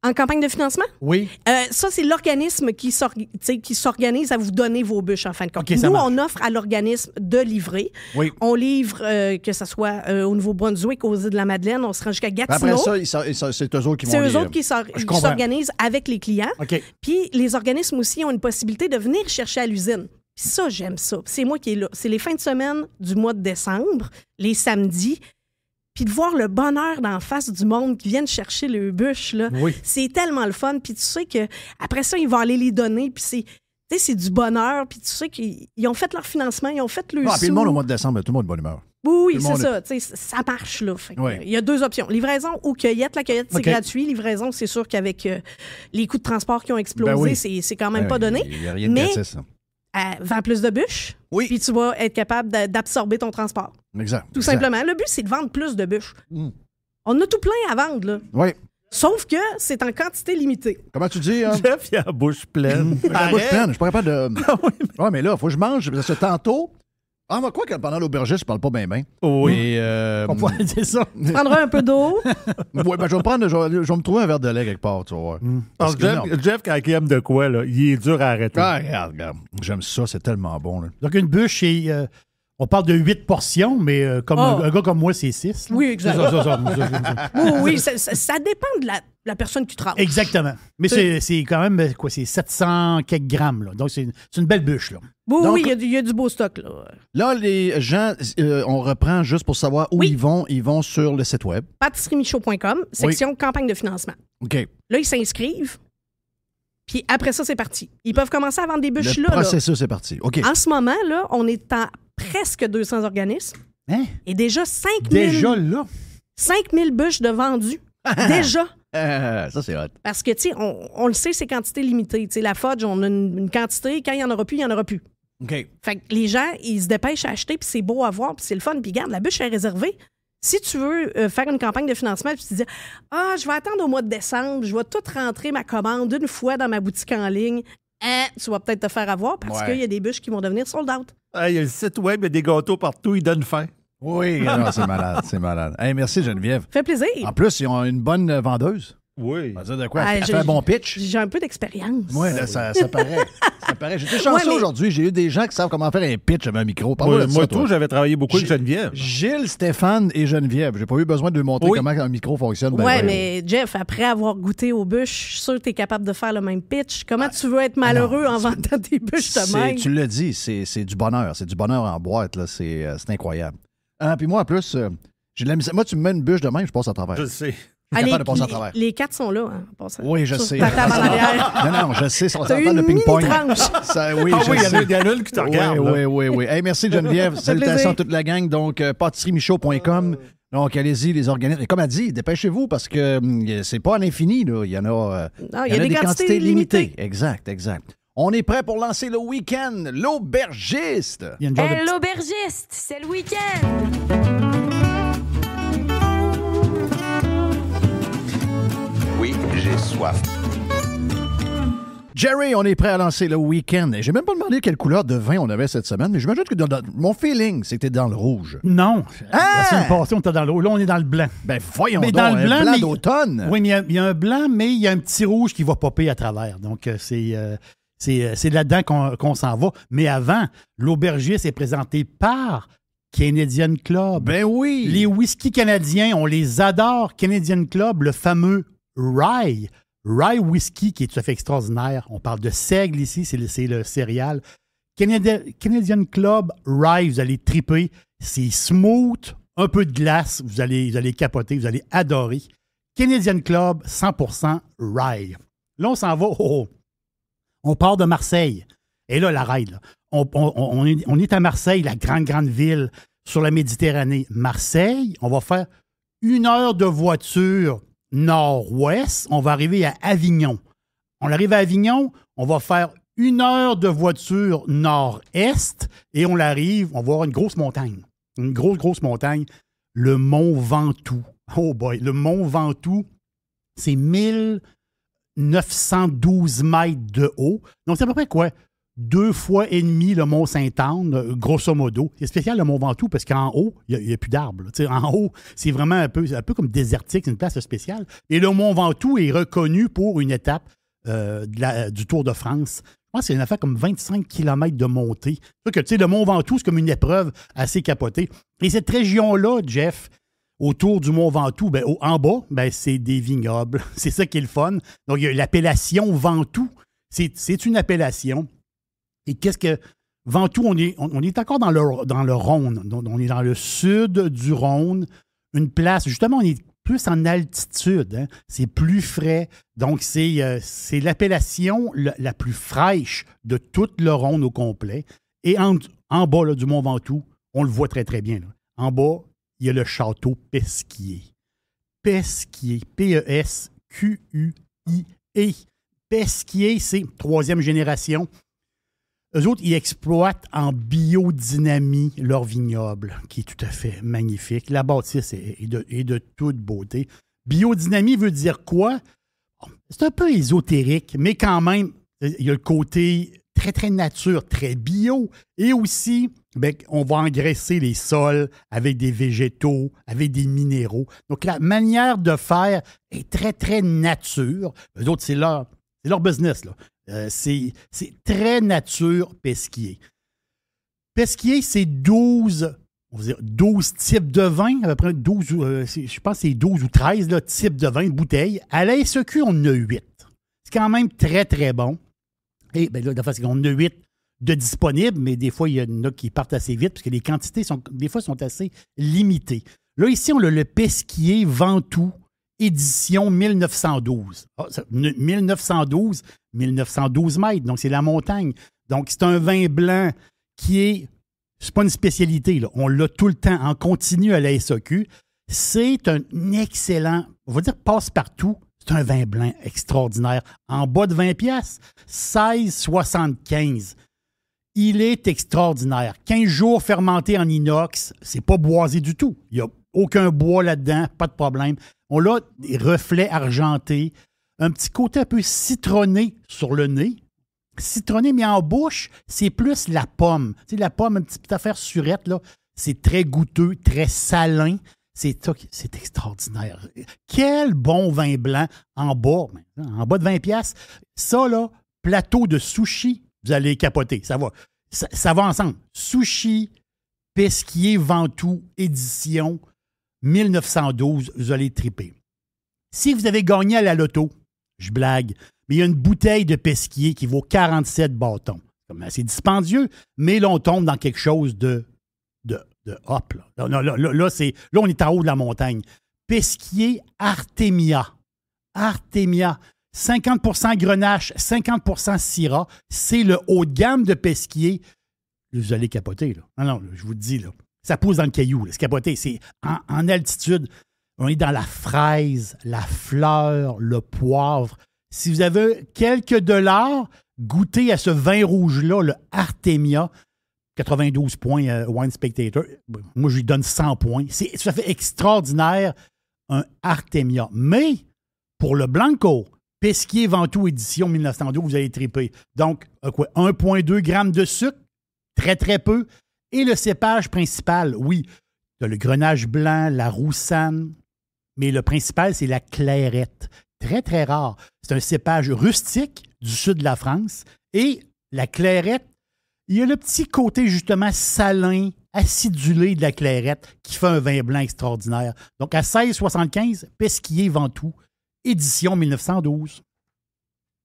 S4: En campagne de financement? Oui. Euh, ça, c'est l'organisme qui s'organise à vous donner vos bûches en fin de compte. Nous, on offre à l'organisme de livrer. On livre, euh, que ce soit euh, au Nouveau-Brunswick, aux îles de la Madeleine, on se rend jusqu'à Gatineau. Après
S2: ça, c'est eux autres qui vont C'est eux autres qui s'organisent
S4: avec les clients. Puis les organismes aussi ont une possibilité de venir chercher à l'usine. Ça, j'aime ça. C'est moi qui est là. C'est les fins de semaine du mois de décembre, les samedis puis de voir le bonheur d'en face du monde qui viennent chercher le bûche, là, c'est tellement le fun. Puis tu sais que après ça, ils vont aller les donner, puis c'est c'est du bonheur, puis tu sais qu'ils ont fait leur financement, ils ont fait le. Ah, puis le monde au mois de
S2: décembre, tout le monde de bonne humeur. Oui, c'est
S4: ça. Ça marche, là. Il y a deux options. Livraison ou cueillette. La cueillette, c'est gratuit. Livraison, c'est sûr qu'avec euh, les coûts de transport qui ont ben explosé, c'est quand même ben pas donné. Il n'y a rien de mais à, vends plus de bûches. Puis tu vas être capable d'absorber ton transport.
S2: Exact. Tout simplement.
S4: Le but, c'est de vendre plus de bûches. Mm. On a tout plein à vendre, là. Oui. Sauf que c'est en quantité limitée. Comment tu dis? Hein? Jeff, il a bouche pleine. la bouche
S2: pleine. Je suis pas capable de. Ah oui, mais... Ah, mais là, il faut que je mange. Parce que tantôt, ah, moi, quoi que pendant l'aubergiste, je parle pas bien, bien. Oh oui. Hmm. Euh, On pourrait dire ça. prendras un peu d'eau. oui, ben je vais prendre, je vais, me trouver un verre de lait quelque part, tu vois. Hmm.
S5: Jeff,
S3: quand il aime de quoi, là, il est dur à arrêter. Ah, regarde, regarde. J'aime ça, c'est tellement bon. Là. Donc, une bûche, c'est euh, on parle de huit portions, mais euh, comme ah. un, gars comme moi, c'est six. Oui, exactement. oui,
S4: ça, dépend de la, personne qui travaille. Exactement. Mais c'est
S3: quand même, quoi, c'est 700 quelques grammes, là. Donc, c'est une, belle bûche, là.
S4: Oui, il y, a du beau stock,
S2: là. Là, les gens, euh, on reprend juste pour savoir où ils vont. Ils vont sur le site web.
S4: pâtisseriemichaud.com, section campagne de financement. OK. Là, ils s'inscrivent. Puis après ça, c'est parti. Ils peuvent commencer à vendre des bûches là. Le processus, c'est
S2: parti. OK. En
S4: ce moment, là, on est en presque 200 organismes. Hein? Et déjà 5 Déjà là? 5000 bûches de vendus. Ah, ah. déjà. Ah, ça, c'est hot. Parce que, tu sais, on, le sait, c'est quantité limitée. Tu sais, la fudge, on a une, quantité. Quand il n'y en aura plus, il n'y en aura plus. OK. Fait que les gens, ils se dépêchent à acheter, puis c'est beau à voir, puis c'est le fun. Puis garde, la bûche est réservée. Si tu veux euh, faire une campagne de financement, puis tu dis Ah, je vais attendre au mois de décembre, je vais tout rentrer ma commande une fois dans ma boutique en ligne, Hein? tu vas peut-être te faire avoir parce qu'il y a des bûches qui vont devenir sold out.
S3: Il
S2: y a le site web, il y a des gâteaux partout, ils donnent faim. Oui, c'est malade, c'est malade. merci Geneviève. Fait plaisir. En plus, ils ont une bonne vendeuse.
S3: Oui. Ah, fait un bon
S4: pitch? J'ai un peu d'expérience. Oui, ça, paraît. J'étais chanceux
S2: aujourd'hui. J'ai eu des gens qui savent comment faire un pitch avec un micro. moi tout, j'avais travaillé beaucoup avec Geneviève. Gilles, Stéphane et Geneviève. J'ai pas eu besoin de lui montrer comment un micro fonctionne. Ben, ouais, mais
S4: Jeff, après avoir goûté aux bûches, je suis sûr que tu es capable de faire le même pitch. Comment tu veux être ah, malheureux en vendant des bûches de Tu
S2: le dis, c'est du bonheur. C'est du bonheur en boîte, là. C'est euh, incroyable. Ah, puis moi, en plus, euh, j'ai Moi, tu me mets une bûche de je passe à travers. Je sais. Ah,
S4: les, quatre sont là, hein, Oui, je sais. Non, non, je sais, Ça
S2: s'entend de ping-pong. Ça, oui, ah oui, il y en a une qui te regarde. Oui, oui, oui, merci Geneviève. Salutations à toute la gang. Donc, euh, Donc, allez-y, les organismes. Et comme elle dit, dépêchez-vous parce que hum, c'est pas à l'infini. Là. Il y en a, euh, ah, y, a, des, quantités, limitées. Exact, exact. On est prêt pour lancer le week-end. L'aubergiste. Euh,
S4: l'aubergiste, c'est le week-end.
S1: soif.
S2: Jerry, on est prêt à lancer le week-end. J'ai même pas demandé quelle couleur de vin on avait cette semaine, mais j'imagine que
S3: mon feeling, c'était dans le rouge. Non. Ah! La hein? semaine on dans le Là, on est dans le blanc. Ben voyons dans le blanc, d'automne. Oui, mais il y, a un blanc, mais il y a un petit rouge qui va popper à travers. Donc, euh, euh, euh, c'est... là-dedans qu'on s'en va. Mais avant, l'aubergiste est présenté par Canadian Club. Ben oui! Les whisky canadiens, on les adore. Canadian Club, le fameux rye. Rye whisky qui est tout à fait extraordinaire. On parle de seigle ici, c'est le, le céréal. Canadian, Club Rye, vous allez triper. C'est smooth, un peu de glace, vous allez, vous allez capoter, vous allez adorer. Canadian Club 100% Rye. Là, on s'en va. On part de Marseille. Et là, la rye, on, est à Marseille, la grande, grande ville sur la Méditerranée. Marseille, on va faire une heure de voiture nord-ouest, on va arriver à Avignon. On arrive à Avignon, on va faire une heure de voiture nord-est et on arrive, on va une grosse montagne. Une grosse, grosse montagne, le Mont Ventoux. Oh boy, le Mont Ventoux, c'est 1912 mètres de haut. Donc, c'est à peu près quoi? deux fois et demi le Mont saint anne euh, grosso modo. C'est spécial le Mont Ventoux parce qu'en haut, il n'y a, plus d'arbres. En haut, c'est vraiment un peu, un peu comme désertique, c'est une place spéciale. Et le Mont Ventoux est reconnu pour une étape euh, du Tour de France. Je pense que c'est une affaire comme 25 km de montée. le Mont Ventoux, c'est comme une épreuve assez capotée. Et cette région-là, Jeff, autour du Mont Ventoux, ben, en bas, ben, c'est des vignobles. c'est ça qui est le fun. Donc, il y a l'appellation Ventoux. C'est une appellation et qu'est-ce que. Ventoux, on est, on, est encore dans le, dans le Rhône. On est dans le sud du Rhône. Une place, justement, on est plus en altitude. Hein. C'est plus frais. Donc, c'est euh, l'appellation la plus fraîche de tout le Rhône au complet. Et en, bas du Mont Ventoux, on le voit très, très bien. En bas, il y a le château Pesquier. Pesquier, P-E-S-Q-U-I-E. E. Pesquier, c'est troisième génération. Eux autres, ils exploitent en biodynamie leur vignoble, qui est tout à fait magnifique. La bâtisse est, de, toute beauté. Biodynamie veut dire quoi? C'est un peu ésotérique, mais quand même, il y a le côté très, très nature, très bio. Et aussi, ben, on va engraisser les sols avec des végétaux, avec des minéraux. Donc, la manière de faire est très, très nature. Eux autres, c'est leur, leur business. Là. Euh, c'est très nature pesquier. Pesquier, c'est 12, 12 types de vins, après 12, je pense que c'est 12 ou 13 types de vins, de bouteilles. À la e on en a 8. C'est quand même très, très bon. Et bien là, de façon, on a 8 de disponibles, mais des fois, il y en a qui partent assez vite, parce que les quantités, sont, des fois, sont assez limitées. Là, ici, on a le pesquier Ventoux édition 1912. 1912, 1912 mètres, donc c'est la montagne. Donc c'est un vin blanc qui est, c'est pas une spécialité, on l'a tout le temps en continu à la SAQ. C'est un excellent, on va dire passe-partout, c'est un vin blanc extraordinaire. En bas de 20 pièces, 16,75. Il est extraordinaire. 15 jours fermenté en inox, c'est pas boisé du tout. Il n'y a aucun bois là-dedans, pas de problème. On a des reflets argentés, un petit côté un peu citronné sur le nez. Citronné, mais en bouche, c'est plus la pomme. C'est la pomme, une petite affaire surette, là. C'est très goûteux, très salin. C'est C'est extraordinaire. Quel bon vin blanc en bas, hein, en bas de 20 pièces. Ça, là, plateau de sushi, vous allez capoter. Ça va. Ça, va ensemble. Sushi, Pesquier Ventoux, édition 1912, vous allez triper. Si vous avez gagné à la loto, je blague, mais il y a une bouteille de pesquier qui vaut 47 bâtons. C'est assez dispendieux, mais là, on tombe dans quelque chose de, de, hop. Là. Là, c'est, là, on est en haut de la montagne. Pesquier Artemia. Artemia. 50 Grenache, 50 Syrah. C'est le haut de gamme de Pesquier. Vous allez capoter, là. Non, non, je vous le dis, là. Ça pousse dans le caillou, le c'est C'est en, altitude, on est dans la fraise, la fleur, le poivre. Si vous avez quelques dollars, goûtez à ce vin rouge-là, le Artemia. 92 points euh, Wine Spectator. Moi, je lui donne 100 points. C'est tout à fait extraordinaire, un Artemia. Mais pour le Blanco, Pesquier Ventoux édition 1902, vous allez triper. Donc, euh, quoi, 1,2 g de sucre, très très peu, et le cépage principal, oui, tu as le grenage blanc, la roussane, mais le principal, c'est la clairette. Très, très rare. C'est un cépage rustique du sud de la France. Et la clairette, il y a le petit côté justement salin, acidulé de la clairette qui fait un vin blanc extraordinaire. Donc à 1675, Pesquier Ventoux, édition 1912.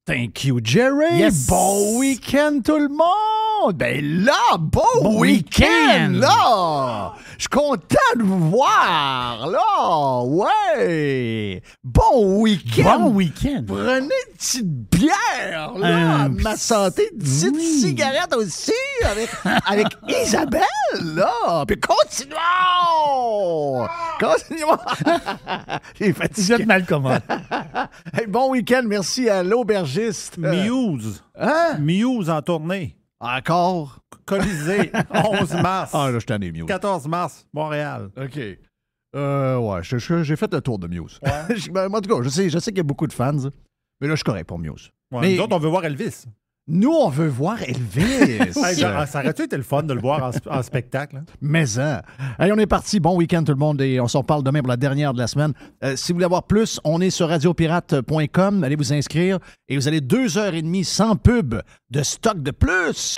S3: Thank you, Jerry. Bon week-end tout le monde! Ben là, bon week-end, là!
S2: Je suis content de vous voir, là! Ouais! Bon week-end! Bon week-end! Prenez
S3: une petite
S2: bière, ma santé, une petite cigarette aussi, avec, avec Isabelle, là! Puis continuons! Continuons! J'ai fatigué. mal bon week-end, merci à l'aubergiste. Muse. Hein? Muse en tournée. Encore? Colisée, 11 mars. Ah, là, je t'en ai mieux. 14 mars, Montréal. OK. Euh, ouais, j'ai fait le tour de Muse. Ben, en tout cas, je sais, je sais qu'il y a beaucoup de fans, mais là, je suis correct pour Muse. mais... on veut voir Elvis. Nous, on veut voir
S3: Elvis. ça, aurait été le fun de le voir en, spectacle?
S2: Hein? Mais Hein. on est parti. Bon week-end, tout le monde. Et on s'en parle demain pour la dernière de la semaine. Euh, si vous voulez avoir plus, on est sur radiopirate.com. Allez vous inscrire et vous allez deux heures et demie sans pub de stock de plus.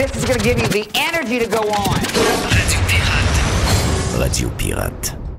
S5: This is going to give you the energy to go on. Radio
S3: Pirate. Radio Pirate.